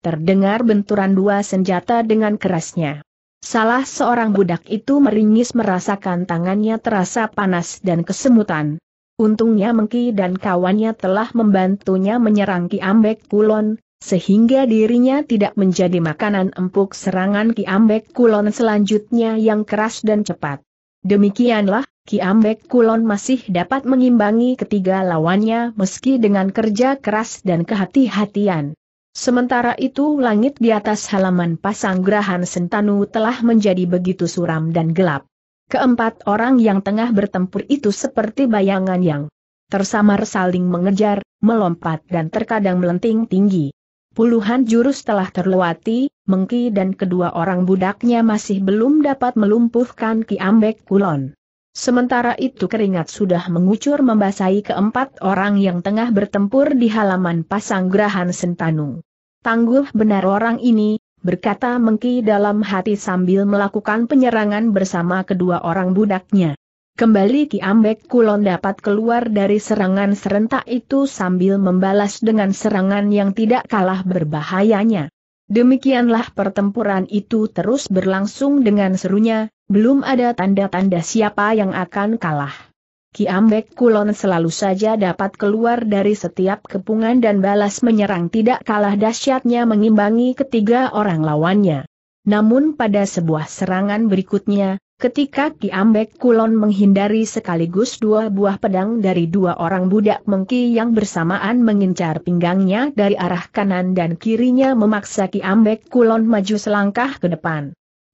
Terdengar benturan dua senjata dengan kerasnya. Salah seorang budak itu meringis merasakan tangannya terasa panas dan kesemutan. Untungnya Mengki dan kawannya telah membantunya menyerang Ki Ambek Kulon, sehingga dirinya tidak menjadi makanan empuk serangan Ki Ambek Kulon selanjutnya yang keras dan cepat. Demikianlah, Ki Ambek Kulon masih dapat mengimbangi ketiga lawannya meski dengan kerja keras dan kehati-hatian. Sementara itu langit di atas halaman Pasanggrahan Sentanu telah menjadi begitu suram dan gelap. Keempat orang yang tengah bertempur itu seperti bayangan yang tersamar saling mengejar, melompat dan terkadang melenting tinggi. Puluhan jurus telah terlewati, Mengki dan kedua orang budaknya masih belum dapat melumpuhkan Ki Ambek Kulon. Sementara itu keringat sudah mengucur membasahi keempat orang yang tengah bertempur di halaman Pasanggrahan Sentanu. Tangguh benar orang ini, berkata Mengki dalam hati sambil melakukan penyerangan bersama kedua orang budaknya. Kembali Ki Ambek Kulon dapat keluar dari serangan serentak itu sambil membalas dengan serangan yang tidak kalah berbahayanya. Demikianlah pertempuran itu terus berlangsung dengan serunya, belum ada tanda-tanda siapa yang akan kalah. Ki Ambek Kulon selalu saja dapat keluar dari setiap kepungan dan balas menyerang tidak kalah dahsyatnya mengimbangi ketiga orang lawannya. Namun pada sebuah serangan berikutnya, ketika Ki Ambek Kulon menghindari sekaligus dua buah pedang dari dua orang budak mengki yang bersamaan mengincar pinggangnya dari arah kanan dan kirinya memaksa Ki Ambek Kulon maju selangkah ke depan.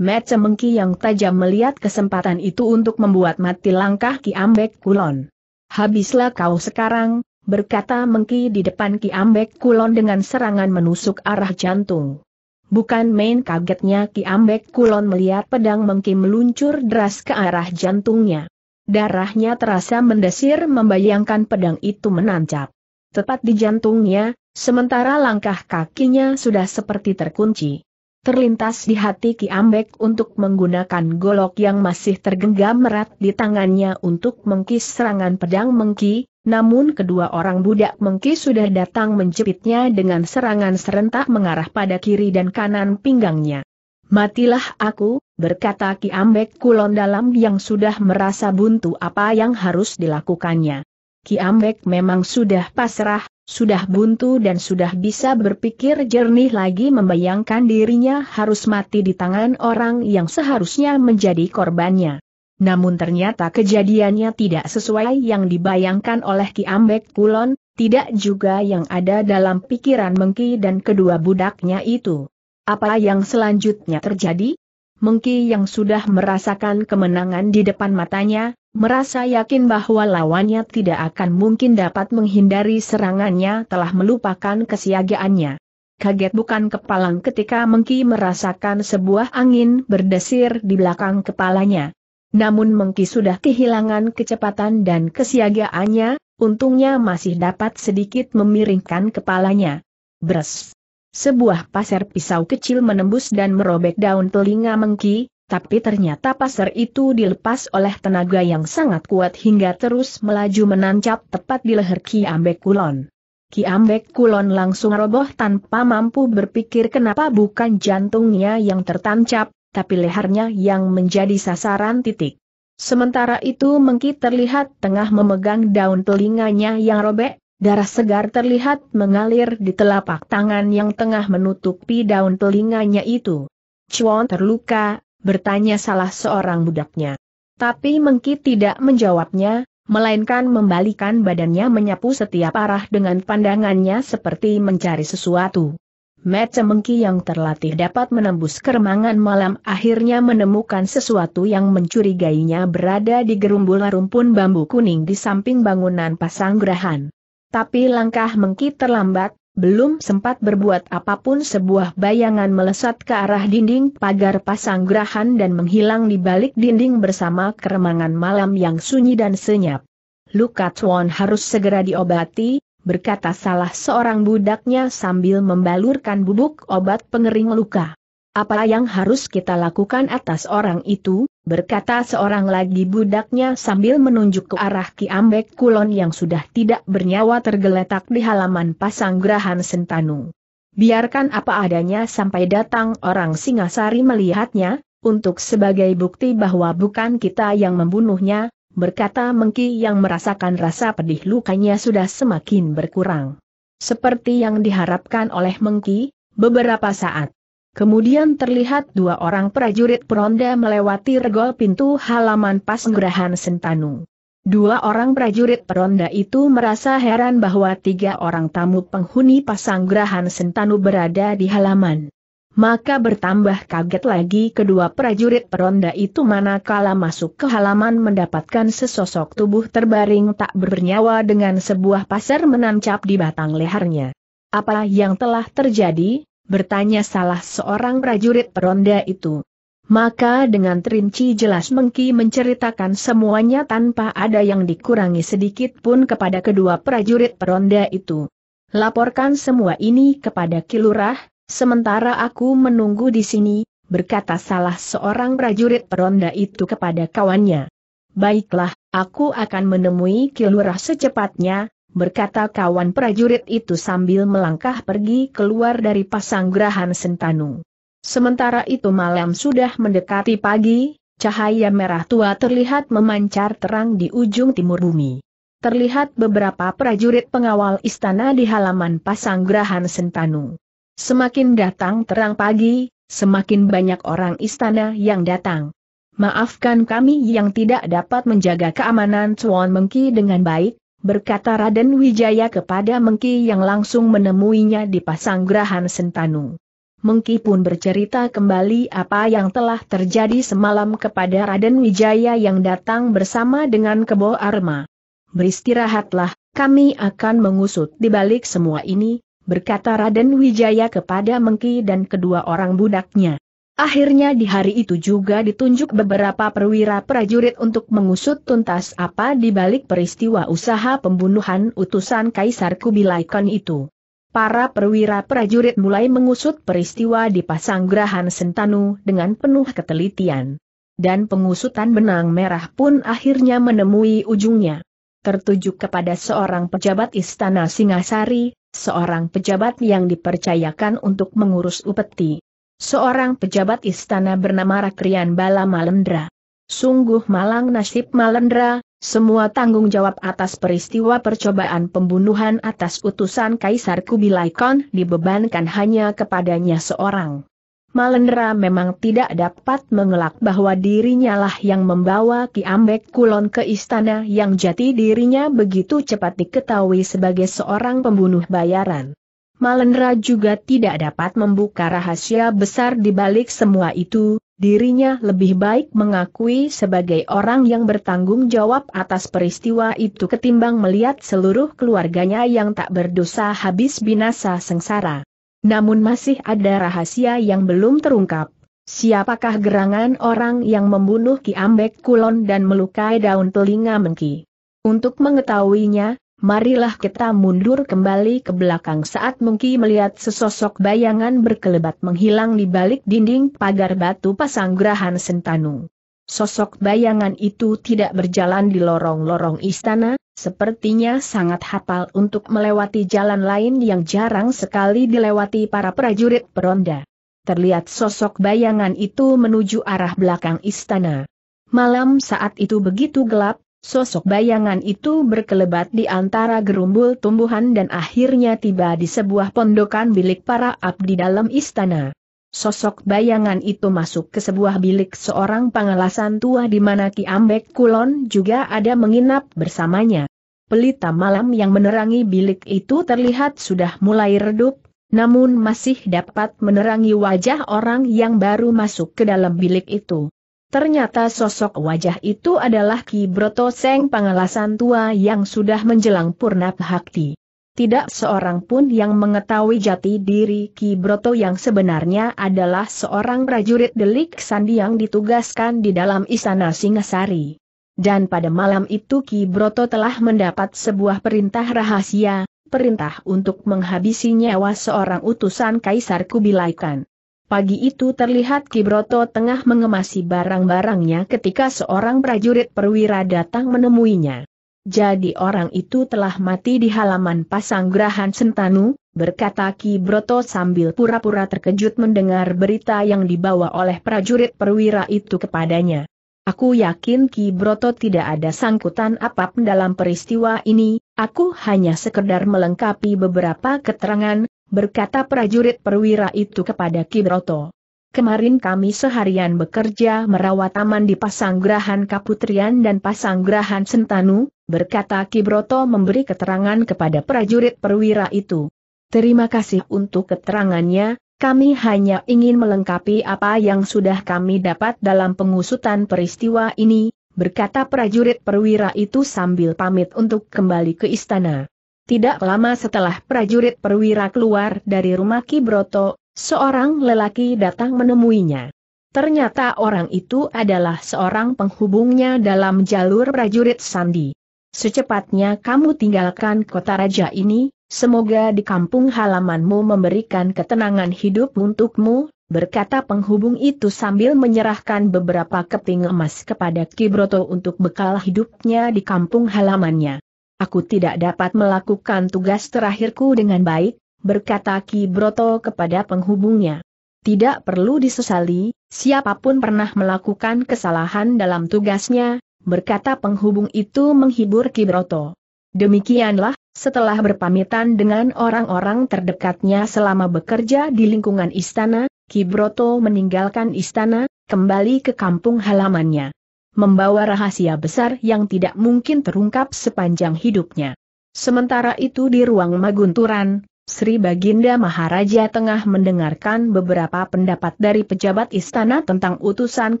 Mat semengki yang tajam melihat kesempatan itu untuk membuat mati langkah Ki Ambek Kulon. Habislah kau sekarang, berkata Mengki di depan Ki Ambek Kulon dengan serangan menusuk arah jantung. Bukan main kagetnya Ki Ambek Kulon melihat pedang Mengki meluncur deras ke arah jantungnya. Darahnya terasa mendesir membayangkan pedang itu menancap. Tepat di jantungnya, sementara langkah kakinya sudah seperti terkunci terlintas di hati Ki Ambek untuk menggunakan golok yang masih tergenggam erat di tangannya untuk mengkis serangan pedang Mengki, namun kedua orang budak Mengki sudah datang menjepitnya dengan serangan serentak mengarah pada kiri dan kanan pinggangnya. Matilah aku, berkata Ki Ambek kulon dalam yang sudah merasa buntu apa yang harus dilakukannya. Ki Ambek memang sudah pasrah, sudah buntu dan sudah bisa berpikir jernih lagi membayangkan dirinya harus mati di tangan orang yang seharusnya menjadi korbannya. Namun ternyata kejadiannya tidak sesuai yang dibayangkan oleh Ki Ambek Kulon, tidak juga yang ada dalam pikiran Mengki dan kedua budaknya itu. Apa yang selanjutnya terjadi? Mengki yang sudah merasakan kemenangan di depan matanya, Merasa yakin bahwa lawannya tidak akan mungkin dapat menghindari serangannya telah melupakan kesiagaannya. Kaget bukan kepalang ketika Mengki merasakan sebuah angin berdesir di belakang kepalanya. Namun Mengki sudah kehilangan kecepatan dan kesiagaannya, untungnya masih dapat sedikit memiringkan kepalanya. Bres. Sebuah pasir pisau kecil menembus dan merobek daun telinga Mengki, tapi ternyata pasir itu dilepas oleh tenaga yang sangat kuat hingga terus melaju menancap tepat di leher Ki Ambek Kulon. Ki Ambek Kulon langsung roboh tanpa mampu berpikir kenapa bukan jantungnya yang tertancap, tapi lehernya yang menjadi sasaran titik. Sementara itu Mengki terlihat tengah memegang daun telinganya yang robek, darah segar terlihat mengalir di telapak tangan yang tengah menutupi daun telinganya itu. Chuan terluka, bertanya salah seorang budaknya. Tapi Mengki tidak menjawabnya, melainkan membalikan badannya menyapu setiap arah dengan pandangannya seperti mencari sesuatu. Mece Mengki yang terlatih dapat menembus keremangan malam akhirnya menemukan sesuatu yang mencurigainya berada di gerumbul rumpun bambu kuning di samping bangunan Pasanggrahan. Tapi langkah Mengki terlambat, belum sempat berbuat apapun sebuah bayangan melesat ke arah dinding pagar pasang gerahan dan menghilang di balik dinding bersama keremangan malam yang sunyi dan senyap. Luka Tuan harus segera diobati, berkata salah seorang budaknya sambil membalurkan bubuk obat pengering luka. Apa yang harus kita lakukan atas orang itu, berkata seorang lagi budaknya sambil menunjuk ke arah Ki Ambek Kulon yang sudah tidak bernyawa tergeletak di halaman Pasanggrahan Sentanu. Biarkan apa adanya sampai datang orang Singasari melihatnya, untuk sebagai bukti bahwa bukan kita yang membunuhnya, berkata Mengki yang merasakan rasa pedih lukanya sudah semakin berkurang. Seperti yang diharapkan oleh Mengki, beberapa saat Kemudian terlihat dua orang prajurit peronda melewati regol pintu halaman pasenggerahan Sentanu. Dua orang prajurit peronda itu merasa heran bahwa tiga orang tamu penghuni Pasanggrahan Sentanu berada di halaman. Maka bertambah kaget lagi kedua prajurit peronda itu manakala masuk ke halaman mendapatkan sesosok tubuh terbaring tak bernyawa dengan sebuah pasar menancap di batang lehernya. Apa yang telah terjadi? bertanya salah seorang prajurit peronda itu. Maka dengan terinci jelas Mengki menceritakan semuanya tanpa ada yang dikurangi sedikit pun kepada kedua prajurit peronda itu. Laporkan semua ini kepada Kilurah, sementara aku menunggu di sini, berkata salah seorang prajurit peronda itu kepada kawannya. Baiklah, aku akan menemui Kilurah secepatnya, berkata kawan prajurit itu sambil melangkah pergi keluar dari pasanggrahan Sentanu. Sementara itu malam sudah mendekati pagi, cahaya merah tua terlihat memancar terang di ujung timur bumi. Terlihat beberapa prajurit pengawal istana di halaman pasanggrahan Sentanu. Semakin datang terang pagi, semakin banyak orang istana yang datang. Maafkan kami yang tidak dapat menjaga keamanan Tuan Mengki dengan baik, berkata Raden Wijaya kepada Mengki yang langsung menemuinya di Pasanggrahan Sentanu. Mengki pun bercerita kembali apa yang telah terjadi semalam kepada Raden Wijaya yang datang bersama dengan Kebo Arma. Beristirahatlah, kami akan mengusut di balik semua ini, berkata Raden Wijaya kepada Mengki dan kedua orang budaknya. Akhirnya di hari itu juga ditunjuk beberapa perwira prajurit untuk mengusut tuntas apa di balik peristiwa usaha pembunuhan utusan Kaisar Kubilai Khan itu. Para perwira prajurit mulai mengusut peristiwa di Pasanggrahan Sentanu dengan penuh ketelitian. Dan pengusutan benang merah pun akhirnya menemui ujungnya. Tertuju kepada seorang pejabat istana Singasari, seorang pejabat yang dipercayakan untuk mengurus upeti. Seorang pejabat istana bernama Rakrian Bala Malendra. Sungguh malang nasib Malendra, semua tanggung jawab atas peristiwa percobaan pembunuhan atas utusan Kaisar Kubilai Khan dibebankan hanya kepadanya seorang. Malendra memang tidak dapat mengelak bahwa dirinya lah yang membawa Ki Ambek Kulon ke istana yang jati dirinya begitu cepat diketahui sebagai seorang pembunuh bayaran. Malendra juga tidak dapat membuka rahasia besar di balik semua itu, dirinya lebih baik mengakui sebagai orang yang bertanggung jawab atas peristiwa itu ketimbang melihat seluruh keluarganya yang tak berdosa habis binasa sengsara. Namun masih ada rahasia yang belum terungkap. Siapakah gerangan orang yang membunuh Ki Ambek Kulon dan melukai daun telinga Mengki? Untuk mengetahuinya, marilah kita mundur kembali ke belakang saat mungkin melihat sesosok bayangan berkelebat menghilang di balik dinding pagar batu pasanggrahan Sentanu. Sosok bayangan itu tidak berjalan di lorong-lorong istana, sepertinya sangat hafal untuk melewati jalan lain yang jarang sekali dilewati para prajurit peronda. Terlihat sosok bayangan itu menuju arah belakang istana. Malam saat itu begitu gelap, Sosok bayangan itu berkelebat di antara gerumbul tumbuhan dan akhirnya tiba di sebuah pondokan bilik para abdi dalam istana. Sosok bayangan itu masuk ke sebuah bilik seorang pangalasan tua di mana Ki Ambek Kulon juga ada menginap bersamanya. Pelita malam yang menerangi bilik itu terlihat sudah mulai redup, namun masih dapat menerangi wajah orang yang baru masuk ke dalam bilik itu. Ternyata sosok wajah itu adalah Ki Broto Seng pengalasan tua yang sudah menjelang purna hakti. Tidak seorang pun yang mengetahui jati diri Ki Broto yang sebenarnya adalah seorang prajurit delik sandi yang ditugaskan di dalam istana Singasari. Dan pada malam itu Ki Broto telah mendapat sebuah perintah rahasia, perintah untuk menghabisi nyawa seorang utusan Kaisar Kubilaikan. Pagi itu terlihat Ki Broto tengah mengemasi barang-barangnya ketika seorang prajurit perwira datang menemuinya. Jadi orang itu telah mati di halaman Pasanggrahan Sentanu, berkata Ki Broto sambil pura-pura terkejut mendengar berita yang dibawa oleh prajurit perwira itu kepadanya. Aku yakin Ki Broto tidak ada sangkutan apapun dalam peristiwa ini, aku hanya sekedar melengkapi beberapa keterangan, berkata prajurit perwira itu kepada Kibroto. Kemarin kami seharian bekerja merawat taman di Pasanggrahan Kaputrian dan Pasanggrahan Sentanu, berkata Kibroto memberi keterangan kepada prajurit perwira itu. Terima kasih untuk keterangannya, kami hanya ingin melengkapi apa yang sudah kami dapat dalam pengusutan peristiwa ini, berkata prajurit perwira itu sambil pamit untuk kembali ke istana. Tidak lama setelah prajurit perwira keluar dari rumah Kibroto, seorang lelaki datang menemuinya. Ternyata orang itu adalah seorang penghubungnya dalam jalur prajurit Sandi. Secepatnya kamu tinggalkan kota raja ini, semoga di kampung halamanmu memberikan ketenangan hidup untukmu, berkata penghubung itu sambil menyerahkan beberapa keping emas kepada Kibroto untuk bekal hidupnya di kampung halamannya. Aku tidak dapat melakukan tugas terakhirku dengan baik, berkata Ki Broto kepada penghubungnya. Tidak perlu disesali, siapapun pernah melakukan kesalahan dalam tugasnya, berkata penghubung itu menghibur Ki Broto. Demikianlah, setelah berpamitan dengan orang-orang terdekatnya selama bekerja di lingkungan istana, Ki Broto meninggalkan istana, kembali ke kampung halamannya membawa rahasia besar yang tidak mungkin terungkap sepanjang hidupnya. Sementara itu di ruang magunturan, Sri Baginda Maharaja tengah mendengarkan beberapa pendapat dari pejabat istana tentang utusan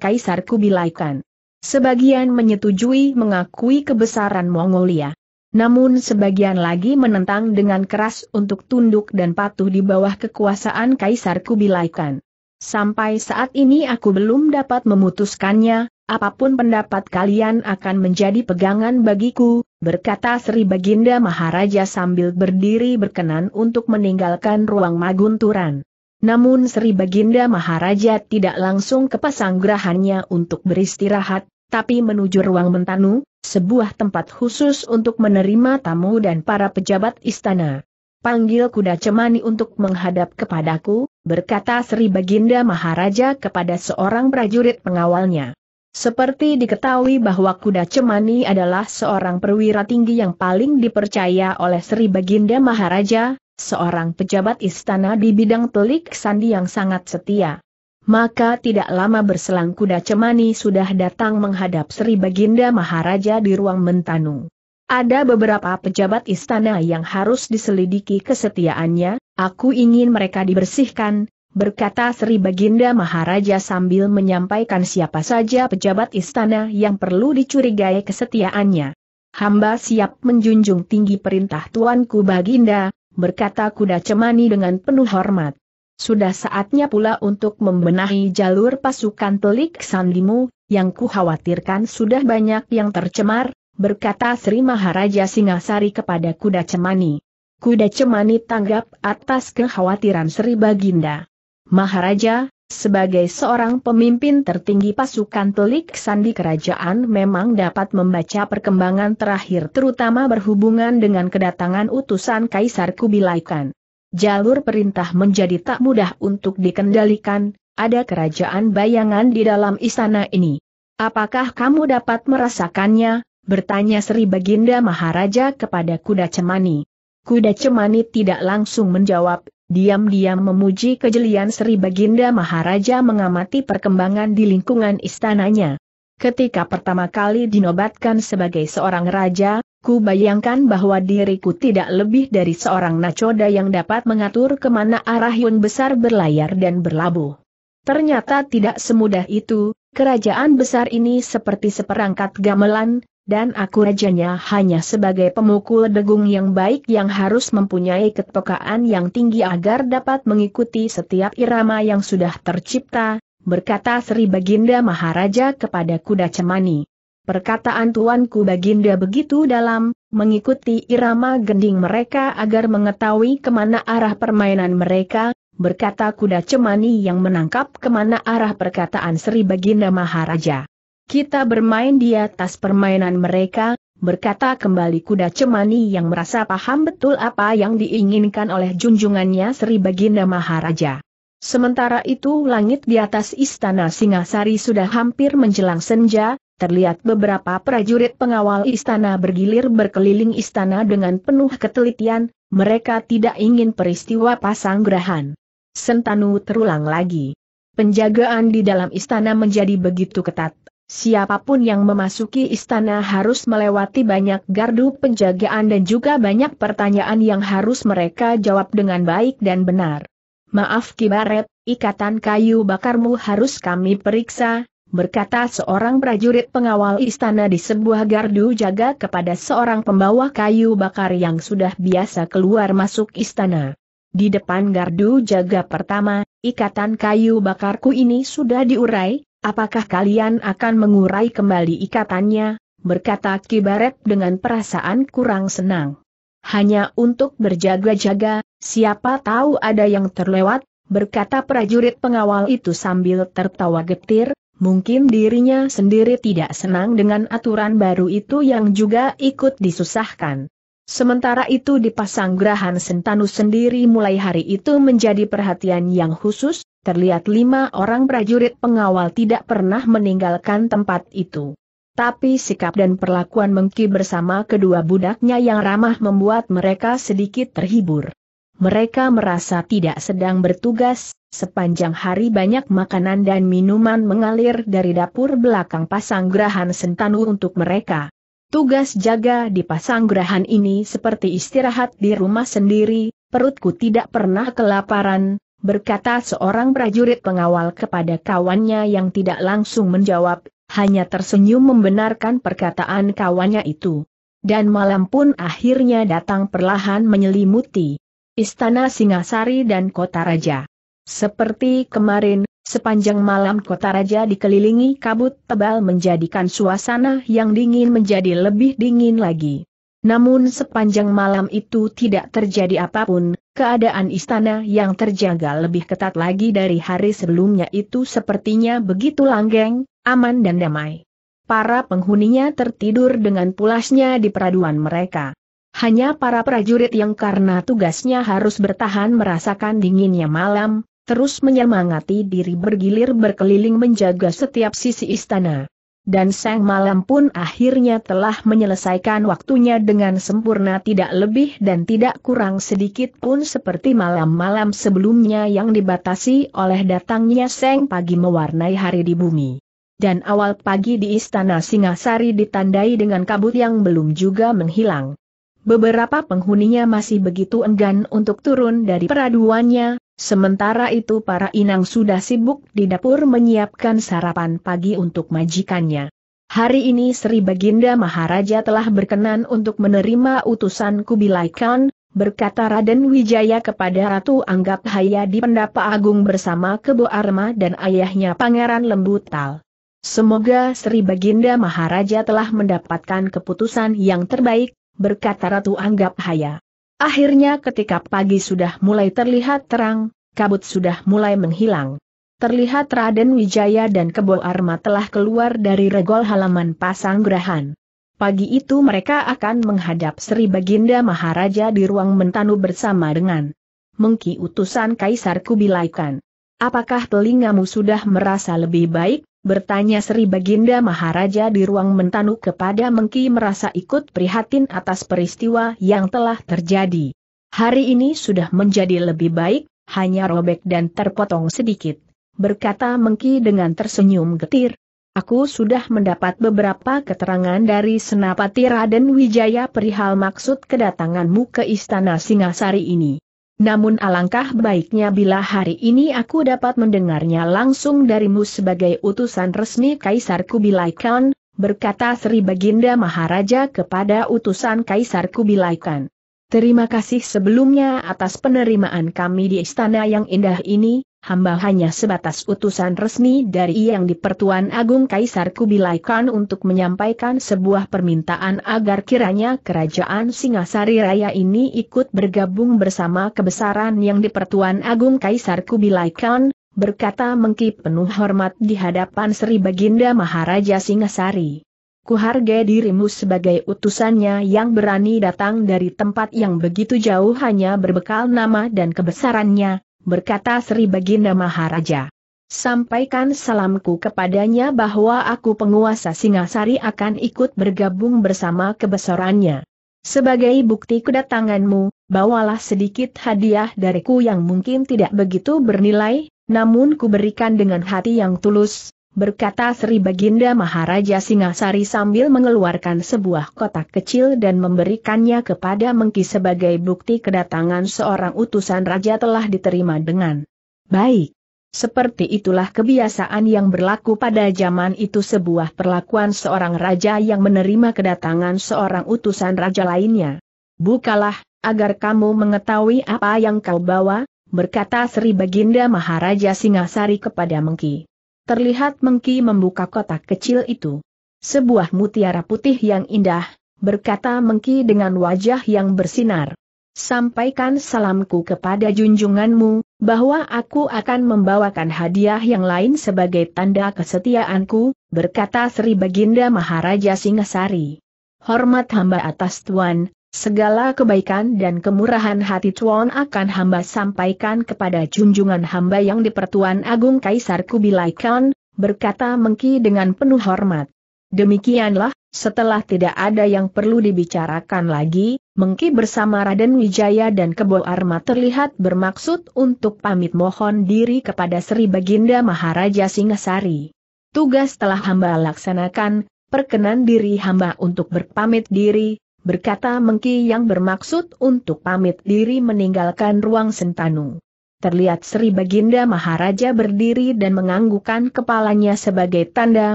Kaisar Kubilai Khan. Sebagian menyetujui mengakui kebesaran Mongolia. Namun sebagian lagi menentang dengan keras untuk tunduk dan patuh di bawah kekuasaan Kaisar Kubilai Khan. Sampai saat ini aku belum dapat memutuskannya, apapun pendapat kalian akan menjadi pegangan bagiku, berkata Sri Baginda Maharaja sambil berdiri berkenan untuk meninggalkan ruang magunturan. Namun Sri Baginda Maharaja tidak langsung ke pesanggrahannya untuk beristirahat, tapi menuju ruang mentanu, sebuah tempat khusus untuk menerima tamu dan para pejabat istana. Panggil kuda cemani untuk menghadap kepadaku, berkata Sri Baginda Maharaja kepada seorang prajurit pengawalnya. Seperti diketahui bahwa kuda Cemani adalah seorang perwira tinggi yang paling dipercaya oleh Sri Baginda Maharaja, seorang pejabat istana di bidang telik sandi yang sangat setia. Maka tidak lama berselang kuda Cemani sudah datang menghadap Sri Baginda Maharaja di ruang Mentanu. Ada beberapa pejabat istana yang harus diselidiki kesetiaannya, aku ingin mereka dibersihkan, berkata Sri Baginda Maharaja sambil menyampaikan siapa saja pejabat istana yang perlu dicurigai kesetiaannya. Hamba siap menjunjung tinggi perintah Tuanku Baginda, berkata kuda cemani dengan penuh hormat. Sudah saatnya pula untuk membenahi jalur pasukan telik sandimu, yang kukhawatirkan sudah banyak yang tercemar, berkata Sri Maharaja Singasari kepada kuda cemani. Kuda Cemani tanggap atas kekhawatiran Sri Baginda. Maharaja, sebagai seorang pemimpin tertinggi pasukan telik sandi kerajaan memang dapat membaca perkembangan terakhir terutama berhubungan dengan kedatangan utusan Kaisar Kubilaikan. Jalur perintah menjadi tak mudah untuk dikendalikan, ada kerajaan bayangan di dalam istana ini. Apakah kamu dapat merasakannya? Bertanya Sri Baginda Maharaja kepada kuda cemani. Kuda cemani tidak langsung menjawab, diam-diam memuji kejelian Sri Baginda Maharaja mengamati perkembangan di lingkungan istananya. Ketika pertama kali dinobatkan sebagai seorang raja, ku bayangkan bahwa diriku tidak lebih dari seorang nacoda yang dapat mengatur kemana arah Yun besar berlayar dan berlabuh. Ternyata tidak semudah itu, kerajaan besar ini seperti seperangkat gamelan, dan aku rajanya hanya sebagai pemukul degung yang baik yang harus mempunyai kepekaan yang tinggi agar dapat mengikuti setiap irama yang sudah tercipta, berkata Sri Baginda Maharaja kepada kuda cemani. Perkataan tuanku Baginda begitu dalam, mengikuti irama gending mereka agar mengetahui kemana arah permainan mereka, berkata kuda cemani yang menangkap kemana arah perkataan Sri Baginda Maharaja. Kita bermain di atas permainan mereka, berkata kembali kuda cemani yang merasa paham betul apa yang diinginkan oleh junjungannya Sri Baginda Maharaja. Sementara itu langit di atas istana Singasari sudah hampir menjelang senja, terlihat beberapa prajurit pengawal istana bergilir berkeliling istana dengan penuh ketelitian, mereka tidak ingin peristiwa pasang gerahan. Sentanu terulang lagi. Penjagaan di dalam istana menjadi begitu ketat. Siapapun yang memasuki istana harus melewati banyak gardu penjagaan dan juga banyak pertanyaan yang harus mereka jawab dengan baik dan benar. Maaf Kibaret, ikatan kayu bakarmu harus kami periksa, berkata seorang prajurit pengawal istana di sebuah gardu jaga kepada seorang pembawa kayu bakar yang sudah biasa keluar masuk istana. Di depan gardu jaga pertama, ikatan kayu bakarku ini sudah diurai, Apakah kalian akan mengurai kembali ikatannya? berkata Kibaret dengan perasaan kurang senang. Hanya untuk berjaga-jaga, siapa tahu ada yang terlewat, berkata prajurit pengawal itu sambil tertawa getir, Mungkin dirinya sendiri tidak senang dengan aturan baru itu yang juga ikut disusahkan. Sementara itu di Pasanggrahan Sentanu sendiri mulai hari itu menjadi perhatian yang khusus, terlihat lima orang prajurit pengawal tidak pernah meninggalkan tempat itu. Tapi sikap dan perlakuan Mengki bersama kedua budaknya yang ramah membuat mereka sedikit terhibur. Mereka merasa tidak sedang bertugas, sepanjang hari banyak makanan dan minuman mengalir dari dapur belakang pasanggrahan Sentanu untuk mereka. Tugas jaga di pasanggrahan ini seperti istirahat di rumah sendiri, perutku tidak pernah kelaparan, berkata seorang prajurit pengawal kepada kawannya yang tidak langsung menjawab, hanya tersenyum membenarkan perkataan kawannya itu. Dan malam pun akhirnya datang perlahan menyelimuti istana Singasari dan kota raja. Seperti kemarin, Sepanjang malam kota raja dikelilingi kabut tebal menjadikan suasana yang dingin menjadi lebih dingin lagi. Namun sepanjang malam itu tidak terjadi apapun, keadaan istana yang terjaga lebih ketat lagi dari hari sebelumnya itu sepertinya begitu langgeng, aman dan damai. Para penghuninya tertidur dengan pulasnya di peraduan mereka. Hanya para prajurit yang karena tugasnya harus bertahan merasakan dinginnya malam, terus menyemangati diri bergilir berkeliling menjaga setiap sisi istana. Dan sang malam pun akhirnya telah menyelesaikan waktunya dengan sempurna tidak lebih dan tidak kurang sedikit pun seperti malam-malam sebelumnya yang dibatasi oleh datangnya sang pagi mewarnai hari di bumi. Dan awal pagi di istana Singasari ditandai dengan kabut yang belum juga menghilang. Beberapa penghuninya masih begitu enggan untuk turun dari peraduannya, Sementara itu para inang sudah sibuk di dapur menyiapkan sarapan pagi untuk majikannya. Hari ini Sri Baginda Maharaja telah berkenan untuk menerima utusan Kubilai Khan, berkata Raden Wijaya kepada Ratu Anggap Haya di Pendapa Agung bersama Kebo Arma dan ayahnya Pangeran Lembutal. Semoga Sri Baginda Maharaja telah mendapatkan keputusan yang terbaik, berkata Ratu Anggap Haya. Akhirnya ketika pagi sudah mulai terlihat terang, kabut sudah mulai menghilang. Terlihat Raden Wijaya dan Kebo Arma telah keluar dari regol halaman pasang gerahan. Pagi itu mereka akan menghadap Sri Baginda Maharaja di ruang Mentanu bersama dengan Mengki utusan Kaisar Kubilaikan. Apakah telingamu sudah merasa lebih baik? bertanya Sri Baginda Maharaja di ruang mentanu kepada Mengki merasa ikut prihatin atas peristiwa yang telah terjadi. Hari ini sudah menjadi lebih baik, hanya robek dan terpotong sedikit, berkata Mengki dengan tersenyum getir. Aku sudah mendapat beberapa keterangan dari Senapati Raden Wijaya perihal maksud kedatanganmu ke Istana Singasari ini. Namun alangkah baiknya bila hari ini aku dapat mendengarnya langsung darimu sebagai utusan resmi Kaisar Kubilai Khan, berkata Sri Baginda Maharaja kepada utusan Kaisar Kubilai Khan. Terima kasih sebelumnya atas penerimaan kami di istana yang indah ini, hamba hanya sebatas utusan resmi dari yang Dipertuan Agung Kaisar Kubilai Khan untuk menyampaikan sebuah permintaan agar kiranya kerajaan Singasari Raya ini ikut bergabung bersama kebesaran yang Dipertuan Agung Kaisar Kubilai Khan, berkata Mengki penuh hormat di hadapan Sri Baginda Maharaja Singasari. Kuharga dirimu sebagai utusannya yang berani datang dari tempat yang begitu jauh hanya berbekal nama dan kebesarannya, berkata Sri Baginda Maharaja. Sampaikan salamku kepadanya bahwa aku penguasa Singasari akan ikut bergabung bersama kebesarannya. Sebagai bukti kedatanganmu, bawalah sedikit hadiah dariku yang mungkin tidak begitu bernilai, namun kuberikan dengan hati yang tulus, berkata Sri Baginda Maharaja Singasari sambil mengeluarkan sebuah kotak kecil dan memberikannya kepada Mengki sebagai bukti kedatangan seorang utusan raja telah diterima dengan baik. Seperti itulah kebiasaan yang berlaku pada zaman itu sebuah perlakuan seorang raja yang menerima kedatangan seorang utusan raja lainnya. Bukalah, agar kamu mengetahui apa yang kau bawa, berkata Sri Baginda Maharaja Singasari kepada Mengki terlihat Mengki membuka kotak kecil itu. Sebuah mutiara putih yang indah, berkata Mengki dengan wajah yang bersinar. Sampaikan salamku kepada junjunganmu, bahwa aku akan membawakan hadiah yang lain sebagai tanda kesetiaanku, berkata Sri Baginda Maharaja Singasari. Hormat hamba atas Tuan, Segala kebaikan dan kemurahan hati Tuan akan hamba sampaikan kepada junjungan hamba yang dipertuan Agung Kaisar Kubilai Khan, berkata Mengki dengan penuh hormat. Demikianlah, setelah tidak ada yang perlu dibicarakan lagi, Mengki bersama Raden Wijaya dan Kebo Arma terlihat bermaksud untuk pamit mohon diri kepada Sri Baginda Maharaja Singasari. Tugas telah hamba laksanakan, perkenan diri hamba untuk berpamit diri, berkata Mengki yang bermaksud untuk pamit diri meninggalkan ruang sentanu. Terlihat Sri Baginda Maharaja berdiri dan menganggukkan kepalanya sebagai tanda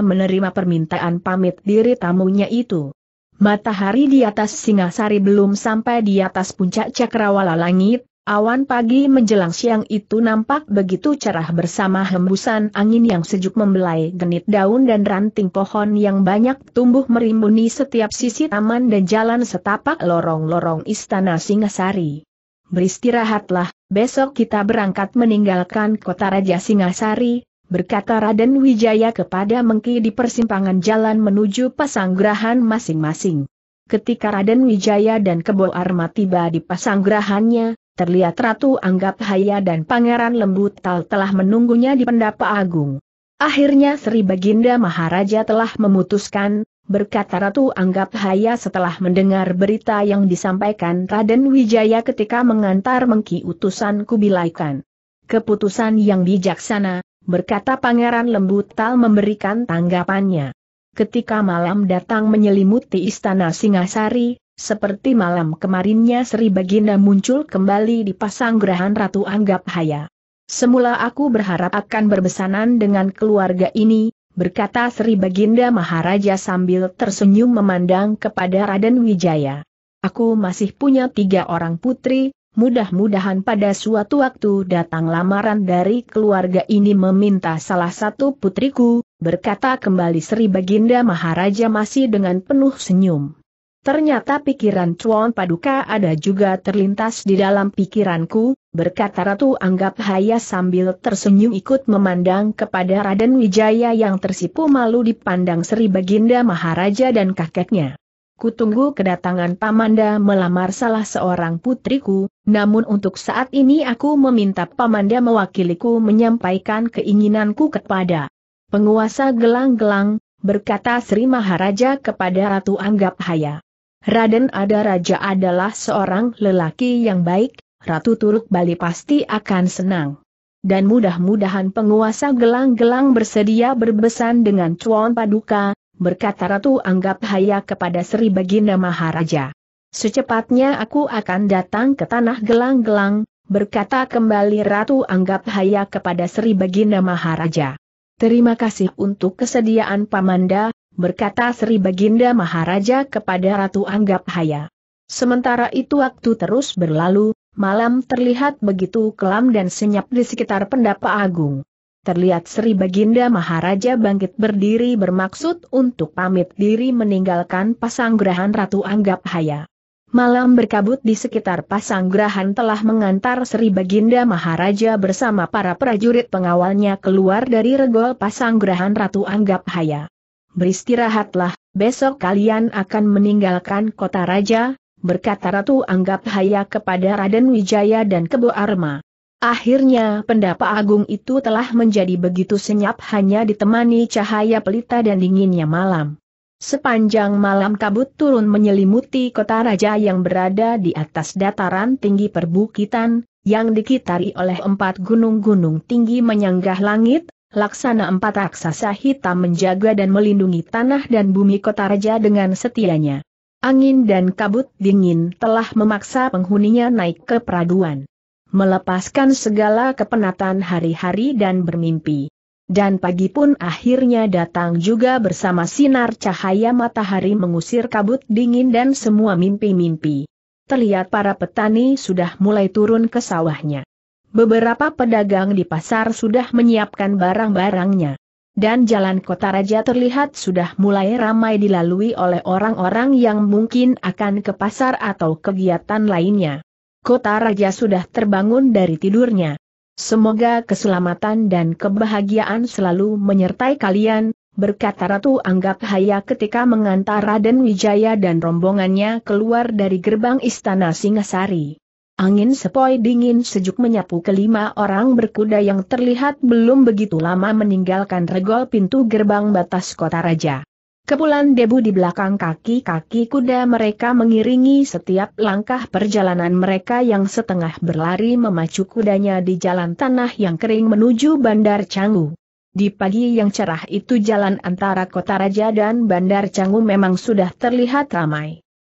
menerima permintaan pamit diri tamunya itu. Matahari di atas Singasari belum sampai di atas puncak cakrawala langit, Awan pagi menjelang siang itu nampak begitu cerah bersama hembusan angin yang sejuk membelai genit daun dan ranting pohon yang banyak tumbuh merimbuni setiap sisi taman dan jalan setapak lorong-lorong istana Singasari. Beristirahatlah, besok kita berangkat meninggalkan kota Raja Singasari, berkata Raden Wijaya kepada Mengki di persimpangan jalan menuju pasanggrahan masing-masing. Ketika Raden Wijaya dan Kebo Arma tiba di pasanggrahannya, Terlihat Ratu Anggap Haya dan Pangeran Lembu Tal telah menunggunya di pendapa agung. Akhirnya Sri Baginda Maharaja telah memutuskan, berkata Ratu Anggap Haya setelah mendengar berita yang disampaikan Raden Wijaya ketika mengantar mengki utusan Kubilaikan. Keputusan yang bijaksana, berkata Pangeran Lembu Tal memberikan tanggapannya. Ketika malam datang menyelimuti istana Singasari, seperti malam kemarinnya Sri Baginda muncul kembali di pasanggrahan Ratu Anggap Haya. Semula aku berharap akan berbesanan dengan keluarga ini, berkata Sri Baginda Maharaja sambil tersenyum memandang kepada Raden Wijaya. Aku masih punya tiga orang putri, mudah-mudahan pada suatu waktu datang lamaran dari keluarga ini meminta salah satu putriku, berkata kembali Sri Baginda Maharaja masih dengan penuh senyum. Ternyata pikiran Chuan Paduka ada juga terlintas di dalam pikiranku, berkata Ratu Anggap Haya sambil tersenyum ikut memandang kepada Raden Wijaya yang tersipu malu dipandang Sri Baginda Maharaja dan kakeknya. Kutunggu kedatangan Pamanda melamar salah seorang putriku, namun untuk saat ini aku meminta Pamanda mewakiliku menyampaikan keinginanku kepada penguasa gelang-gelang, berkata Sri Maharaja kepada Ratu Anggap Haya. Raden Ada Raja adalah seorang lelaki yang baik, Ratu Turuk Bali pasti akan senang. Dan mudah-mudahan penguasa gelang-gelang bersedia berbesan dengan Cuan Paduka, berkata Ratu Anggap Haya kepada Sri Baginda Maharaja. Secepatnya aku akan datang ke tanah gelang-gelang, berkata kembali Ratu Anggap Haya kepada Sri Baginda Maharaja. Terima kasih untuk kesediaan Pamanda, berkata Sri Baginda Maharaja kepada Ratu Anggap Haya. Sementara itu waktu terus berlalu, malam terlihat begitu kelam dan senyap di sekitar pendapa agung. Terlihat Sri Baginda Maharaja bangkit berdiri bermaksud untuk pamit diri meninggalkan pasanggrahan Ratu Anggap Haya. Malam berkabut di sekitar pasanggrahan telah mengantar Sri Baginda Maharaja bersama para prajurit pengawalnya keluar dari regol pasanggrahan Ratu Anggap Haya beristirahatlah, besok kalian akan meninggalkan kota raja, berkata Ratu Anggap Haya kepada Raden Wijaya dan Kebo Arma. Akhirnya pendapa agung itu telah menjadi begitu senyap hanya ditemani cahaya pelita dan dinginnya malam. Sepanjang malam kabut turun menyelimuti kota raja yang berada di atas dataran tinggi perbukitan, yang dikitari oleh empat gunung-gunung tinggi menyanggah langit, Laksana empat raksasa hitam menjaga dan melindungi tanah dan bumi kota raja dengan setianya. Angin dan kabut dingin telah memaksa penghuninya naik ke peraduan. Melepaskan segala kepenatan hari-hari dan bermimpi. Dan pagi pun akhirnya datang juga bersama sinar cahaya matahari mengusir kabut dingin dan semua mimpi-mimpi terlihat para petani sudah mulai turun ke sawahnya. Beberapa pedagang di pasar sudah menyiapkan barang-barangnya. Dan jalan kota raja terlihat sudah mulai ramai dilalui oleh orang-orang yang mungkin akan ke pasar atau kegiatan lainnya. Kota raja sudah terbangun dari tidurnya. Semoga keselamatan dan kebahagiaan selalu menyertai kalian, berkata Ratu Anggap Haya ketika mengantar Raden Wijaya dan rombongannya keluar dari gerbang Istana Singasari. Angin sepoi dingin sejuk menyapu kelima orang berkuda yang terlihat belum begitu lama meninggalkan regol pintu gerbang batas kota raja. Kepulan debu di belakang kaki-kaki kuda mereka mengiringi setiap langkah perjalanan mereka yang setengah berlari memacu kudanya di jalan tanah yang kering menuju Bandar Canggu. Di pagi yang cerah itu jalan antara kota raja dan Bandar Canggu memang sudah terlihat ramai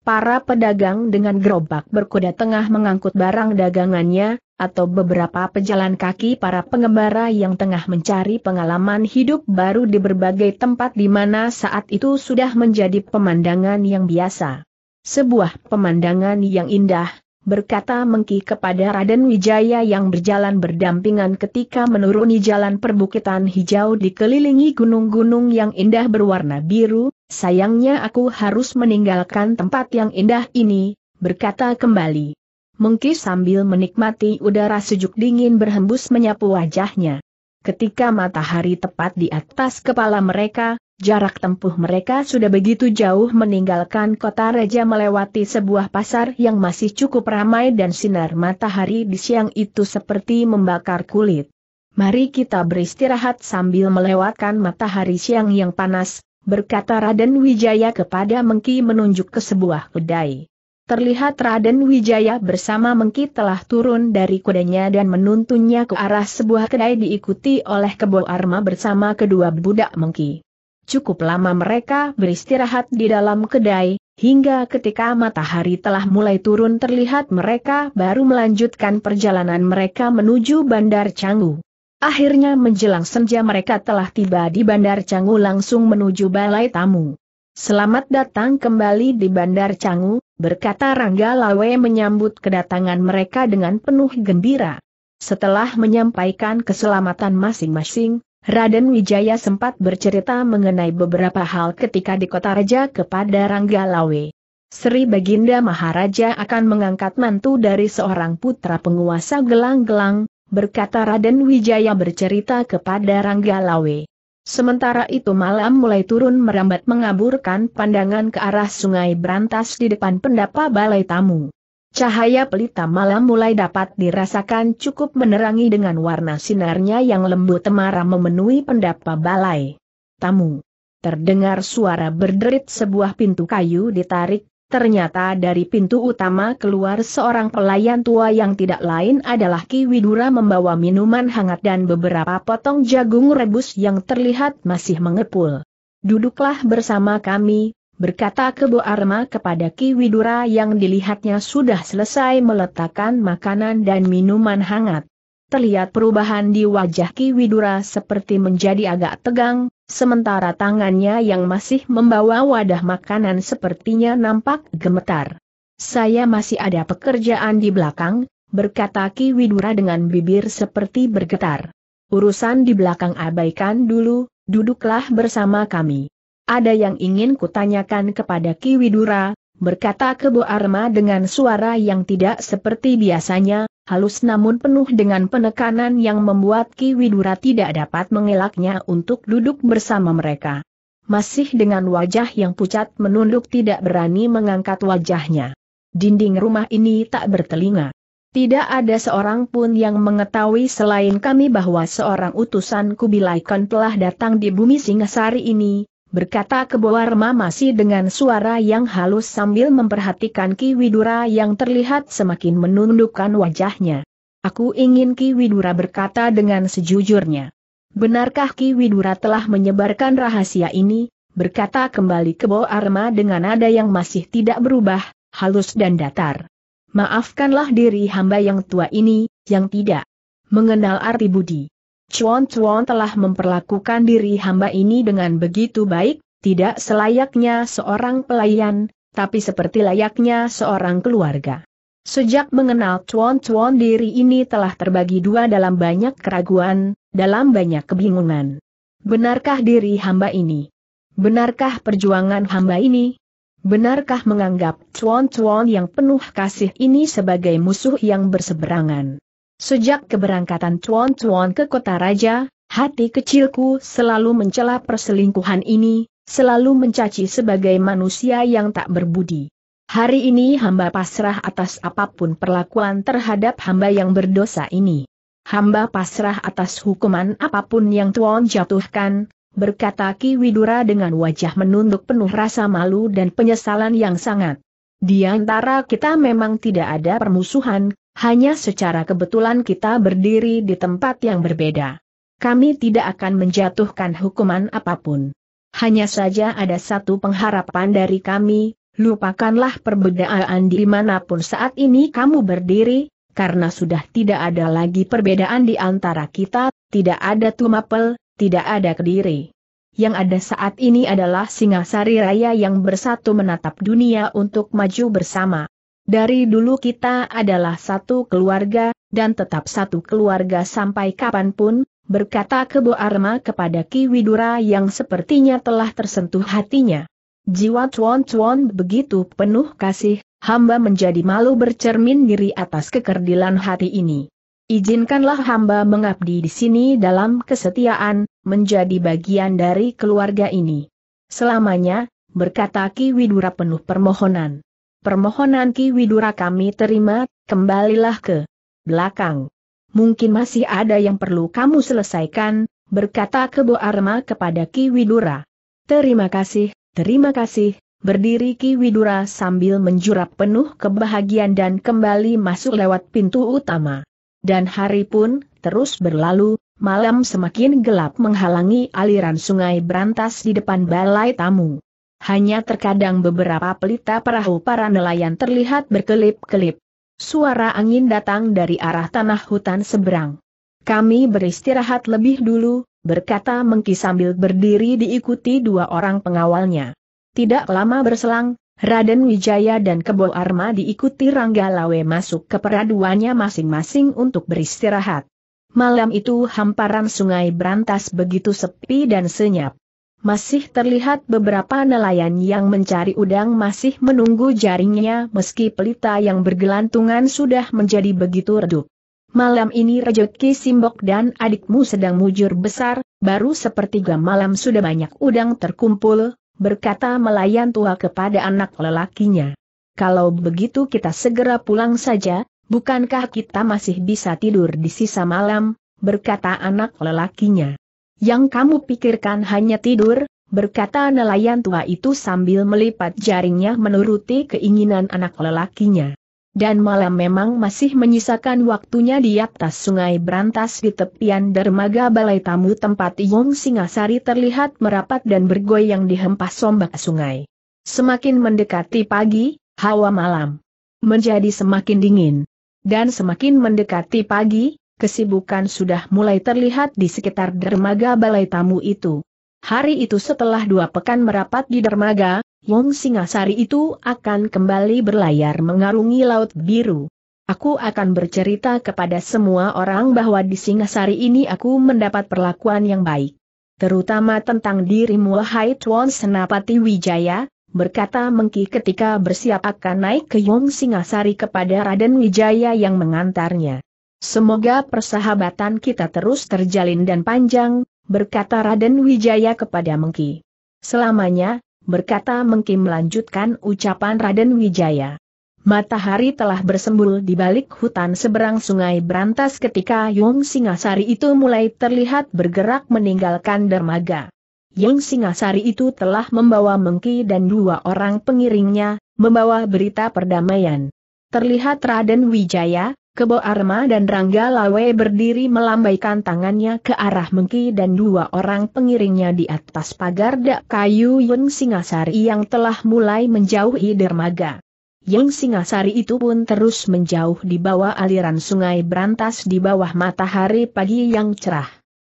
para pedagang dengan gerobak berkuda tengah mengangkut barang dagangannya, atau beberapa pejalan kaki para pengembara yang tengah mencari pengalaman hidup baru di berbagai tempat di mana saat itu sudah menjadi pemandangan yang biasa. Sebuah pemandangan yang indah, berkata Mengki kepada Raden Wijaya yang berjalan berdampingan ketika menuruni jalan perbukitan hijau dikelilingi gunung-gunung yang indah berwarna biru, sayangnya aku harus meninggalkan tempat yang indah ini, berkata kembali. Mengki sambil menikmati udara sejuk dingin berhembus menyapu wajahnya. Ketika matahari tepat di atas kepala mereka, Jarak tempuh mereka sudah begitu jauh meninggalkan kota raja melewati sebuah pasar yang masih cukup ramai dan sinar matahari di siang itu seperti membakar kulit. Mari kita beristirahat sambil melewatkan matahari siang yang panas, berkata Raden Wijaya kepada Mengki menunjuk ke sebuah kedai. Terlihat Raden Wijaya bersama Mengki telah turun dari kudanya dan menuntunnya ke arah sebuah kedai diikuti oleh Kebo Arma bersama kedua budak Mengki. Cukup lama mereka beristirahat di dalam kedai, hingga ketika matahari telah mulai turun terlihat mereka baru melanjutkan perjalanan mereka menuju Bandar Canggu. Akhirnya menjelang senja mereka telah tiba di Bandar Canggu langsung menuju Balai Tamu. Selamat datang kembali di Bandar Canggu, berkata Rangga Lawe menyambut kedatangan mereka dengan penuh gembira. Setelah menyampaikan keselamatan masing-masing, Raden Wijaya sempat bercerita mengenai beberapa hal ketika di kota raja kepada Ranggalawe. Sri Baginda Maharaja akan mengangkat mantu dari seorang putra penguasa gelang-gelang, berkata Raden Wijaya bercerita kepada Ranggalawe. Sementara itu malam mulai turun merambat mengaburkan pandangan ke arah sungai Berantas di depan pendapa balai tamu. Cahaya pelita malam mulai dapat dirasakan cukup menerangi dengan warna sinarnya yang lembut temara memenuhi pendapa balai. Tamu. Terdengar suara berderit sebuah pintu kayu ditarik, ternyata dari pintu utama keluar seorang pelayan tua yang tidak lain adalah Ki Widura membawa minuman hangat dan beberapa potong jagung rebus yang terlihat masih mengepul. Duduklah bersama kami, berkata Kebo Arma kepada Ki Widura yang dilihatnya sudah selesai meletakkan makanan dan minuman hangat. Terlihat perubahan di wajah Ki Widura seperti menjadi agak tegang, sementara tangannya yang masih membawa wadah makanan sepertinya nampak gemetar. Saya masih ada pekerjaan di belakang, berkata Ki Widura dengan bibir seperti bergetar. Urusan di belakang abaikan dulu, duduklah bersama kami. Ada yang ingin kutanyakan kepada Ki Widura, berkata Kebo Arma dengan suara yang tidak seperti biasanya, halus namun penuh dengan penekanan yang membuat Ki Widura tidak dapat mengelaknya untuk duduk bersama mereka. Masih dengan wajah yang pucat menunduk tidak berani mengangkat wajahnya. Dinding rumah ini tak bertelinga. Tidak ada seorang pun yang mengetahui selain kami bahwa seorang utusan Kubilai Khan telah datang di bumi Singasari ini, berkata Arma masih dengan suara yang halus sambil memperhatikan Ki Widura yang terlihat semakin menundukkan wajahnya. Aku ingin Ki Widura berkata dengan sejujurnya. Benarkah Ki Widura telah menyebarkan rahasia ini? Berkata kembali Kebo Arma dengan nada yang masih tidak berubah, halus dan datar. Maafkanlah diri hamba yang tua ini, yang tidak mengenal arti budi. Chuan Chuan telah memperlakukan diri hamba ini dengan begitu baik, tidak selayaknya seorang pelayan, tapi seperti layaknya seorang keluarga. Sejak mengenal cuan-cuan diri ini telah terbagi dua dalam banyak keraguan, dalam banyak kebingungan. Benarkah diri hamba ini? Benarkah perjuangan hamba ini? Benarkah menganggap cuan-cuan yang penuh kasih ini sebagai musuh yang berseberangan? Sejak keberangkatan Tuan-Tuan ke kota raja, hati kecilku selalu mencela perselingkuhan ini, selalu mencaci sebagai manusia yang tak berbudi. Hari ini hamba pasrah atas apapun perlakuan terhadap hamba yang berdosa ini. Hamba pasrah atas hukuman apapun yang Tuan jatuhkan, berkata Ki Widura dengan wajah menunduk penuh rasa malu dan penyesalan yang sangat. Di antara kita memang tidak ada permusuhan, hanya secara kebetulan kita berdiri di tempat yang berbeda. Kami tidak akan menjatuhkan hukuman apapun. Hanya saja ada satu pengharapan dari kami, lupakanlah perbedaan di manapun saat ini kamu berdiri, karena sudah tidak ada lagi perbedaan di antara kita, tidak ada Tumapel, tidak ada Kediri. Yang ada saat ini adalah Singasari Raya yang bersatu menatap dunia untuk maju bersama. Dari dulu kita adalah satu keluarga, dan tetap satu keluarga sampai kapanpun, berkata Kebo Arma kepada Ki Widura yang sepertinya telah tersentuh hatinya. Jiwa Chuan Chuan begitu penuh kasih, hamba menjadi malu bercermin diri atas kekerdilan hati ini. Izinkanlah hamba mengabdi di sini dalam kesetiaan, menjadi bagian dari keluarga ini. Selamanya, berkata Ki Widura penuh permohonan permohonan Ki Widura kami terima, kembalilah ke belakang. Mungkin masih ada yang perlu kamu selesaikan, berkata Kebo Arma kepada Ki Widura. Terima kasih, terima kasih, berdiri Ki Widura sambil menjurap penuh kebahagiaan dan kembali masuk lewat pintu utama. Dan hari pun terus berlalu, malam semakin gelap menghalangi aliran sungai Berantas di depan balai tamu. Hanya terkadang beberapa pelita perahu para nelayan terlihat berkelip-kelip. Suara angin datang dari arah tanah hutan seberang. Kami beristirahat lebih dulu, berkata Mengki sambil berdiri diikuti dua orang pengawalnya. Tidak lama berselang, Raden Wijaya dan Kebo Arma diikuti Rangga Lawe masuk ke peraduannya masing-masing untuk beristirahat. Malam itu hamparan sungai berantas begitu sepi dan senyap masih terlihat beberapa nelayan yang mencari udang masih menunggu jaringnya meski pelita yang bergelantungan sudah menjadi begitu redup. Malam ini rejeki Simbok dan adikmu sedang mujur besar, baru sepertiga malam sudah banyak udang terkumpul, berkata melayan tua kepada anak lelakinya. Kalau begitu kita segera pulang saja, bukankah kita masih bisa tidur di sisa malam, berkata anak lelakinya. Yang kamu pikirkan hanya tidur, berkata nelayan tua itu sambil melipat jaringnya menuruti keinginan anak lelakinya. Dan malam memang masih menyisakan waktunya di atas sungai berantas di tepian dermaga balai tamu tempat Yong Singasari terlihat merapat dan bergoyang di hempas sombak sungai. Semakin mendekati pagi, hawa malam menjadi semakin dingin. Dan semakin mendekati pagi, kesibukan sudah mulai terlihat di sekitar dermaga balai tamu itu. Hari itu setelah dua pekan merapat di dermaga, Wong Singasari itu akan kembali berlayar mengarungi Laut Biru. Aku akan bercerita kepada semua orang bahwa di Singasari ini aku mendapat perlakuan yang baik. Terutama tentang dirimu Hai Tuan Senapati Wijaya, berkata Mengki ketika bersiap akan naik ke Yong Singasari kepada Raden Wijaya yang mengantarnya. Semoga persahabatan kita terus terjalin dan panjang, berkata Raden Wijaya kepada Mengki. Selamanya, berkata Mengki melanjutkan ucapan Raden Wijaya. Matahari telah bersembul di balik hutan seberang sungai Brantas ketika Yong Singasari itu mulai terlihat bergerak meninggalkan dermaga. Yong Singasari itu telah membawa Mengki dan dua orang pengiringnya, membawa berita perdamaian. Terlihat Raden Wijaya, Kebo Arma dan Rangga Lawe berdiri melambaikan tangannya ke arah Mengki dan dua orang pengiringnya di atas pagar dak kayu Yun Singasari yang telah mulai menjauhi dermaga. Yun Singasari itu pun terus menjauh di bawah aliran sungai Berantas di bawah matahari pagi yang cerah.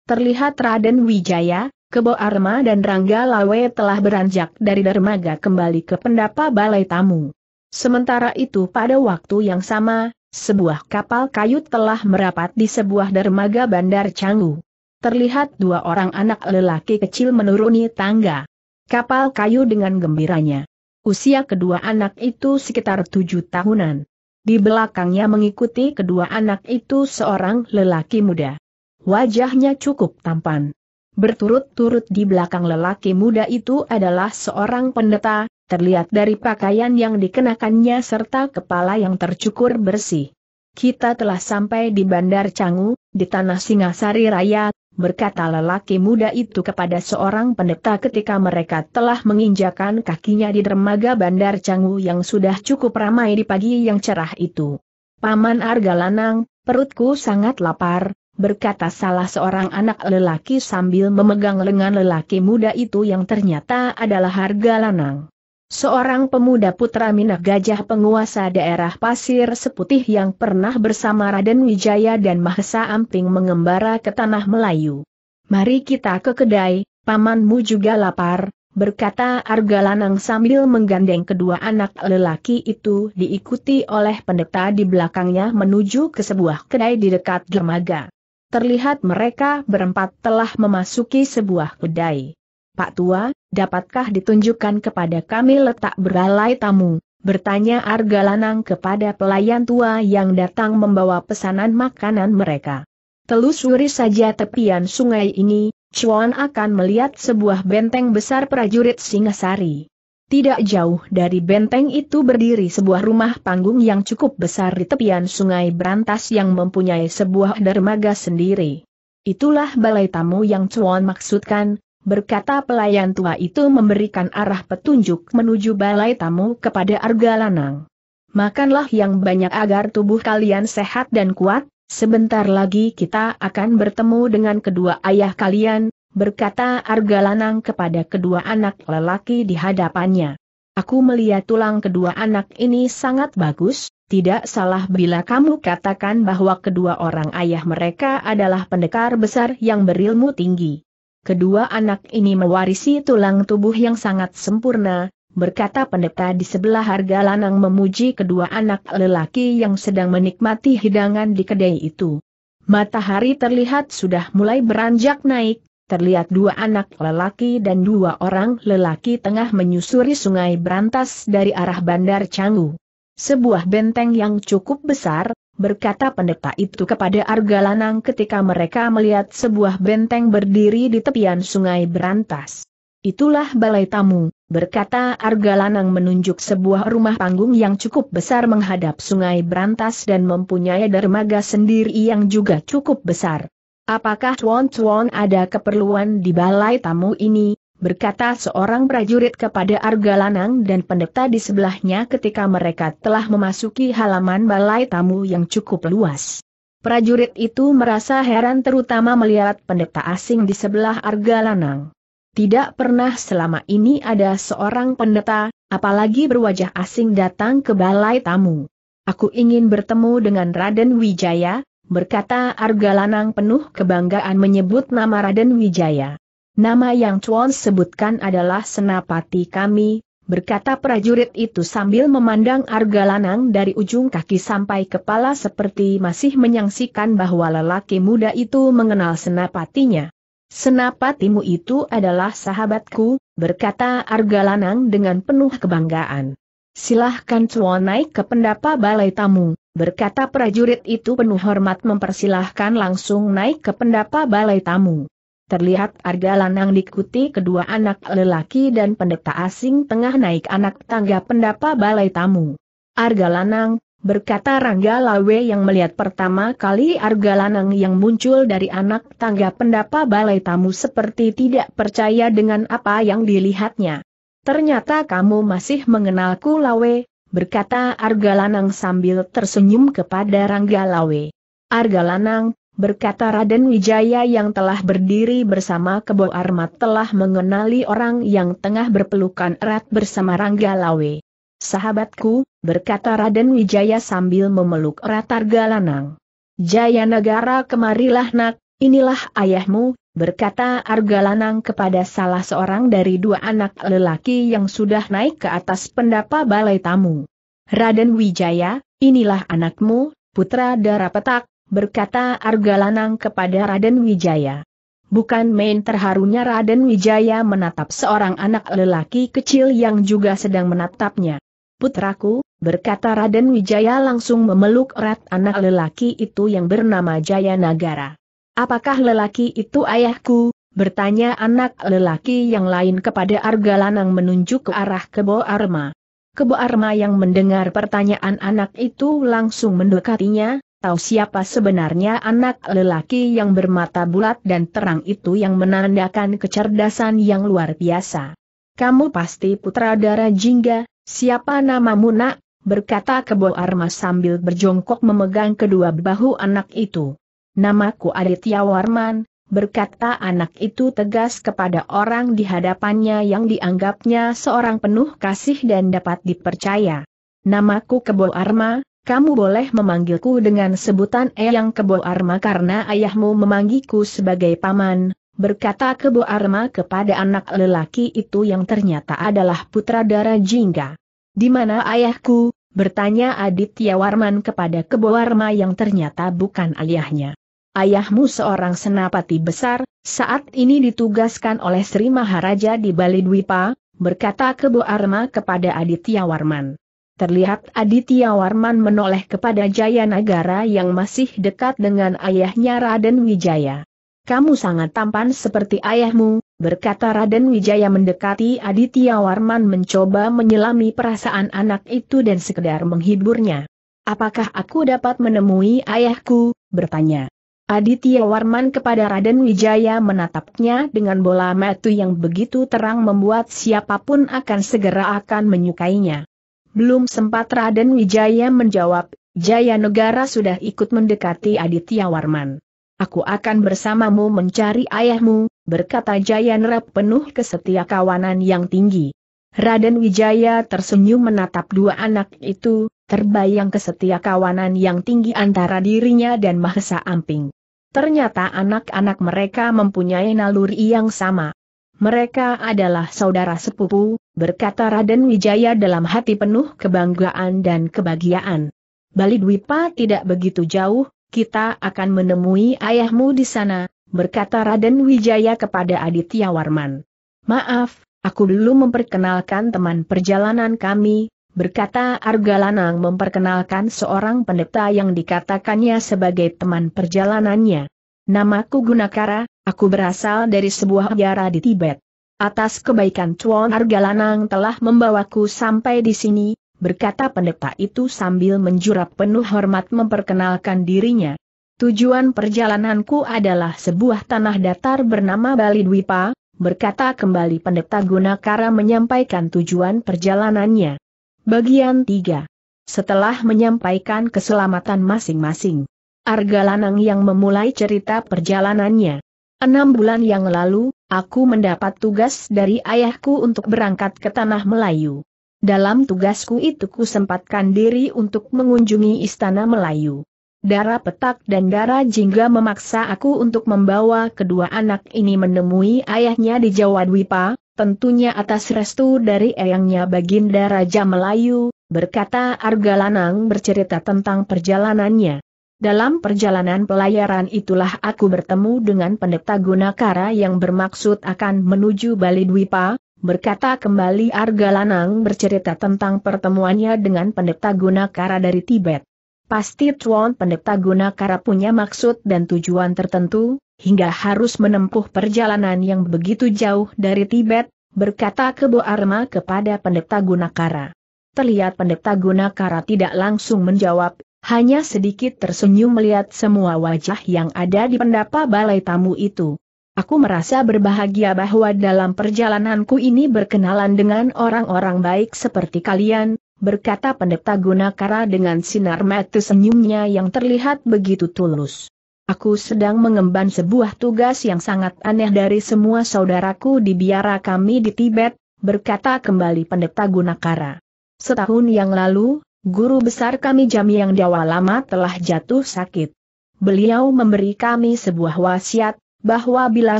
Terlihat Raden Wijaya, Kebo Arma dan Rangga Lawe telah beranjak dari dermaga kembali ke pendapa balai tamu. Sementara itu pada waktu yang sama, sebuah kapal kayu telah merapat di sebuah dermaga bandar Canggu. Terlihat dua orang anak lelaki kecil menuruni tangga. Kapal kayu dengan gembiranya. Usia kedua anak itu sekitar tujuh tahunan. Di belakangnya mengikuti kedua anak itu seorang lelaki muda. Wajahnya cukup tampan. Berturut-turut di belakang lelaki muda itu adalah seorang pendeta, terlihat dari pakaian yang dikenakannya serta kepala yang tercukur bersih. Kita telah sampai di Bandar Canggu, di tanah Singasari Raya, berkata lelaki muda itu kepada seorang pendeta ketika mereka telah menginjakan kakinya di dermaga Bandar Canggu yang sudah cukup ramai di pagi yang cerah itu. Paman Argalanang, perutku sangat lapar, berkata salah seorang anak lelaki sambil memegang lengan lelaki muda itu yang ternyata adalah Argalanang. Seorang pemuda putra minah Gajah penguasa daerah Pasir Seputih yang pernah bersama Raden Wijaya dan Mahesa Amping mengembara ke Tanah Melayu. Mari kita ke kedai, pamanmu juga lapar, berkata Argalanang sambil menggandeng kedua anak lelaki itu diikuti oleh pendeta di belakangnya menuju ke sebuah kedai di dekat dermaga. Terlihat mereka berempat telah memasuki sebuah kedai. Pak Tua, dapatkah ditunjukkan kepada kami letak beralai tamu? Bertanya Arga Lanang kepada pelayan tua yang datang membawa pesanan makanan mereka. Telusuri saja tepian sungai ini, Chuan akan melihat sebuah benteng besar prajurit Singasari. Tidak jauh dari benteng itu berdiri sebuah rumah panggung yang cukup besar di tepian sungai Berantas yang mempunyai sebuah dermaga sendiri. Itulah balai tamu yang Chuan maksudkan, berkata pelayan tua itu memberikan arah petunjuk menuju balai tamu kepada Arga Lanang. Makanlah yang banyak agar tubuh kalian sehat dan kuat, sebentar lagi kita akan bertemu dengan kedua ayah kalian, berkata Arga Lanang kepada kedua anak lelaki di hadapannya. Aku melihat tulang kedua anak ini sangat bagus, tidak salah bila kamu katakan bahwa kedua orang ayah mereka adalah pendekar besar yang berilmu tinggi kedua anak ini mewarisi tulang tubuh yang sangat sempurna, berkata pendeta di sebelah harga lanang memuji kedua anak lelaki yang sedang menikmati hidangan di kedai itu. Matahari terlihat sudah mulai beranjak naik, terlihat dua anak lelaki dan dua orang lelaki tengah menyusuri sungai Berantas dari arah Bandar Canggu. Sebuah benteng yang cukup besar, berkata pendeta itu kepada Argalanang ketika mereka melihat sebuah benteng berdiri di tepian sungai Berantas. Itulah balai tamu, berkata Argalanang menunjuk sebuah rumah panggung yang cukup besar menghadap sungai Berantas dan mempunyai dermaga sendiri yang juga cukup besar. Apakah Tuan-Tuan ada keperluan di balai tamu ini, berkata seorang prajurit kepada Argalanang dan pendeta di sebelahnya ketika mereka telah memasuki halaman balai tamu yang cukup luas. Prajurit itu merasa heran terutama melihat pendeta asing di sebelah Argalanang. Tidak pernah selama ini ada seorang pendeta, apalagi berwajah asing datang ke balai tamu. Aku ingin bertemu dengan Raden Wijaya, berkata Argalanang penuh kebanggaan menyebut nama Raden Wijaya. Nama yang Chuan sebutkan adalah senapati kami, berkata prajurit itu sambil memandang Argalanang dari ujung kaki sampai kepala seperti masih menyaksikan bahwa lelaki muda itu mengenal senapatinya. Senapatimu itu adalah sahabatku, berkata Argalanang dengan penuh kebanggaan. Silahkan Chuan naik ke pendapa balai tamu, berkata prajurit itu penuh hormat mempersilahkan langsung naik ke pendapa balai tamu terlihat Arga Lanang diikuti kedua anak lelaki dan pendeta asing tengah naik anak tangga pendapa balai tamu. Arga Lanang, berkata Rangga Lawe yang melihat pertama kali Arga Lanang yang muncul dari anak tangga pendapa balai tamu seperti tidak percaya dengan apa yang dilihatnya. Ternyata kamu masih mengenalku Lawe, berkata Arga Lanang sambil tersenyum kepada Rangga Lawe. Arga Lanang, berkata Raden Wijaya yang telah berdiri bersama Kebo Armat telah mengenali orang yang tengah berpelukan erat bersama Ranggalawe. Sahabatku, berkata Raden Wijaya sambil memeluk erat Targa Lanang. Jaya Negara kemarilah nak, inilah ayahmu, berkata Arga kepada salah seorang dari dua anak lelaki yang sudah naik ke atas pendapa balai tamu. Raden Wijaya, inilah anakmu, putra darah Petak, berkata Argalanang kepada Raden Wijaya. Bukan main terharunya Raden Wijaya menatap seorang anak lelaki kecil yang juga sedang menatapnya. Putraku, berkata Raden Wijaya langsung memeluk erat anak lelaki itu yang bernama Jaya Nagara. Apakah lelaki itu ayahku? Bertanya anak lelaki yang lain kepada Argalanang menunjuk ke arah Kebo Arma. Kebo Arma yang mendengar pertanyaan anak itu langsung mendekatinya, tahu siapa sebenarnya anak lelaki yang bermata bulat dan terang itu yang menandakan kecerdasan yang luar biasa. Kamu pasti putra darah jingga, siapa namamu nak? berkata kebo Arma sambil berjongkok memegang kedua bahu anak itu. Namaku Aditya Warman, berkata anak itu tegas kepada orang di hadapannya yang dianggapnya seorang penuh kasih dan dapat dipercaya. Namaku Kebo Arma, kamu boleh memanggilku dengan sebutan Eyang Kebo Arma karena ayahmu memanggilku sebagai paman, berkata Kebo Arma kepada anak lelaki itu yang ternyata adalah putra darah Jingga. Di mana ayahku? bertanya Aditya Warman kepada Kebo Arma yang ternyata bukan ayahnya. Ayahmu seorang senapati besar, saat ini ditugaskan oleh Sri Maharaja di Bali Dwipa, berkata Kebo Arma kepada Aditya Warman. Terlihat Aditya Warman menoleh kepada Jaya Nagara yang masih dekat dengan ayahnya Raden Wijaya. Kamu sangat tampan seperti ayahmu, berkata Raden Wijaya mendekati Aditya Warman mencoba menyelami perasaan anak itu dan sekedar menghiburnya. Apakah aku dapat menemui ayahku, bertanya. Aditya Warman kepada Raden Wijaya menatapnya dengan bola mata yang begitu terang membuat siapapun akan segera akan menyukainya. Belum sempat Raden Wijaya menjawab, Jaya Negara sudah ikut mendekati Aditya Warman. Aku akan bersamamu mencari ayahmu, berkata Jaya Nerap penuh kesetia kawanan yang tinggi. Raden Wijaya tersenyum menatap dua anak itu, terbayang kesetia kawanan yang tinggi antara dirinya dan Mahesa Amping. Ternyata anak-anak mereka mempunyai naluri yang sama. Mereka adalah saudara sepupu, berkata Raden Wijaya dalam hati penuh kebanggaan dan kebahagiaan. Bali Dwipa tidak begitu jauh, kita akan menemui ayahmu di sana, berkata Raden Wijaya kepada Aditya Warman. Maaf, aku belum memperkenalkan teman perjalanan kami, berkata Argalanang memperkenalkan seorang pendeta yang dikatakannya sebagai teman perjalanannya. Namaku Gunakara, aku berasal dari sebuah biara di Tibet atas kebaikan Tuan Argalanang telah membawaku sampai di sini, berkata pendeta itu sambil menjurap penuh hormat memperkenalkan dirinya. Tujuan perjalananku adalah sebuah tanah datar bernama Bali Dwipa, berkata kembali pendeta Gunakara menyampaikan tujuan perjalanannya. Bagian 3. Setelah menyampaikan keselamatan masing-masing. Argalanang yang memulai cerita perjalanannya. Enam bulan yang lalu, aku mendapat tugas dari ayahku untuk berangkat ke Tanah Melayu. Dalam tugasku itu ku sempatkan diri untuk mengunjungi Istana Melayu. Dara Petak dan Dara Jingga memaksa aku untuk membawa kedua anak ini menemui ayahnya di Jawa Dwipa, tentunya atas restu dari eyangnya Baginda Raja Melayu, berkata Argalanang bercerita tentang perjalanannya. Dalam perjalanan pelayaran itulah aku bertemu dengan pendeta Gunakara yang bermaksud akan menuju Bali Dwipa, berkata kembali Argalanang bercerita tentang pertemuannya dengan pendeta Gunakara dari Tibet. Pasti Tuan pendeta Gunakara punya maksud dan tujuan tertentu, hingga harus menempuh perjalanan yang begitu jauh dari Tibet, berkata Kebo Arma kepada pendeta Gunakara. Terlihat pendeta Gunakara tidak langsung menjawab, hanya sedikit tersenyum melihat semua wajah yang ada di pendapa balai tamu itu. Aku merasa berbahagia bahwa dalam perjalananku ini berkenalan dengan orang-orang baik seperti kalian, berkata pendeta Gunakara dengan sinar mata senyumnya yang terlihat begitu tulus. Aku sedang mengemban sebuah tugas yang sangat aneh dari semua saudaraku di biara kami di Tibet, berkata kembali pendeta Gunakara. Setahun yang lalu, Guru besar kami jam yang dawa lama telah jatuh sakit. Beliau memberi kami sebuah wasiat, bahwa bila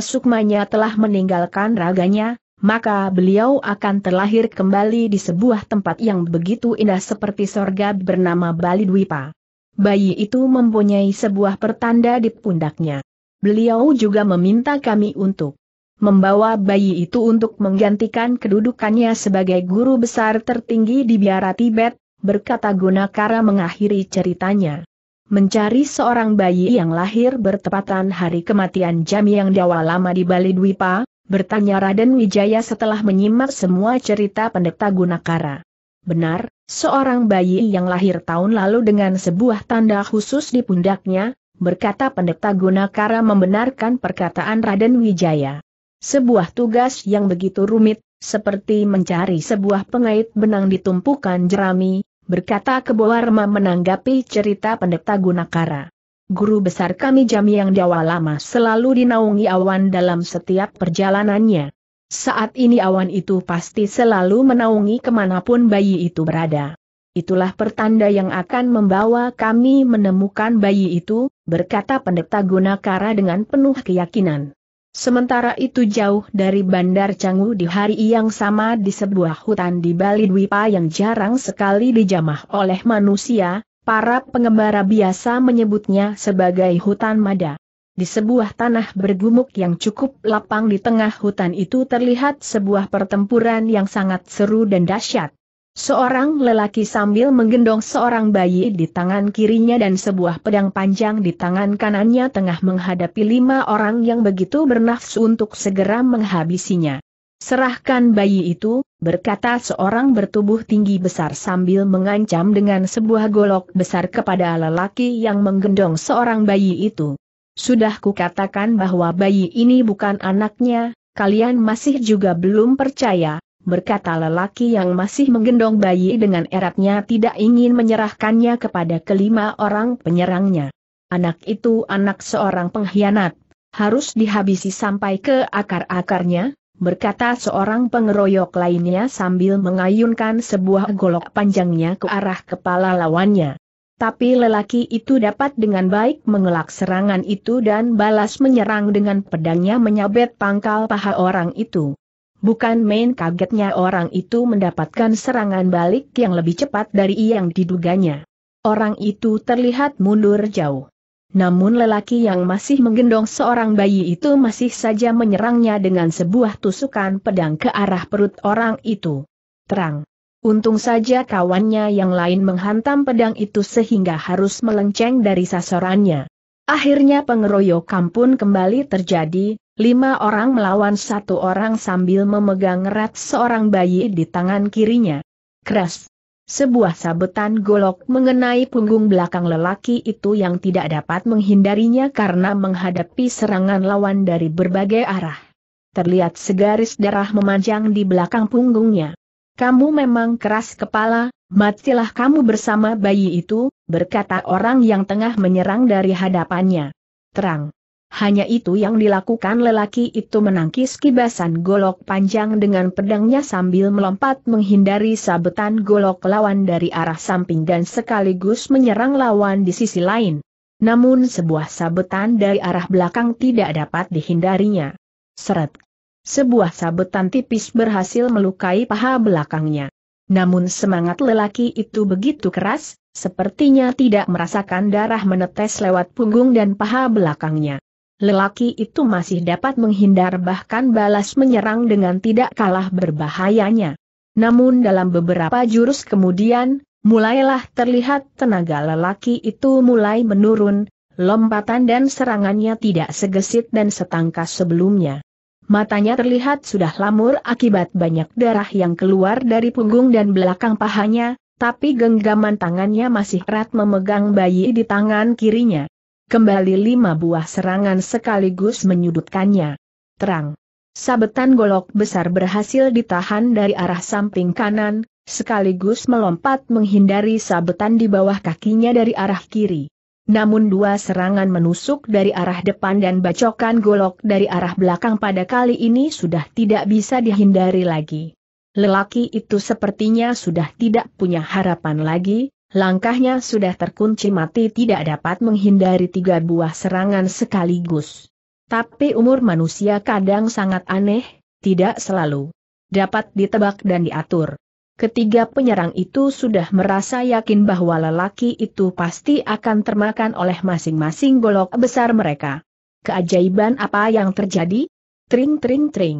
sukmanya telah meninggalkan raganya, maka beliau akan terlahir kembali di sebuah tempat yang begitu indah seperti sorga bernama Bali Dwipa. Bayi itu mempunyai sebuah pertanda di pundaknya. Beliau juga meminta kami untuk membawa bayi itu untuk menggantikan kedudukannya sebagai guru besar tertinggi di biara Tibet, berkata Gunakara mengakhiri ceritanya. Mencari seorang bayi yang lahir bertepatan hari kematian Jami yang dawa lama di Bali Dwipa, bertanya Raden Wijaya setelah menyimak semua cerita pendeta Gunakara. Benar, seorang bayi yang lahir tahun lalu dengan sebuah tanda khusus di pundaknya, berkata pendeta Gunakara membenarkan perkataan Raden Wijaya. Sebuah tugas yang begitu rumit, seperti mencari sebuah pengait benang ditumpukan jerami, berkata Keboarma menanggapi cerita pendeta Gunakara. Guru besar kami Jami yang Jawa lama selalu dinaungi awan dalam setiap perjalanannya. Saat ini awan itu pasti selalu menaungi kemanapun bayi itu berada. Itulah pertanda yang akan membawa kami menemukan bayi itu, berkata pendeta Gunakara dengan penuh keyakinan. Sementara itu jauh dari Bandar Canggu di hari yang sama di sebuah hutan di Bali Dwipa yang jarang sekali dijamah oleh manusia, para pengembara biasa menyebutnya sebagai hutan mada. Di sebuah tanah bergumuk yang cukup lapang di tengah hutan itu terlihat sebuah pertempuran yang sangat seru dan dahsyat. Seorang lelaki sambil menggendong seorang bayi di tangan kirinya dan sebuah pedang panjang di tangan kanannya tengah menghadapi lima orang yang begitu bernafsu untuk segera menghabisinya. Serahkan bayi itu, berkata seorang bertubuh tinggi besar sambil mengancam dengan sebuah golok besar kepada lelaki yang menggendong seorang bayi itu. Sudah kukatakan bahwa bayi ini bukan anaknya, kalian masih juga belum percaya, berkata lelaki yang masih menggendong bayi dengan eratnya tidak ingin menyerahkannya kepada kelima orang penyerangnya. Anak itu anak seorang pengkhianat, harus dihabisi sampai ke akar-akarnya, berkata seorang pengeroyok lainnya sambil mengayunkan sebuah golok panjangnya ke arah kepala lawannya. Tapi lelaki itu dapat dengan baik mengelak serangan itu dan balas menyerang dengan pedangnya menyabet pangkal paha orang itu. Bukan main kagetnya orang itu mendapatkan serangan balik yang lebih cepat dari yang diduganya. Orang itu terlihat mundur jauh. Namun lelaki yang masih menggendong seorang bayi itu masih saja menyerangnya dengan sebuah tusukan pedang ke arah perut orang itu. Terang. Untung saja kawannya yang lain menghantam pedang itu sehingga harus melenceng dari sasarannya. Akhirnya pengeroyokan pun kembali terjadi, lima orang melawan satu orang sambil memegang erat seorang bayi di tangan kirinya. Keras. Sebuah sabetan golok mengenai punggung belakang lelaki itu yang tidak dapat menghindarinya karena menghadapi serangan lawan dari berbagai arah. Terlihat segaris darah memanjang di belakang punggungnya. Kamu memang keras kepala, Matilah kamu bersama bayi itu, berkata orang yang tengah menyerang dari hadapannya. Terang. Hanya itu yang dilakukan lelaki itu menangkis kibasan golok panjang dengan pedangnya sambil melompat menghindari sabetan golok lawan dari arah samping dan sekaligus menyerang lawan di sisi lain. Namun sebuah sabetan dari arah belakang tidak dapat dihindarinya. Seret. Sebuah sabetan tipis berhasil melukai paha belakangnya. Namun semangat lelaki itu begitu keras, sepertinya tidak merasakan darah menetes lewat punggung dan paha belakangnya. Lelaki itu masih dapat menghindar bahkan balas menyerang dengan tidak kalah berbahayanya. Namun dalam beberapa jurus kemudian, mulailah terlihat tenaga lelaki itu mulai menurun, lompatan dan serangannya tidak segesit dan setangkas sebelumnya. Matanya terlihat sudah lamur akibat banyak darah yang keluar dari punggung dan belakang pahanya, tapi genggaman tangannya masih erat memegang bayi di tangan kirinya. Kembali lima buah serangan sekaligus menyudutkannya. Terang. Sabetan golok besar berhasil ditahan dari arah samping kanan, sekaligus melompat menghindari sabetan di bawah kakinya dari arah kiri. Namun dua serangan menusuk dari arah depan dan bacokan golok dari arah belakang pada kali ini sudah tidak bisa dihindari lagi. Lelaki itu sepertinya sudah tidak punya harapan lagi, langkahnya sudah terkunci mati tidak dapat menghindari tiga buah serangan sekaligus. Tapi umur manusia kadang sangat aneh, tidak selalu dapat ditebak dan diatur. Ketiga penyerang itu sudah merasa yakin bahwa lelaki itu pasti akan termakan oleh masing-masing golok besar mereka. Keajaiban apa yang terjadi? Tring tring tring.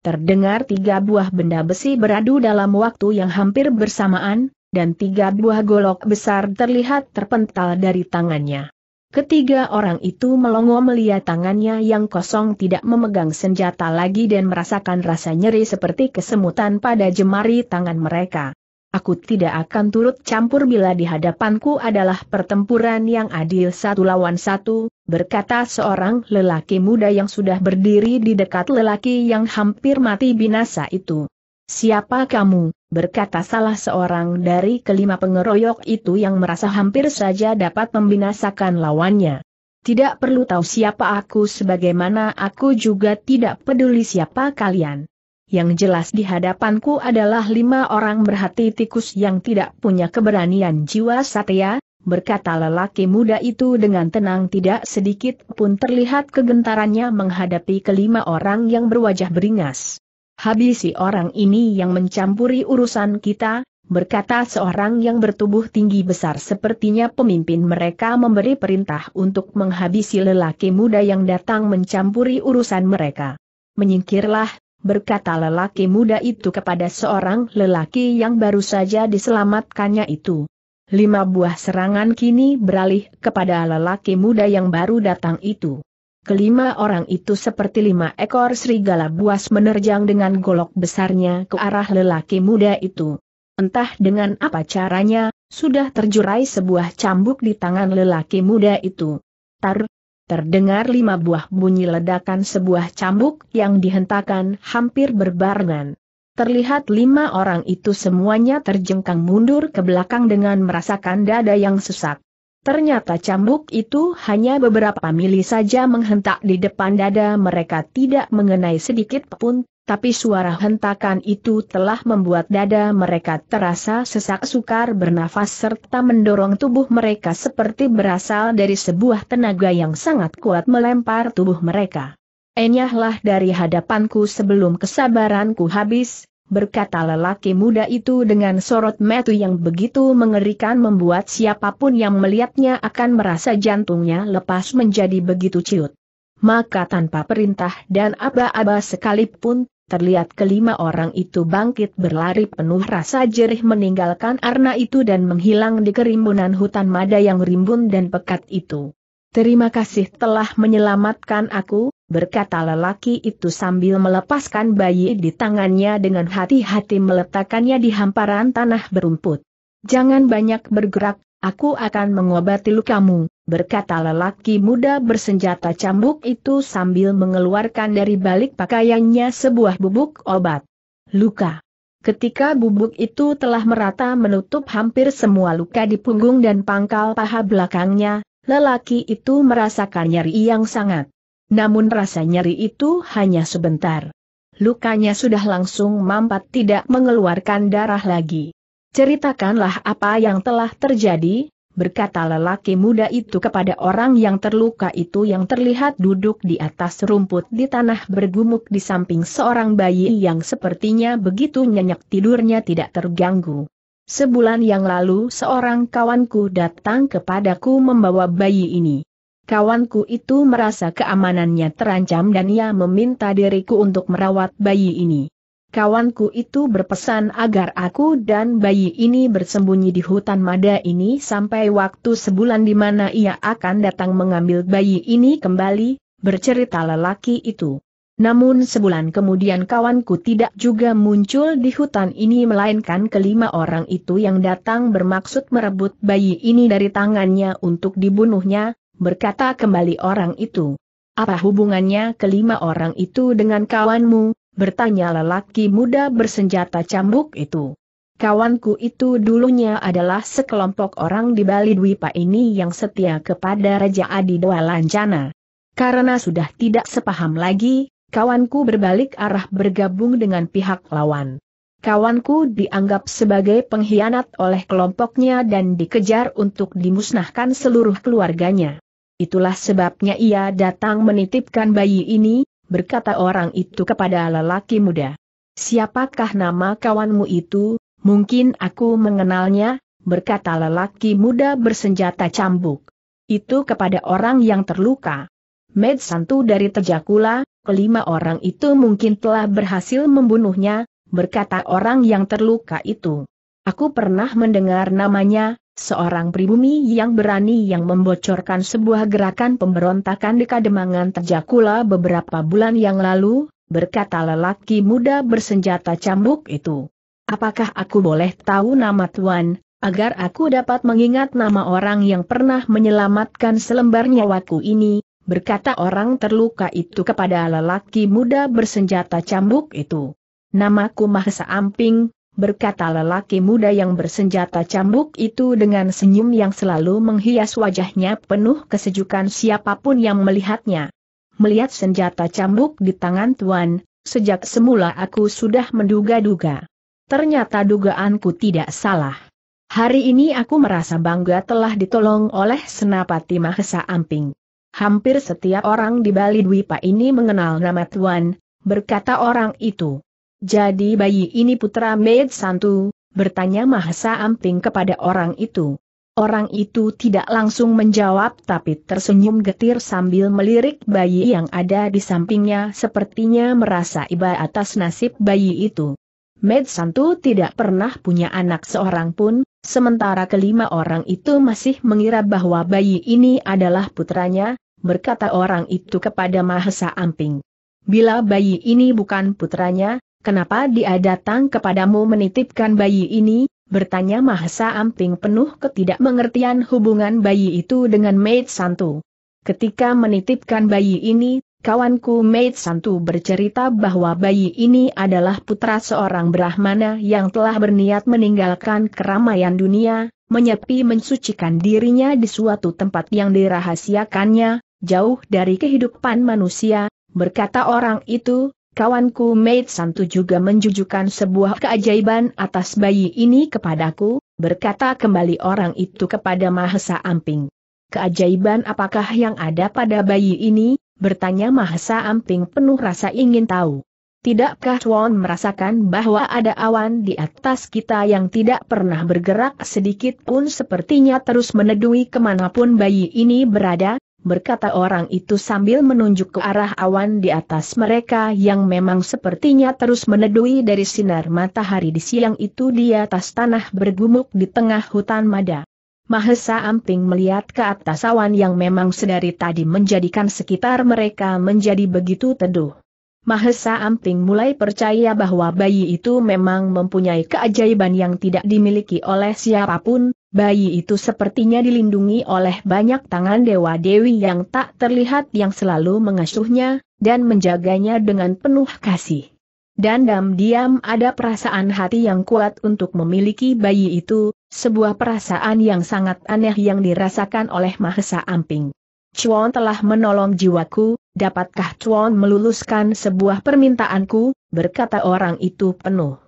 Terdengar tiga buah benda besi beradu dalam waktu yang hampir bersamaan, dan tiga buah golok besar terlihat terpental dari tangannya. Ketiga orang itu melongo melihat tangannya yang kosong tidak memegang senjata lagi dan merasakan rasa nyeri seperti kesemutan pada jemari tangan mereka. Aku tidak akan turut campur bila di hadapanku adalah pertempuran yang adil satu lawan satu, berkata seorang lelaki muda yang sudah berdiri di dekat lelaki yang hampir mati binasa itu. Siapa kamu? berkata salah seorang dari kelima pengeroyok itu yang merasa hampir saja dapat membinasakan lawannya. Tidak perlu tahu siapa aku sebagaimana aku juga tidak peduli siapa kalian. Yang jelas di hadapanku adalah lima orang berhati tikus yang tidak punya keberanian jiwa satya, berkata lelaki muda itu dengan tenang tidak sedikit pun terlihat kegentarannya menghadapi kelima orang yang berwajah beringas. Habisi orang ini yang mencampuri urusan kita, berkata seorang yang bertubuh tinggi besar sepertinya pemimpin mereka memberi perintah untuk menghabisi lelaki muda yang datang mencampuri urusan mereka. Menyingkirlah, berkata lelaki muda itu kepada seorang lelaki yang baru saja diselamatkannya itu. Lima buah serangan kini beralih kepada lelaki muda yang baru datang itu. Kelima orang itu seperti lima ekor serigala buas menerjang dengan golok besarnya ke arah lelaki muda itu. Entah dengan apa caranya, sudah terjurai sebuah cambuk di tangan lelaki muda itu. Tar, terdengar lima buah bunyi ledakan sebuah cambuk yang dihentakan hampir berbarengan. Terlihat lima orang itu semuanya terjengkang mundur ke belakang dengan merasakan dada yang sesak. Ternyata cambuk itu hanya beberapa mili saja menghentak di depan dada mereka tidak mengenai sedikit pun, tapi suara hentakan itu telah membuat dada mereka terasa sesak sukar bernafas serta mendorong tubuh mereka seperti berasal dari sebuah tenaga yang sangat kuat melempar tubuh mereka. Enyahlah dari hadapanku sebelum kesabaranku habis, berkata lelaki muda itu dengan sorot metu yang begitu mengerikan membuat siapapun yang melihatnya akan merasa jantungnya lepas menjadi begitu ciut. Maka tanpa perintah dan aba-aba sekalipun, terlihat kelima orang itu bangkit berlari penuh rasa jerih meninggalkan arna itu dan menghilang di kerimbunan hutan mada yang rimbun dan pekat itu. Terima kasih telah menyelamatkan aku, berkata lelaki itu sambil melepaskan bayi di tangannya dengan hati-hati meletakkannya di hamparan tanah berumput. Jangan banyak bergerak, aku akan mengobati lukamu, berkata lelaki muda bersenjata cambuk itu sambil mengeluarkan dari balik pakaiannya sebuah bubuk obat. Luka. Ketika bubuk itu telah merata menutup hampir semua luka di punggung dan pangkal paha belakangnya, lelaki itu merasakan nyeri yang sangat. Namun rasa nyeri itu hanya sebentar. Lukanya sudah langsung mampat tidak mengeluarkan darah lagi. Ceritakanlah apa yang telah terjadi, berkata lelaki muda itu kepada orang yang terluka itu yang terlihat duduk di atas rumput di tanah bergumuk di samping seorang bayi yang sepertinya begitu nyenyak tidurnya tidak terganggu. Sebulan yang lalu seorang kawanku datang kepadaku membawa bayi ini. Kawanku itu merasa keamanannya terancam dan ia meminta diriku untuk merawat bayi ini. Kawanku itu berpesan agar aku dan bayi ini bersembunyi di hutan mada ini sampai waktu sebulan di mana ia akan datang mengambil bayi ini kembali, bercerita lelaki itu. Namun sebulan kemudian kawanku tidak juga muncul di hutan ini melainkan kelima orang itu yang datang bermaksud merebut bayi ini dari tangannya untuk dibunuhnya, berkata kembali orang itu. Apa hubungannya kelima orang itu dengan kawanmu? bertanya lelaki muda bersenjata cambuk itu. Kawanku itu dulunya adalah sekelompok orang di Bali Dwipa ini yang setia kepada Raja Adi Dua Lancana. Karena sudah tidak sepaham lagi, kawanku berbalik arah bergabung dengan pihak lawan. Kawanku dianggap sebagai pengkhianat oleh kelompoknya dan dikejar untuk dimusnahkan seluruh keluarganya. Itulah sebabnya ia datang menitipkan bayi ini, berkata orang itu kepada lelaki muda. Siapakah nama kawanmu itu? Mungkin aku mengenalnya, berkata lelaki muda bersenjata cambuk. Itu kepada orang yang terluka. Med Santu dari Tejakula, kelima orang itu mungkin telah berhasil membunuhnya, berkata orang yang terluka itu. Aku pernah mendengar namanya, seorang pribumi yang berani yang membocorkan sebuah gerakan pemberontakan di Kademangan Terjakula beberapa bulan yang lalu, berkata lelaki muda bersenjata cambuk itu. Apakah aku boleh tahu nama Tuan, agar aku dapat mengingat nama orang yang pernah menyelamatkan selembar nyawaku ini, berkata orang terluka itu kepada lelaki muda bersenjata cambuk itu. Namaku Mahesa Amping, berkata lelaki muda yang bersenjata cambuk itu dengan senyum yang selalu menghias wajahnya penuh kesejukan siapapun yang melihatnya. Melihat senjata cambuk di tangan Tuan, sejak semula aku sudah menduga-duga. Ternyata dugaanku tidak salah. Hari ini aku merasa bangga telah ditolong oleh Senapati Mahesa Amping. Hampir setiap orang di Bali Dwipa ini mengenal nama Tuan, berkata orang itu. Jadi bayi ini putra Maid Santu, bertanya Mahasa Amping kepada orang itu. Orang itu tidak langsung menjawab tapi tersenyum getir sambil melirik bayi yang ada di sampingnya sepertinya merasa iba atas nasib bayi itu. Med Santu tidak pernah punya anak seorang pun, sementara kelima orang itu masih mengira bahwa bayi ini adalah putranya, berkata orang itu kepada Mahesa Amping. Bila bayi ini bukan putranya, kenapa dia datang kepadamu menitipkan bayi ini, bertanya Mahesa Amping penuh ketidakmengertian hubungan bayi itu dengan Maid Santu. Ketika menitipkan bayi ini, Kawanku Maid Santu bercerita bahwa bayi ini adalah putra seorang Brahmana yang telah berniat meninggalkan keramaian dunia, menyepi mensucikan dirinya di suatu tempat yang dirahasiakannya, jauh dari kehidupan manusia, berkata orang itu, kawanku Maid Santu juga menjujukan sebuah keajaiban atas bayi ini kepadaku, berkata kembali orang itu kepada Mahesa Amping. Keajaiban apakah yang ada pada bayi ini, bertanya Mahesa Amping penuh rasa ingin tahu. Tidakkah Tuan merasakan bahwa ada awan di atas kita yang tidak pernah bergerak sedikit pun sepertinya terus menedui kemanapun bayi ini berada, berkata orang itu sambil menunjuk ke arah awan di atas mereka yang memang sepertinya terus menedui dari sinar matahari di siang itu di atas tanah bergumuk di tengah hutan mada. Mahesa Amping melihat ke atas awan yang memang sedari tadi menjadikan sekitar mereka menjadi begitu teduh. Mahesa Amping mulai percaya bahwa bayi itu memang mempunyai keajaiban yang tidak dimiliki oleh siapapun, Bayi itu sepertinya dilindungi oleh banyak tangan Dewa Dewi yang tak terlihat yang selalu mengasuhnya, dan menjaganya dengan penuh kasih. Dan dalam diam ada perasaan hati yang kuat untuk memiliki bayi itu, sebuah perasaan yang sangat aneh yang dirasakan oleh Mahesa Amping. Chuan telah menolong jiwaku, dapatkah Chuan meluluskan sebuah permintaanku, berkata orang itu penuh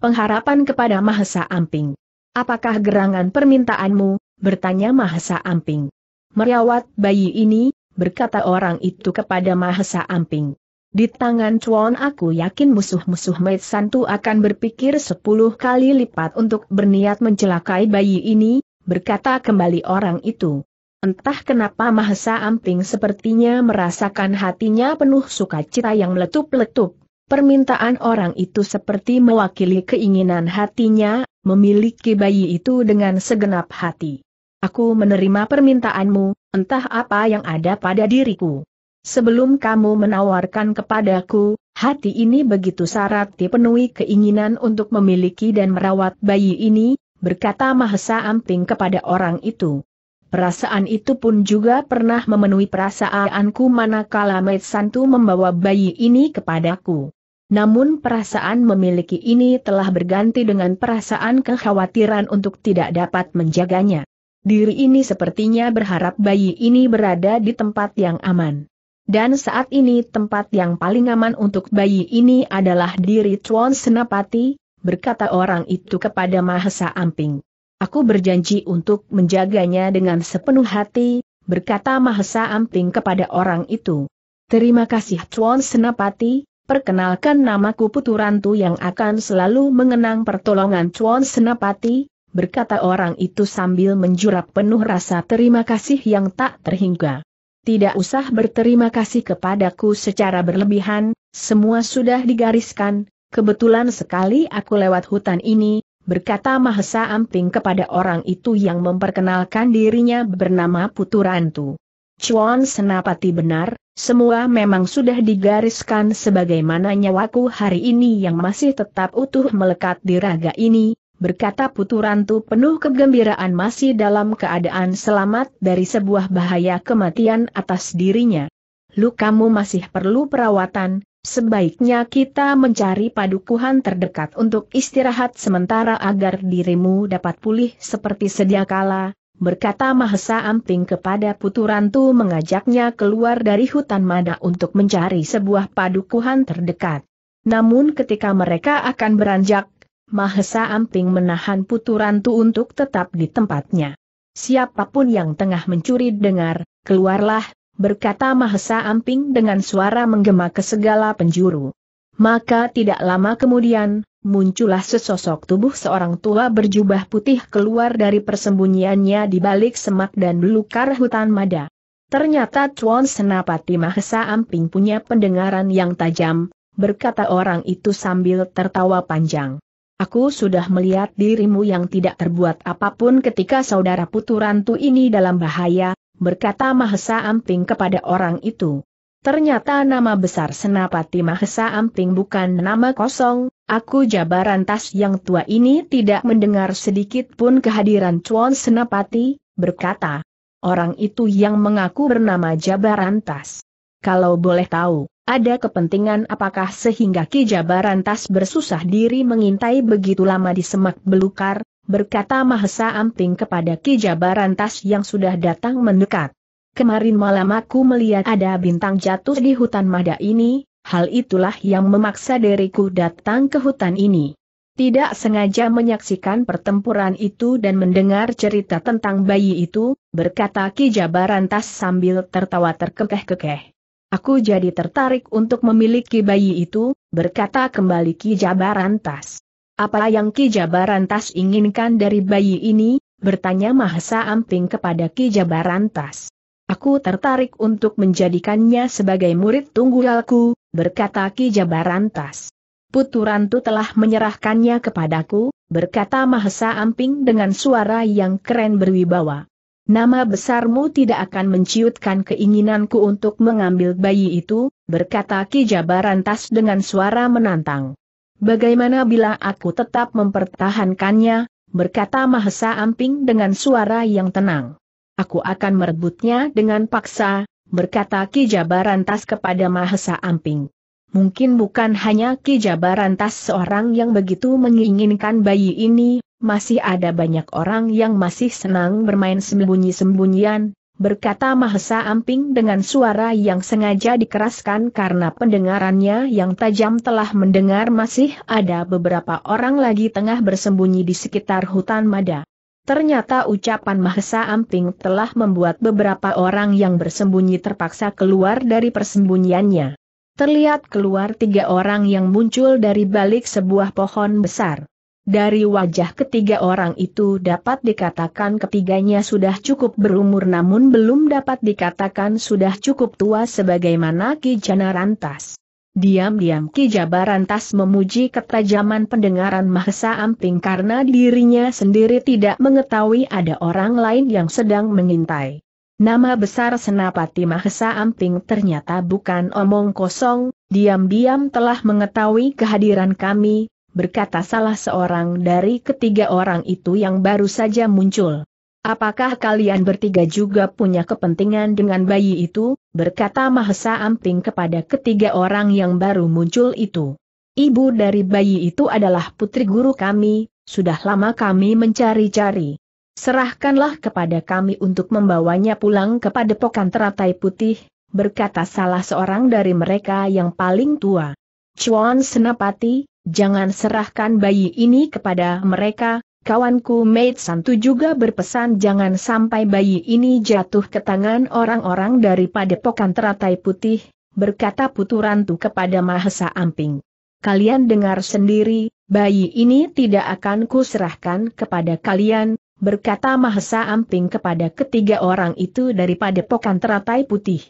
pengharapan kepada Mahesa Amping. Apakah gerangan permintaanmu? bertanya Mahesa Amping. Merawat bayi ini, berkata orang itu kepada Mahesa Amping. Di tangan Cuan aku yakin musuh-musuh Maid Santu akan berpikir sepuluh kali lipat untuk berniat mencelakai bayi ini, berkata kembali orang itu. Entah kenapa Mahesa Amping sepertinya merasakan hatinya penuh sukacita yang meletup-letup. Permintaan orang itu seperti mewakili keinginan hatinya, memiliki bayi itu dengan segenap hati. Aku menerima permintaanmu, entah apa yang ada pada diriku. Sebelum kamu menawarkan kepadaku, hati ini begitu syarat dipenuhi keinginan untuk memiliki dan merawat bayi ini, berkata Mahesa Amping kepada orang itu. Perasaan itu pun juga pernah memenuhi perasaanku manakala Maid Santu membawa bayi ini kepadaku. Namun perasaan memiliki ini telah berganti dengan perasaan kekhawatiran untuk tidak dapat menjaganya. Diri ini sepertinya berharap bayi ini berada di tempat yang aman. Dan saat ini tempat yang paling aman untuk bayi ini adalah diri Chuan Senapati, berkata orang itu kepada Mahesa Amping. Aku berjanji untuk menjaganya dengan sepenuh hati, berkata Mahesa Amping kepada orang itu. Terima kasih Chuan Senapati, perkenalkan namaku Puturantu yang akan selalu mengenang pertolongan Chuan Senapati, berkata orang itu sambil menjurap penuh rasa terima kasih yang tak terhingga. Tidak usah berterima kasih kepadaku secara berlebihan, semua sudah digariskan, kebetulan sekali aku lewat hutan ini, berkata Mahesa Amping kepada orang itu yang memperkenalkan dirinya bernama Puturantu. Chuan Senapati benar, semua memang sudah digariskan sebagaimana nyawaku hari ini yang masih tetap utuh melekat di raga ini, berkata Puturantu penuh kegembiraan masih dalam keadaan selamat dari sebuah bahaya kematian atas dirinya. Lukamu masih perlu perawatan, sebaiknya kita mencari padukuhan terdekat untuk istirahat sementara agar dirimu dapat pulih seperti sedia kala, berkata Mahesa Amping kepada Puturantu mengajaknya keluar dari hutan mana untuk mencari sebuah padukuhan terdekat. Namun ketika mereka akan beranjak, Mahesa Amping menahan Puturantu untuk tetap di tempatnya. Siapapun yang tengah mencuri dengar, keluarlah, berkata Mahesa Amping dengan suara menggema ke segala penjuru. Maka tidak lama kemudian, muncullah sesosok tubuh seorang tua berjubah putih keluar dari persembunyiannya di balik semak dan belukar hutan mada. Ternyata Chuan Senapati Mahesa Amping punya pendengaran yang tajam, berkata orang itu sambil tertawa panjang. Aku sudah melihat dirimu yang tidak terbuat apapun ketika saudara putu ini dalam bahaya, berkata Mahesa Amping kepada orang itu. Ternyata nama besar Senapati Mahesa Amping bukan nama kosong, aku jabaran tas yang tua ini tidak mendengar sedikit pun kehadiran Chuan Senapati, berkata. Orang itu yang mengaku bernama Jabarantas. Kalau boleh tahu, ada kepentingan apakah sehingga Ki Jabarantas bersusah diri mengintai begitu lama di semak belukar, berkata Mahesa Amping kepada Ki Jabarantas yang sudah datang mendekat. Kemarin malam aku melihat ada bintang jatuh di hutan Mada ini, hal itulah yang memaksa diriku datang ke hutan ini. Tidak sengaja menyaksikan pertempuran itu dan mendengar cerita tentang bayi itu, berkata Ki Jabarantas sambil tertawa terkekeh-kekeh. Aku jadi tertarik untuk memiliki bayi itu, berkata kembali Ki Jabarantas. Apa yang Ki Jabarantas inginkan dari bayi ini? bertanya Mahesa Amping kepada Ki Jabarantas. Aku tertarik untuk menjadikannya sebagai murid tunggalku, berkata Ki Jabarantas. Puturantu telah menyerahkannya kepadaku, berkata Mahesa Amping dengan suara yang keren berwibawa. Nama besarmu tidak akan menciutkan keinginanku untuk mengambil bayi itu, berkata Ki Jabarantas dengan suara menantang. Bagaimana bila aku tetap mempertahankannya, berkata Mahesa Amping dengan suara yang tenang aku akan merebutnya dengan paksa, berkata Ki Jabarantas kepada Mahesa Amping. Mungkin bukan hanya Ki Jabarantas seorang yang begitu menginginkan bayi ini, masih ada banyak orang yang masih senang bermain sembunyi-sembunyian, berkata Mahesa Amping dengan suara yang sengaja dikeraskan karena pendengarannya yang tajam telah mendengar masih ada beberapa orang lagi tengah bersembunyi di sekitar hutan Mada. Ternyata ucapan Mahesa Amping telah membuat beberapa orang yang bersembunyi terpaksa keluar dari persembunyiannya. Terlihat keluar tiga orang yang muncul dari balik sebuah pohon besar. Dari wajah ketiga orang itu dapat dikatakan ketiganya sudah cukup berumur namun belum dapat dikatakan sudah cukup tua sebagaimana Kijana Rantas. Diam-diam Ki Jabarantas memuji ketajaman pendengaran Mahesa Amping karena dirinya sendiri tidak mengetahui ada orang lain yang sedang mengintai. Nama besar Senapati Mahesa Amping ternyata bukan omong kosong, diam-diam telah mengetahui kehadiran kami, berkata salah seorang dari ketiga orang itu yang baru saja muncul. Apakah kalian bertiga juga punya kepentingan dengan bayi itu? berkata Mahesa Amping kepada ketiga orang yang baru muncul itu. Ibu dari bayi itu adalah putri guru kami, sudah lama kami mencari-cari. Serahkanlah kepada kami untuk membawanya pulang kepada padepokan teratai putih, berkata salah seorang dari mereka yang paling tua. Chuan Senapati, jangan serahkan bayi ini kepada mereka, kawanku Maid Santu juga berpesan jangan sampai bayi ini jatuh ke tangan orang-orang dari padepokan teratai putih, berkata Puturantu kepada Mahesa Amping. Kalian dengar sendiri, bayi ini tidak akan kuserahkan kepada kalian, berkata Mahesa Amping kepada ketiga orang itu daripada pokan teratai putih.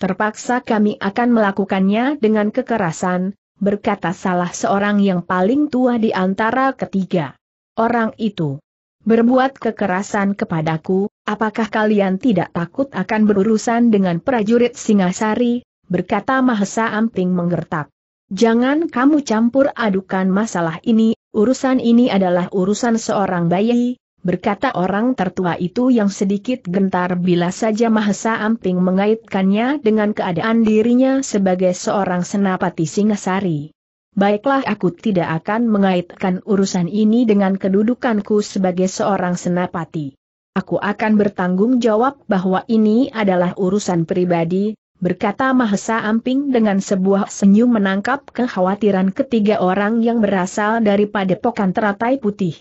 Terpaksa kami akan melakukannya dengan kekerasan, berkata salah seorang yang paling tua di antara ketiga. Orang itu berbuat kekerasan kepadaku, apakah kalian tidak takut akan berurusan dengan prajurit Singasari, berkata Mahesa Amping menggertak. Jangan kamu campur adukan masalah ini, urusan ini adalah urusan seorang bayi, berkata orang tertua itu yang sedikit gentar bila saja Mahesa Amping mengaitkannya dengan keadaan dirinya sebagai seorang senapati Singasari. Baiklah aku tidak akan mengaitkan urusan ini dengan kedudukanku sebagai seorang senapati. Aku akan bertanggung jawab bahwa ini adalah urusan pribadi, berkata Mahesa Amping dengan sebuah senyum menangkap kekhawatiran ketiga orang yang berasal dari padepokan teratai putih.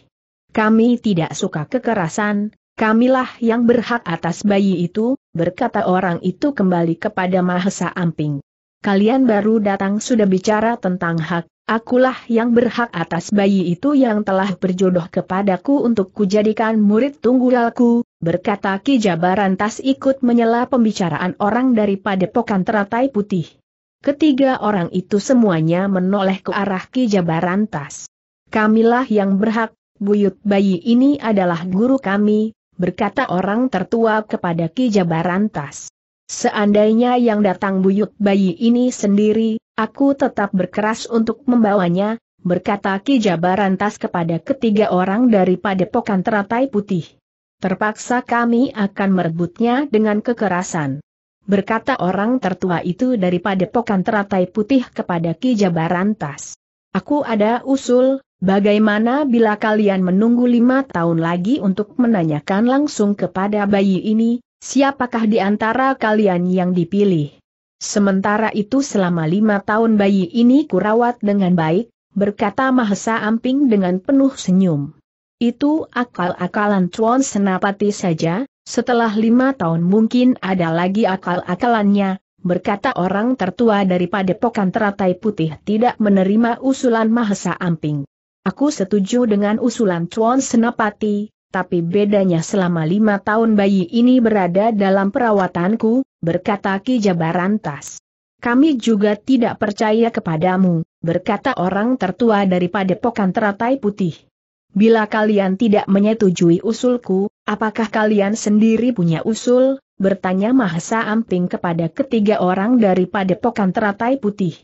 Kami tidak suka kekerasan, kamilah yang berhak atas bayi itu, berkata orang itu kembali kepada Mahesa Amping kalian baru datang sudah bicara tentang hak, akulah yang berhak atas bayi itu yang telah berjodoh kepadaku untuk kujadikan murid tunggulku, berkata Ki Jabarantas ikut menyela pembicaraan orang daripada pokan teratai putih. Ketiga orang itu semuanya menoleh ke arah Ki Jabarantas. Kamilah yang berhak, buyut bayi ini adalah guru kami, berkata orang tertua kepada Ki Jabarantas. Seandainya yang datang buyut bayi ini sendiri, aku tetap berkeras untuk membawanya, berkata Ki Jabarantas kepada ketiga orang daripada pokan teratai putih. Terpaksa kami akan merebutnya dengan kekerasan. Berkata orang tertua itu daripada pokan teratai putih kepada Ki Jabarantas. Aku ada usul, bagaimana bila kalian menunggu lima tahun lagi untuk menanyakan langsung kepada bayi ini, siapakah di antara kalian yang dipilih? Sementara itu selama lima tahun bayi ini kurawat dengan baik, berkata Mahesa Amping dengan penuh senyum. Itu akal-akalan Tuan Senapati saja, setelah lima tahun mungkin ada lagi akal-akalannya, berkata orang tertua daripada padepokan teratai putih tidak menerima usulan Mahesa Amping. Aku setuju dengan usulan Tuan Senapati, tapi bedanya selama lima tahun bayi ini berada dalam perawatanku, berkata Ki Jabarantas. Kami juga tidak percaya kepadamu, berkata orang tertua daripada padepokan teratai putih. Bila kalian tidak menyetujui usulku, apakah kalian sendiri punya usul? bertanya Mahasa Amping kepada ketiga orang daripada padepokan teratai putih.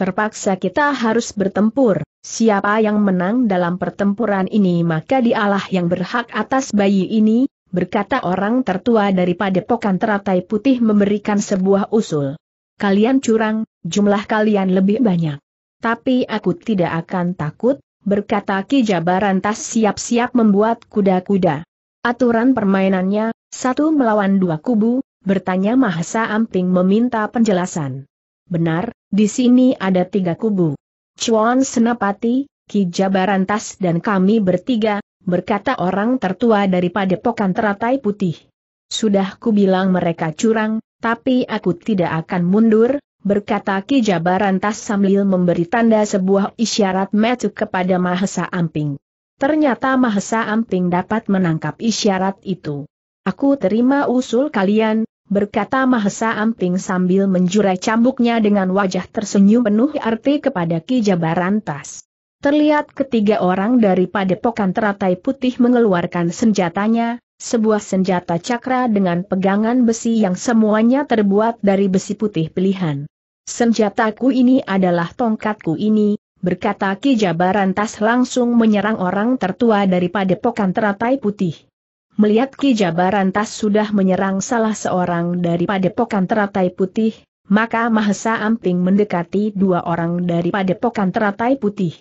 Terpaksa kita harus bertempur, Siapa yang menang dalam pertempuran ini maka dialah yang berhak atas bayi ini, berkata orang tertua daripada pokan teratai putih memberikan sebuah usul. Kalian curang, jumlah kalian lebih banyak. Tapi aku tidak akan takut, berkata Ki Jabarantas siap-siap membuat kuda-kuda. Aturan permainannya, satu melawan dua kubu, bertanya Mahasa Amping meminta penjelasan. Benar, di sini ada tiga kubu. Chuan Senapati, Ki Jabarantas dan kami bertiga, berkata orang tertua daripada pokan teratai putih. Sudah kubilang mereka curang, tapi aku tidak akan mundur, berkata Ki Jabarantas sambil memberi tanda sebuah isyarat metu kepada Mahesa Amping. Ternyata Mahesa Amping dapat menangkap isyarat itu. Aku terima usul kalian, berkata Mahesa Amping sambil menjurai cambuknya dengan wajah tersenyum penuh arti kepada Ki Jabarantas. Terlihat ketiga orang dari padepokan teratai putih mengeluarkan senjatanya, sebuah senjata cakra dengan pegangan besi yang semuanya terbuat dari besi putih pilihan. Senjataku ini adalah tongkatku ini, berkata Ki Jabarantas langsung menyerang orang tertua dari padepokan teratai putih melihat Ki Jabarantas sudah menyerang salah seorang dari padepokan teratai putih, maka Mahesa Amping mendekati dua orang dari padepokan teratai putih.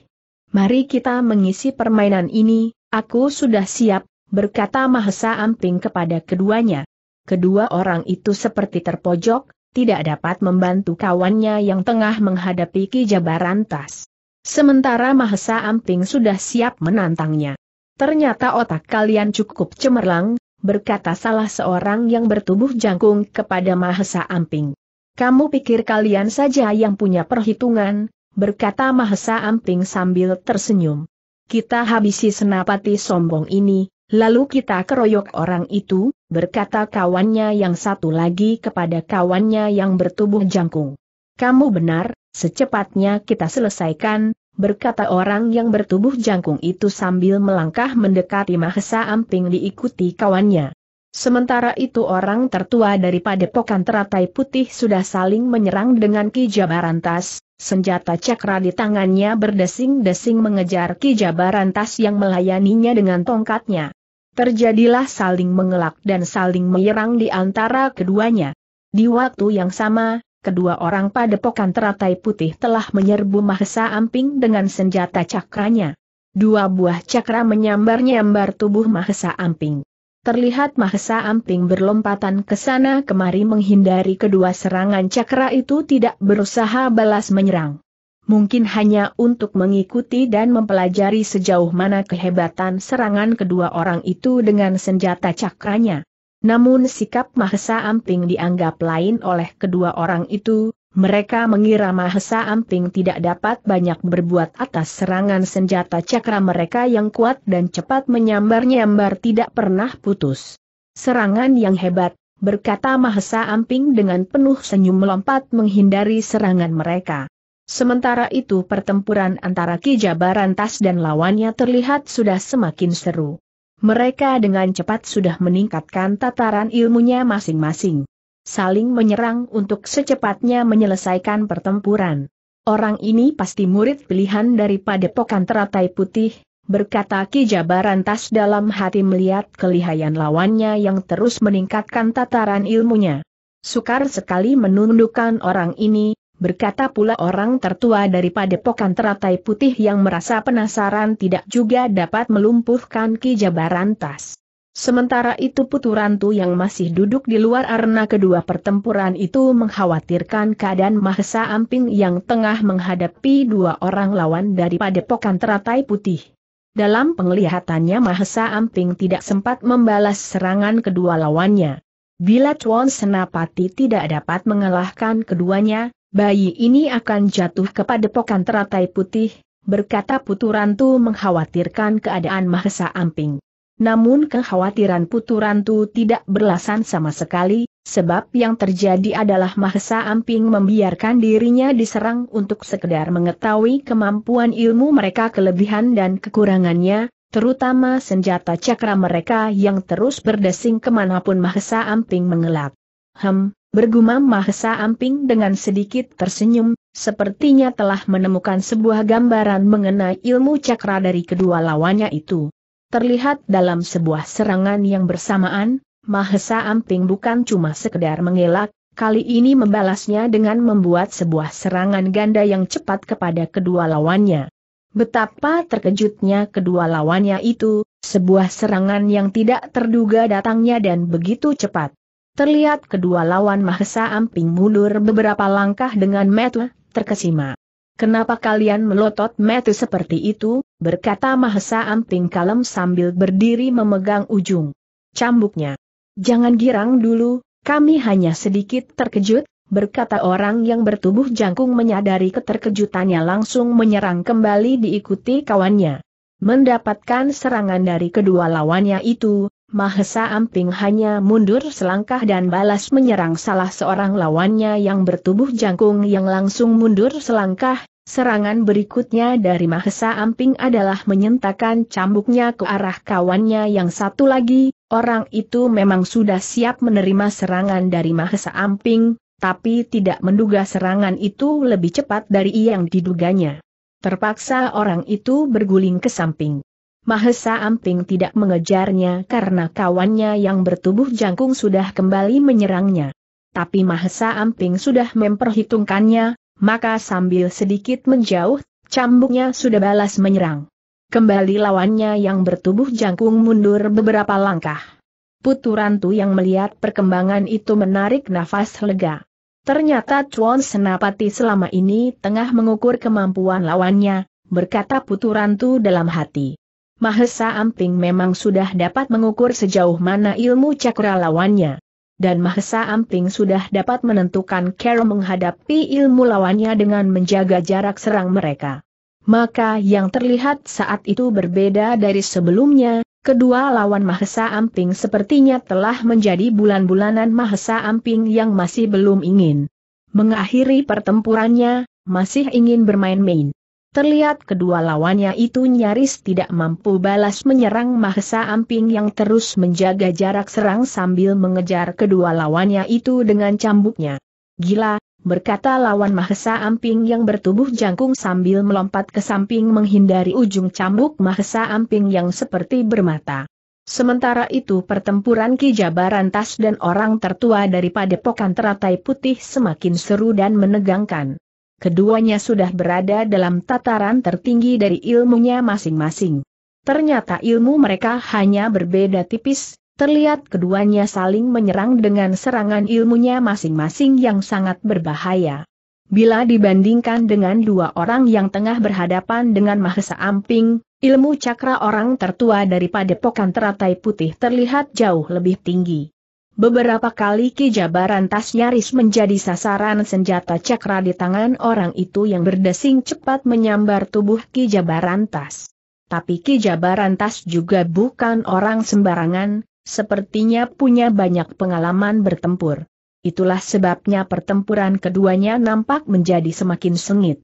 Mari kita mengisi permainan ini, aku sudah siap, berkata Mahesa Amping kepada keduanya. Kedua orang itu seperti terpojok, tidak dapat membantu kawannya yang tengah menghadapi Ki Jabarantas. Sementara Mahesa Amping sudah siap menantangnya. Ternyata otak kalian cukup cemerlang, berkata salah seorang yang bertubuh jangkung kepada Mahesa Amping. Kamu pikir kalian saja yang punya perhitungan, berkata Mahesa Amping sambil tersenyum. Kita habisi senapati sombong ini, lalu kita keroyok orang itu, berkata kawannya yang satu lagi kepada kawannya yang bertubuh jangkung. Kamu benar, secepatnya kita selesaikan, berkata orang yang bertubuh jangkung itu sambil melangkah mendekati Mahesa Amping diikuti kawannya. Sementara itu orang tertua dari padepokan teratai putih sudah saling menyerang dengan kijabarantas, senjata cakra di tangannya berdesing-desing mengejar kijabarantas yang melayaninya dengan tongkatnya. Terjadilah saling mengelak dan saling menyerang di antara keduanya. Di waktu yang sama, kedua orang padepokan teratai putih telah menyerbu Mahesa Amping dengan senjata cakranya. Dua buah cakra menyambar-nyambar tubuh Mahesa Amping. Terlihat Mahesa Amping berlompatan ke sana kemari menghindari kedua serangan cakra itu tidak berusaha balas menyerang. Mungkin hanya untuk mengikuti dan mempelajari sejauh mana kehebatan serangan kedua orang itu dengan senjata cakranya. Namun sikap Mahesa Amping dianggap lain oleh kedua orang itu, mereka mengira Mahesa Amping tidak dapat banyak berbuat atas serangan senjata cakra mereka yang kuat dan cepat menyambar-nyambar tidak pernah putus. Serangan yang hebat, berkata Mahesa Amping dengan penuh senyum melompat menghindari serangan mereka. Sementara itu pertempuran antara Ki Jabarantas dan lawannya terlihat sudah semakin seru. Mereka dengan cepat sudah meningkatkan tataran ilmunya masing-masing. Saling menyerang untuk secepatnya menyelesaikan pertempuran. Orang ini pasti murid pilihan daripada pokan teratai putih, berkata Ki Jabarantas dalam hati melihat kelihayan lawannya yang terus meningkatkan tataran ilmunya. Sukar sekali menundukkan orang ini, Berkata pula orang tertua dari padepokan teratai putih yang merasa penasaran tidak juga dapat melumpuhkan Ki Jabarantas. Sementara itu Puturantu yang masih duduk di luar arena kedua pertempuran itu mengkhawatirkan keadaan Mahesa Amping yang tengah menghadapi dua orang lawan dari padepokan teratai putih. Dalam penglihatannya Mahesa Amping tidak sempat membalas serangan kedua lawannya. Bila Chuan Senapati tidak dapat mengalahkan keduanya, bayi ini akan jatuh kepada pokan teratai putih, berkata Putu Rantu mengkhawatirkan keadaan Mahesa Amping. Namun kekhawatiran Putu Rantu tidak berlasan sama sekali, sebab yang terjadi adalah Mahesa Amping membiarkan dirinya diserang untuk sekedar mengetahui kemampuan ilmu mereka kelebihan dan kekurangannya, terutama senjata cakra mereka yang terus berdesing kemanapun Mahesa Amping mengelak. Hem, bergumam Mahesa Amping dengan sedikit tersenyum, sepertinya telah menemukan sebuah gambaran mengenai ilmu cakra dari kedua lawannya itu. Terlihat dalam sebuah serangan yang bersamaan, Mahesa Amping bukan cuma sekedar mengelak, kali ini membalasnya dengan membuat sebuah serangan ganda yang cepat kepada kedua lawannya. Betapa terkejutnya kedua lawannya itu, sebuah serangan yang tidak terduga datangnya dan begitu cepat. Terlihat kedua lawan Mahesa Amping mundur beberapa langkah dengan metu, terkesima. Kenapa kalian melotot metu seperti itu, berkata Mahesa Amping kalem sambil berdiri memegang ujung cambuknya. Jangan girang dulu, kami hanya sedikit terkejut, berkata orang yang bertubuh jangkung menyadari keterkejutannya langsung menyerang kembali diikuti kawannya. Mendapatkan serangan dari kedua lawannya itu, Mahesa Amping hanya mundur selangkah dan balas menyerang salah seorang lawannya yang bertubuh jangkung yang langsung mundur selangkah, serangan berikutnya dari Mahesa Amping adalah menyentakan cambuknya ke arah kawannya yang satu lagi, orang itu memang sudah siap menerima serangan dari Mahesa Amping, tapi tidak menduga serangan itu lebih cepat dari yang diduganya. Terpaksa orang itu berguling ke samping. Mahesa Amping tidak mengejarnya karena kawannya yang bertubuh jangkung sudah kembali menyerangnya. Tapi Mahesa Amping sudah memperhitungkannya, maka sambil sedikit menjauh, cambuknya sudah balas menyerang. Kembali lawannya yang bertubuh jangkung mundur beberapa langkah. Puturantu yang melihat perkembangan itu menarik nafas lega. Ternyata Chuan Senapati selama ini tengah mengukur kemampuan lawannya, berkata Puturantu dalam hati. Mahesa Amping memang sudah dapat mengukur sejauh mana ilmu cakra lawannya. Dan Mahesa Amping sudah dapat menentukan cara menghadapi ilmu lawannya dengan menjaga jarak serang mereka. Maka yang terlihat saat itu berbeda dari sebelumnya, Kedua lawan Mahesa Amping sepertinya telah menjadi bulan-bulanan Mahesa Amping yang masih belum ingin mengakhiri pertempurannya, masih ingin bermain-main. Terlihat kedua lawannya itu nyaris tidak mampu balas menyerang Mahesa Amping yang terus menjaga jarak serang sambil mengejar kedua lawannya itu dengan cambuknya. Gila, berkata lawan Mahesa Amping yang bertubuh jangkung sambil melompat ke samping menghindari ujung cambuk Mahesa Amping yang seperti bermata. Sementara itu pertempuran Ki Jabarantas dan orang tertua daripada pokan teratai putih semakin seru dan menegangkan keduanya sudah berada dalam tataran tertinggi dari ilmunya masing-masing. Ternyata ilmu mereka hanya berbeda tipis, terlihat keduanya saling menyerang dengan serangan ilmunya masing-masing yang sangat berbahaya. Bila dibandingkan dengan dua orang yang tengah berhadapan dengan Mahesa Amping, ilmu cakra orang tertua daripada pokan teratai putih terlihat jauh lebih tinggi. Beberapa kali kijabaran tas nyaris menjadi sasaran senjata cakra di tangan orang itu yang berdesing cepat menyambar tubuh kijabaran tas. Tapi kijabaran tas juga bukan orang sembarangan, sepertinya punya banyak pengalaman bertempur. Itulah sebabnya pertempuran keduanya nampak menjadi semakin sengit.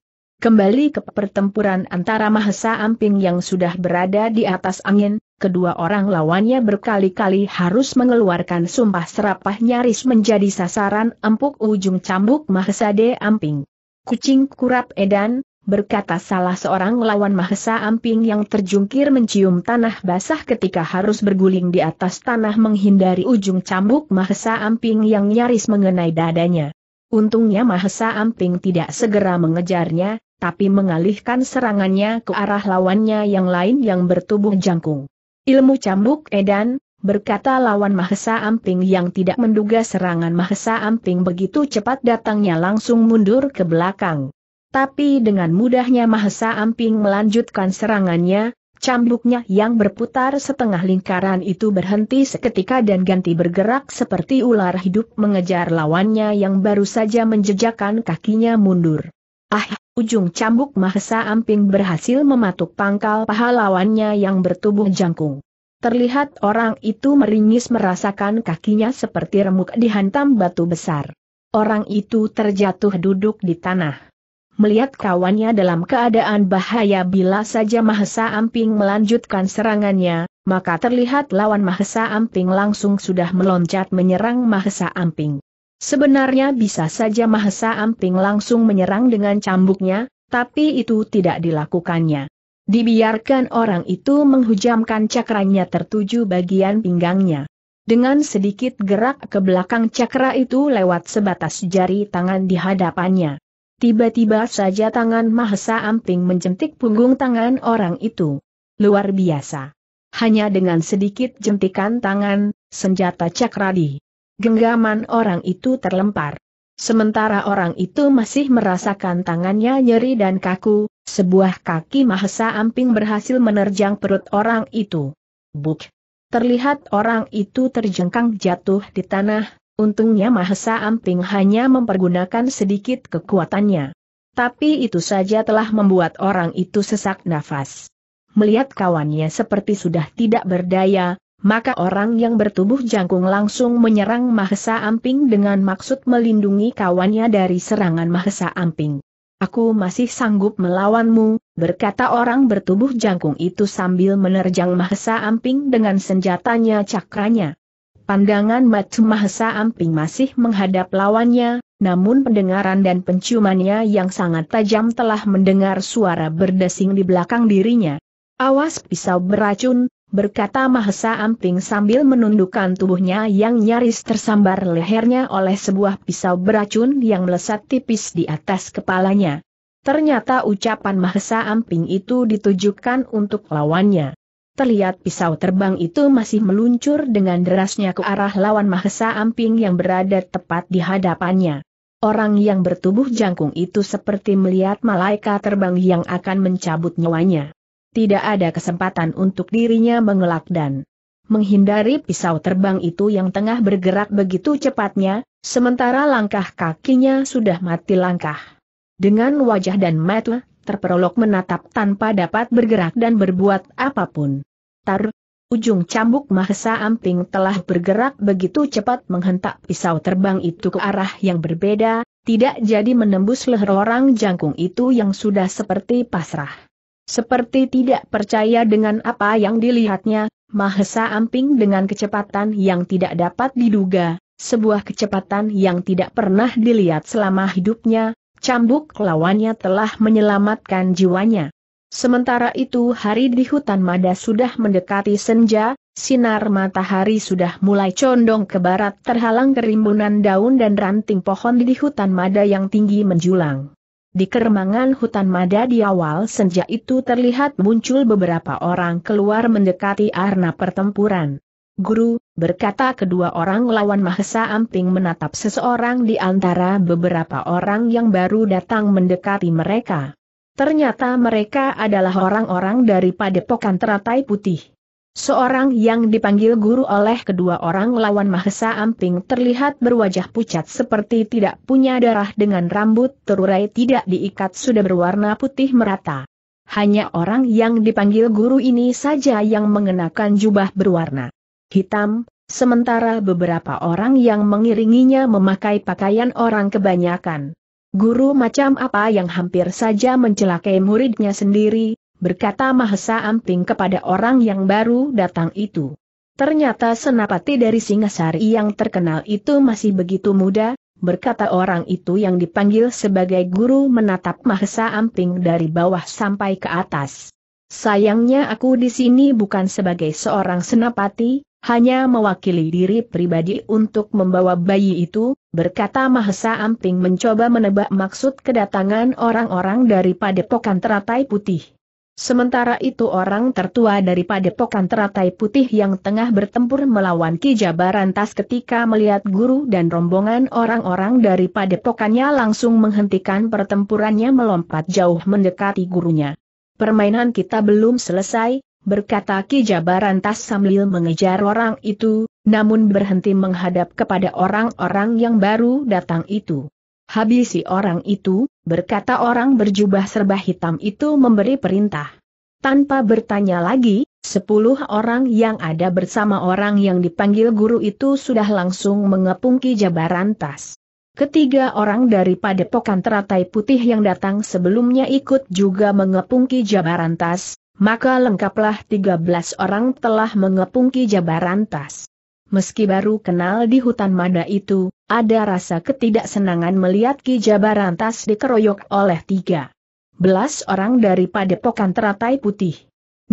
Kembali ke pertempuran antara Mahesa Amping yang sudah berada di atas angin, kedua orang lawannya berkali-kali harus mengeluarkan sumpah serapah nyaris menjadi sasaran empuk ujung cambuk Mahesa De Amping. Kucing kurap edan, berkata salah seorang lawan Mahesa Amping yang terjungkir mencium tanah basah ketika harus berguling di atas tanah menghindari ujung cambuk Mahesa Amping yang nyaris mengenai dadanya. Untungnya Mahesa Amping tidak segera mengejarnya, tapi mengalihkan serangannya ke arah lawannya yang lain yang bertubuh jangkung. Ilmu cambuk edan, berkata lawan Mahesa Amping yang tidak menduga serangan Mahesa Amping begitu cepat datangnya langsung mundur ke belakang. Tapi dengan mudahnya Mahesa Amping melanjutkan serangannya, cambuknya yang berputar setengah lingkaran itu berhenti seketika dan ganti bergerak seperti ular hidup mengejar lawannya yang baru saja menjejakkan kakinya mundur. Ah, Ujung cambuk Mahesa Amping berhasil mematuk pangkal paha lawannya yang bertubuh jangkung. Terlihat orang itu meringis merasakan kakinya seperti remuk dihantam batu besar. Orang itu terjatuh duduk di tanah. Melihat kawannya dalam keadaan bahaya bila saja Mahesa Amping melanjutkan serangannya, maka terlihat lawan Mahesa Amping langsung sudah meloncat menyerang Mahesa Amping. Sebenarnya bisa saja Mahesa Amping langsung menyerang dengan cambuknya, tapi itu tidak dilakukannya. Dibiarkan orang itu menghujamkan cakranya tertuju bagian pinggangnya. Dengan sedikit gerak ke belakang cakra itu lewat sebatas jari tangan di hadapannya. Tiba-tiba saja tangan Mahesa Amping menjentik punggung tangan orang itu. Luar biasa. Hanya dengan sedikit jentikan tangan, senjata cakra di Genggaman orang itu terlempar. Sementara orang itu masih merasakan tangannya nyeri dan kaku, sebuah kaki mahesa amping berhasil menerjang perut orang itu. Buk! Terlihat orang itu terjengkang jatuh di tanah, untungnya mahesa amping hanya mempergunakan sedikit kekuatannya. Tapi itu saja telah membuat orang itu sesak nafas. Melihat kawannya seperti sudah tidak berdaya, maka orang yang bertubuh jangkung langsung menyerang Mahesa Amping dengan maksud melindungi kawannya dari serangan Mahesa Amping. Aku masih sanggup melawanmu, berkata orang bertubuh jangkung itu sambil menerjang Mahesa Amping dengan senjatanya cakranya. Pandangan mata Mahesa Amping masih menghadap lawannya, namun pendengaran dan penciumannya yang sangat tajam telah mendengar suara berdesing di belakang dirinya. Awas pisau beracun, berkata Mahesa Amping sambil menundukkan tubuhnya yang nyaris tersambar lehernya oleh sebuah pisau beracun yang melesat tipis di atas kepalanya. Ternyata ucapan Mahesa Amping itu ditujukan untuk lawannya. Terlihat pisau terbang itu masih meluncur dengan derasnya ke arah lawan Mahesa Amping yang berada tepat di hadapannya. Orang yang bertubuh jangkung itu seperti melihat malaikat terbang yang akan mencabut nyawanya tidak ada kesempatan untuk dirinya mengelak dan menghindari pisau terbang itu yang tengah bergerak begitu cepatnya, sementara langkah kakinya sudah mati langkah. Dengan wajah dan mata, terperolok menatap tanpa dapat bergerak dan berbuat apapun. Tar, ujung cambuk Mahesa Amping telah bergerak begitu cepat menghentak pisau terbang itu ke arah yang berbeda, tidak jadi menembus leher orang jangkung itu yang sudah seperti pasrah. Seperti tidak percaya dengan apa yang dilihatnya, Mahesa Amping dengan kecepatan yang tidak dapat diduga, sebuah kecepatan yang tidak pernah dilihat selama hidupnya, cambuk lawannya telah menyelamatkan jiwanya. Sementara itu hari di hutan Mada sudah mendekati senja, sinar matahari sudah mulai condong ke barat terhalang kerimbunan daun dan ranting pohon di hutan Mada yang tinggi menjulang. Di keremangan hutan mada di awal senja itu terlihat muncul beberapa orang keluar mendekati arena pertempuran. Guru, berkata kedua orang lawan Mahesa Amping menatap seseorang di antara beberapa orang yang baru datang mendekati mereka. Ternyata mereka adalah orang-orang dari Padepokan Teratai Putih. Seorang yang dipanggil guru oleh kedua orang lawan Mahesa Amping terlihat berwajah pucat seperti tidak punya darah dengan rambut terurai tidak diikat sudah berwarna putih merata. Hanya orang yang dipanggil guru ini saja yang mengenakan jubah berwarna hitam, sementara beberapa orang yang mengiringinya memakai pakaian orang kebanyakan. Guru macam apa yang hampir saja mencelakai muridnya sendiri, berkata Mahesa Amping kepada orang yang baru datang itu. Ternyata senapati dari Singasari yang terkenal itu masih begitu muda, berkata orang itu yang dipanggil sebagai guru menatap Mahesa Amping dari bawah sampai ke atas. Sayangnya aku di sini bukan sebagai seorang senapati, hanya mewakili diri pribadi untuk membawa bayi itu, berkata Mahesa Amping mencoba menebak maksud kedatangan orang-orang dari padepokan teratai putih. Sementara itu orang tertua dari padepokan teratai putih yang tengah bertempur melawan Ki Jabarantas ketika melihat guru dan rombongan orang-orang dari padepokannya langsung menghentikan pertempurannya melompat jauh mendekati gurunya. Permainan kita belum selesai, berkata Ki Jabarantas sambil mengejar orang itu, namun berhenti menghadap kepada orang-orang yang baru datang itu. Habisi orang itu, berkata orang berjubah serba hitam itu memberi perintah. Tanpa bertanya lagi, sepuluh orang yang ada bersama orang yang dipanggil guru itu sudah langsung mengepungki jabaran tas. Ketiga orang daripada padepokan teratai putih yang datang sebelumnya ikut juga mengepungki jabaran tas, maka lengkaplah tiga belas orang telah mengepungki jabaran tas meski baru kenal di hutan mada itu, ada rasa ketidaksenangan melihat Ki Jabarantas dikeroyok oleh tiga belas orang dari padepokan teratai putih.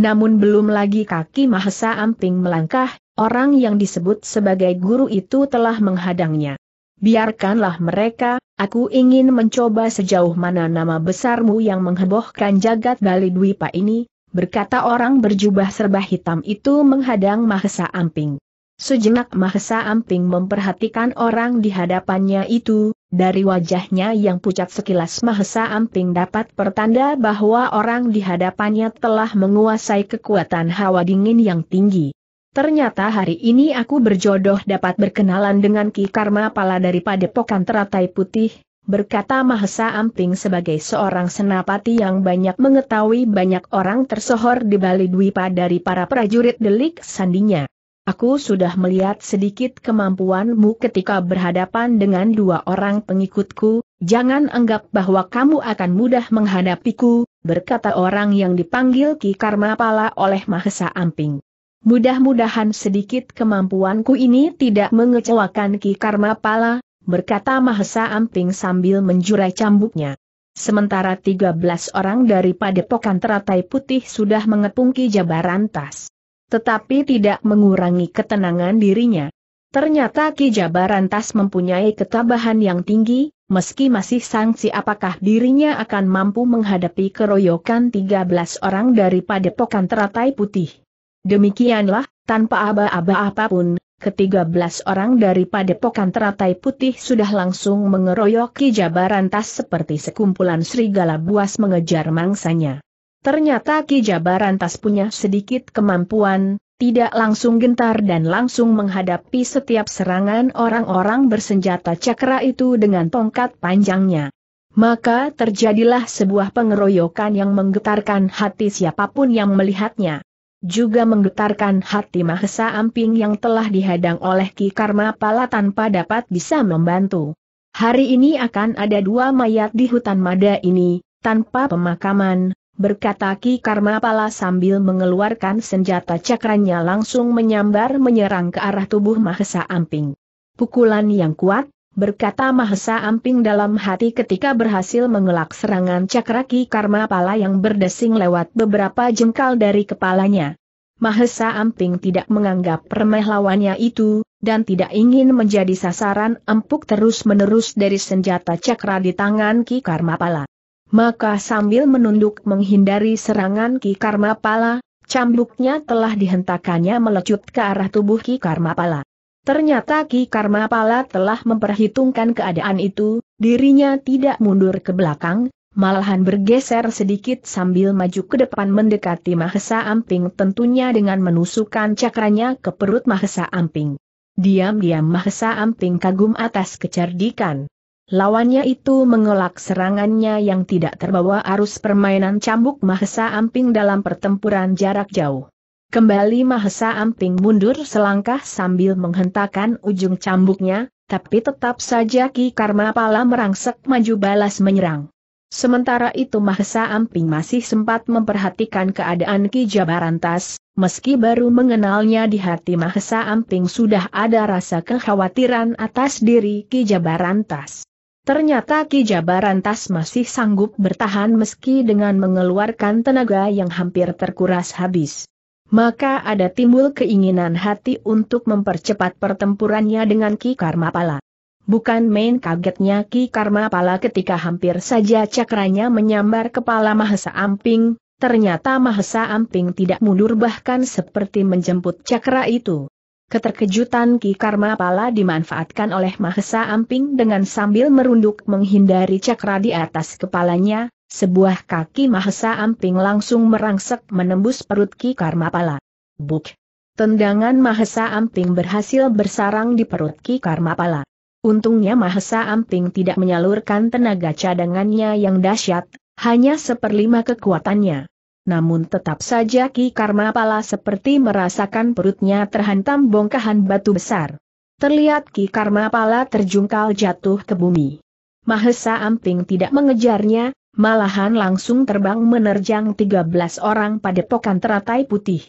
Namun belum lagi kaki Mahesa Amping melangkah, orang yang disebut sebagai guru itu telah menghadangnya. Biarkanlah mereka, aku ingin mencoba sejauh mana nama besarmu yang menghebohkan jagat Bali Dwipa ini, berkata orang berjubah serba hitam itu menghadang Mahesa Amping. Sejenak Mahesa Amping memperhatikan orang di hadapannya itu, dari wajahnya yang pucat sekilas Mahesa Amping dapat pertanda bahwa orang di hadapannya telah menguasai kekuatan hawa dingin yang tinggi. Ternyata hari ini aku berjodoh dapat berkenalan dengan Ki Karma Pala daripada Padepokan Teratai Putih, berkata Mahesa Amping sebagai seorang senapati yang banyak mengetahui banyak orang tersohor di Bali Dwipa dari para prajurit delik sandinya. Aku sudah melihat sedikit kemampuanmu ketika berhadapan dengan dua orang pengikutku, jangan anggap bahwa kamu akan mudah menghadapiku, berkata orang yang dipanggil Ki Karmapala oleh Mahesa Amping. Mudah-mudahan sedikit kemampuanku ini tidak mengecewakan Ki Karmapala, berkata Mahesa Amping sambil menjurai cambuknya. Sementara 13 orang dari padepokan teratai putih sudah mengepung Ki Jabarantas tetapi tidak mengurangi ketenangan dirinya. Ternyata Ki Jabarantas mempunyai ketabahan yang tinggi, meski masih sangsi apakah dirinya akan mampu menghadapi keroyokan 13 orang daripada pokan teratai putih. Demikianlah, tanpa aba-aba apapun, ketiga belas orang daripada pokan teratai putih sudah langsung mengeroyok jabaran tas seperti sekumpulan serigala buas mengejar mangsanya. Ternyata Ki Jabarantas punya sedikit kemampuan, tidak langsung gentar dan langsung menghadapi setiap serangan orang-orang bersenjata cakra itu dengan tongkat panjangnya. Maka terjadilah sebuah pengeroyokan yang menggetarkan hati siapapun yang melihatnya. Juga menggetarkan hati Mahesa Amping yang telah dihadang oleh Ki Karma Pala tanpa dapat bisa membantu. Hari ini akan ada dua mayat di hutan mada ini, tanpa pemakaman, berkata Ki pala sambil mengeluarkan senjata cakranya langsung menyambar menyerang ke arah tubuh Mahesa Amping. Pukulan yang kuat, berkata Mahesa Amping dalam hati ketika berhasil mengelak serangan cakra Ki pala yang berdesing lewat beberapa jengkal dari kepalanya. Mahesa Amping tidak menganggap remeh lawannya itu, dan tidak ingin menjadi sasaran empuk terus-menerus dari senjata cakra di tangan Ki pala. Maka sambil menunduk menghindari serangan Ki Karma Pala, cambuknya telah dihentakannya melecut ke arah tubuh Ki Karma Pala. Ternyata Ki Karma Pala telah memperhitungkan keadaan itu, dirinya tidak mundur ke belakang, malahan bergeser sedikit sambil maju ke depan mendekati Mahesa Amping tentunya dengan menusukkan cakranya ke perut Mahesa Amping. Diam-diam Mahesa Amping kagum atas kecerdikan Lawannya itu mengelak serangannya yang tidak terbawa arus permainan cambuk Mahesa Amping dalam pertempuran jarak jauh. Kembali Mahesa Amping mundur selangkah sambil menghentakkan ujung cambuknya, tapi tetap saja Ki Karma Pala merangsek maju balas menyerang. Sementara itu Mahesa Amping masih sempat memperhatikan keadaan Ki Jabarantas, meski baru mengenalnya di hati Mahesa Amping sudah ada rasa kekhawatiran atas diri Ki Jabarantas. Ternyata Ki Jabarantas masih sanggup bertahan meski dengan mengeluarkan tenaga yang hampir terkuras habis. Maka ada timbul keinginan hati untuk mempercepat pertempurannya dengan Ki Karmapala. Bukan main kagetnya Ki Karmapala ketika hampir saja cakranya menyambar kepala Mahesa Amping, ternyata Mahesa Amping tidak mundur bahkan seperti menjemput cakra itu. Keterkejutan Ki Karma Pala dimanfaatkan oleh Mahesa Amping dengan sambil merunduk menghindari cakra di atas kepalanya, sebuah kaki Mahesa Amping langsung merangsek menembus perut Ki Karma Pala. Buk! Tendangan Mahesa Amping berhasil bersarang di perut Ki Karma Pala. Untungnya Mahesa Amping tidak menyalurkan tenaga cadangannya yang dahsyat, hanya seperlima kekuatannya. Namun tetap saja Ki Karma Pala seperti merasakan perutnya terhantam bongkahan batu besar. Terlihat Ki Karma Pala terjungkal jatuh ke bumi. Mahesa Amping tidak mengejarnya, malahan langsung terbang menerjang 13 orang pada pokan teratai putih.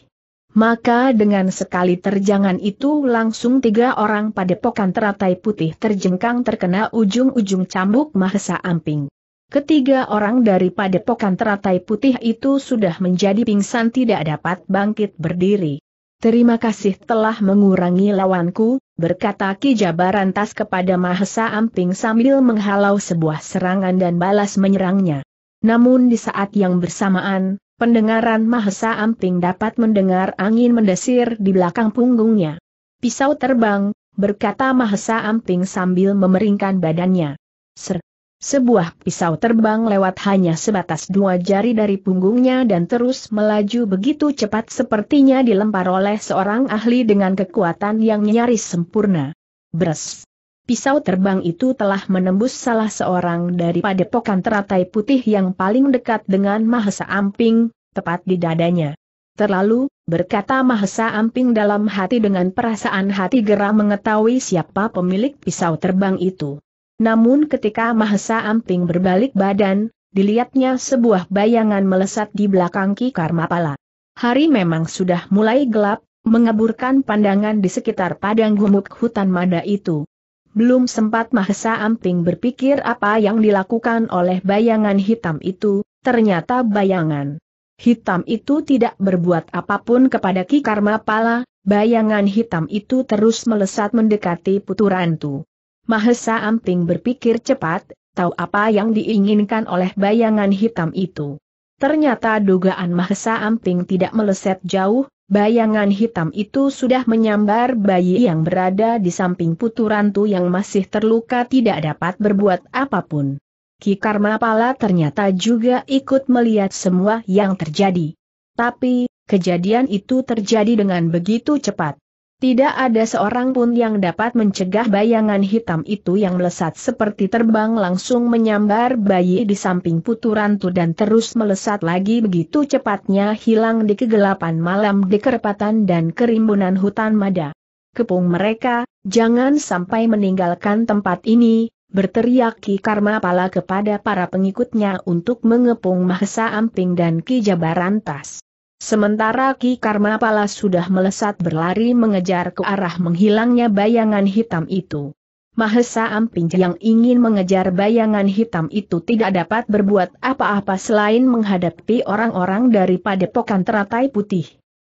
Maka dengan sekali terjangan itu langsung tiga orang pada pokan teratai putih terjengkang terkena ujung-ujung cambuk Mahesa Amping. Ketiga orang dari padepokan teratai putih itu sudah menjadi pingsan tidak dapat bangkit berdiri. Terima kasih telah mengurangi lawanku, berkata Ki Jabarantas kepada Mahesa Amping sambil menghalau sebuah serangan dan balas menyerangnya. Namun di saat yang bersamaan, pendengaran Mahesa Amping dapat mendengar angin mendesir di belakang punggungnya. Pisau terbang, berkata Mahesa Amping sambil memeringkan badannya. Ser, sebuah pisau terbang lewat hanya sebatas dua jari dari punggungnya dan terus melaju begitu cepat sepertinya dilempar oleh seorang ahli dengan kekuatan yang nyaris sempurna. Bres. Pisau terbang itu telah menembus salah seorang dari padepokan teratai putih yang paling dekat dengan Mahesa Amping, tepat di dadanya. Terlalu, berkata Mahesa Amping dalam hati dengan perasaan hati geram mengetahui siapa pemilik pisau terbang itu. Namun ketika Mahesa Amping berbalik badan, dilihatnya sebuah bayangan melesat di belakang Ki Karmapala. Hari memang sudah mulai gelap, mengaburkan pandangan di sekitar padang gumuk hutan mada itu. Belum sempat Mahesa Amping berpikir apa yang dilakukan oleh bayangan hitam itu, ternyata bayangan hitam itu tidak berbuat apapun kepada Ki Karmapala, bayangan hitam itu terus melesat mendekati Puturantu. Mahesa Amping berpikir cepat, tahu apa yang diinginkan oleh bayangan hitam itu. Ternyata dugaan Mahesa Amping tidak meleset jauh, bayangan hitam itu sudah menyambar bayi yang berada di samping puturantu yang masih terluka tidak dapat berbuat apapun. Ki Karma Pala ternyata juga ikut melihat semua yang terjadi. Tapi, kejadian itu terjadi dengan begitu cepat. Tidak ada seorang pun yang dapat mencegah bayangan hitam itu yang melesat seperti terbang langsung menyambar bayi di samping puturantu dan terus melesat lagi begitu cepatnya hilang di kegelapan malam di kerepatan dan kerimbunan hutan mada. Kepung mereka, jangan sampai meninggalkan tempat ini, berteriak Ki Karma Pala kepada para pengikutnya untuk mengepung Mahesa Amping dan Ki Jabarantas. Sementara Ki Karma Pala sudah melesat berlari mengejar ke arah menghilangnya bayangan hitam itu. Mahesa Amping yang ingin mengejar bayangan hitam itu tidak dapat berbuat apa-apa selain menghadapi orang-orang dari padepokan teratai putih.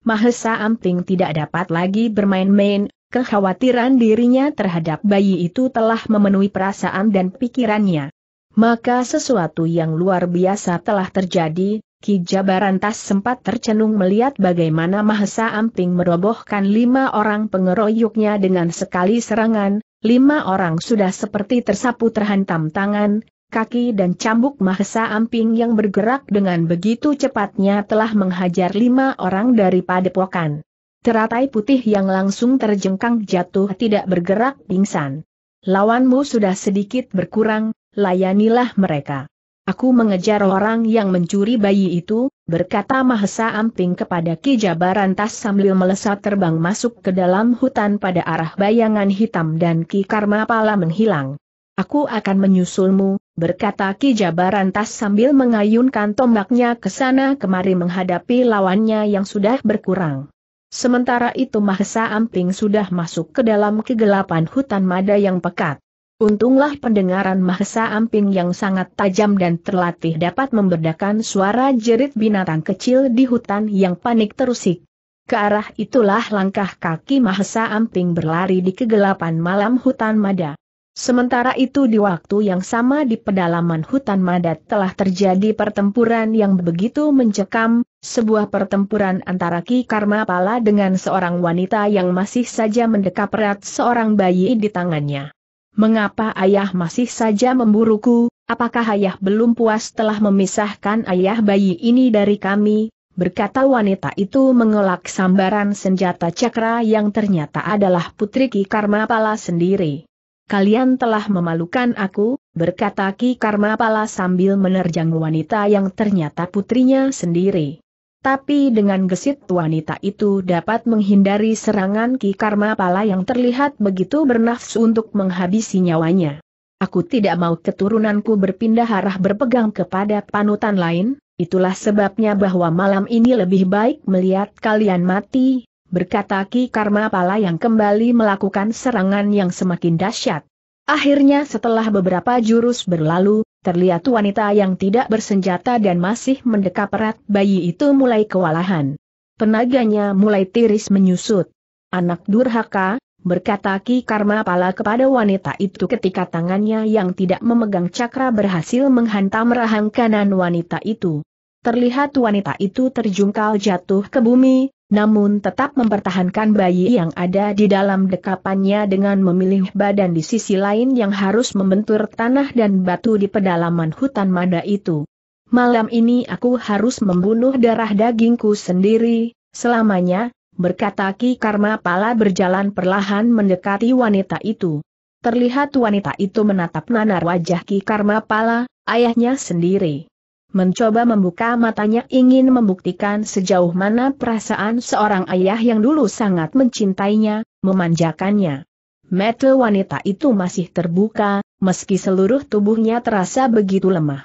Mahesa Amping tidak dapat lagi bermain-main, kekhawatiran dirinya terhadap bayi itu telah memenuhi perasaan dan pikirannya. Maka sesuatu yang luar biasa telah terjadi, Ki Jabarantas sempat tercenung melihat bagaimana Mahesa Amping merobohkan lima orang pengeroyoknya dengan sekali serangan, lima orang sudah seperti tersapu terhantam tangan, kaki dan cambuk Mahesa Amping yang bergerak dengan begitu cepatnya telah menghajar lima orang dari padepokan. Teratai putih yang langsung terjengkang jatuh tidak bergerak pingsan. Lawanmu sudah sedikit berkurang, layanilah mereka. Aku mengejar orang yang mencuri bayi itu, berkata Mahesa Amping kepada Ki Jabarantas sambil melesat terbang masuk ke dalam hutan pada arah bayangan hitam dan Ki Karma Pala menghilang. Aku akan menyusulmu, berkata Ki Jabarantas sambil mengayunkan tombaknya ke sana kemari menghadapi lawannya yang sudah berkurang. Sementara itu Mahesa Amping sudah masuk ke dalam kegelapan hutan mada yang pekat. Untunglah pendengaran Mahesa Amping yang sangat tajam dan terlatih dapat membedakan suara jerit binatang kecil di hutan yang panik terusik. Ke arah itulah langkah kaki Mahesa Amping berlari di kegelapan malam hutan Mada. Sementara itu di waktu yang sama di pedalaman hutan Mada telah terjadi pertempuran yang begitu mencekam, sebuah pertempuran antara Ki Karma Pala dengan seorang wanita yang masih saja mendekap erat seorang bayi di tangannya. Mengapa ayah masih saja memburuku, apakah ayah belum puas telah memisahkan ayah bayi ini dari kami, berkata wanita itu mengelak sambaran senjata cakra yang ternyata adalah putri Ki Karmapala sendiri. Kalian telah memalukan aku, berkata Ki Karmapala sambil menerjang wanita yang ternyata putrinya sendiri. Tapi dengan gesit wanita itu dapat menghindari serangan Ki Karma Pala yang terlihat begitu bernafsu untuk menghabisi nyawanya. Aku tidak mau keturunanku berpindah arah berpegang kepada panutan lain, itulah sebabnya bahwa malam ini lebih baik melihat kalian mati, berkata Ki Karma Pala yang kembali melakukan serangan yang semakin dahsyat. Akhirnya setelah beberapa jurus berlalu, terlihat wanita yang tidak bersenjata dan masih mendekap erat bayi itu mulai kewalahan. Penaganya mulai tiris menyusut. Anak durhaka, berkata Ki Karma Pala kepada wanita itu ketika tangannya yang tidak memegang cakra berhasil menghantam rahang kanan wanita itu. Terlihat wanita itu terjungkal jatuh ke bumi, namun tetap mempertahankan bayi yang ada di dalam dekapannya dengan memilih badan di sisi lain yang harus membentur tanah dan batu di pedalaman hutan mada itu. Malam ini aku harus membunuh darah dagingku sendiri, selamanya, berkata Ki Karma Pala berjalan perlahan mendekati wanita itu. Terlihat wanita itu menatap nanar wajah Ki Karma Pala, ayahnya sendiri mencoba membuka matanya ingin membuktikan sejauh mana perasaan seorang ayah yang dulu sangat mencintainya, memanjakannya. Mata wanita itu masih terbuka, meski seluruh tubuhnya terasa begitu lemah.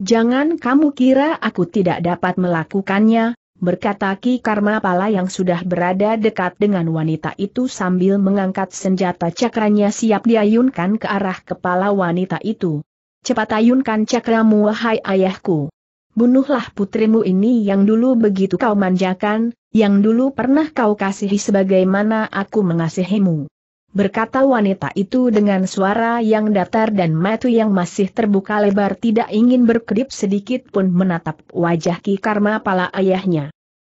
Jangan kamu kira aku tidak dapat melakukannya, berkata Ki Karma Pala yang sudah berada dekat dengan wanita itu sambil mengangkat senjata cakranya siap diayunkan ke arah kepala wanita itu. Cepat ayunkan cakramu wahai ayahku. Bunuhlah putrimu ini yang dulu begitu kau manjakan, yang dulu pernah kau kasihi sebagaimana aku mengasihimu. Berkata wanita itu dengan suara yang datar dan matu yang masih terbuka lebar tidak ingin berkedip sedikit pun menatap wajah Ki Karma pala ayahnya.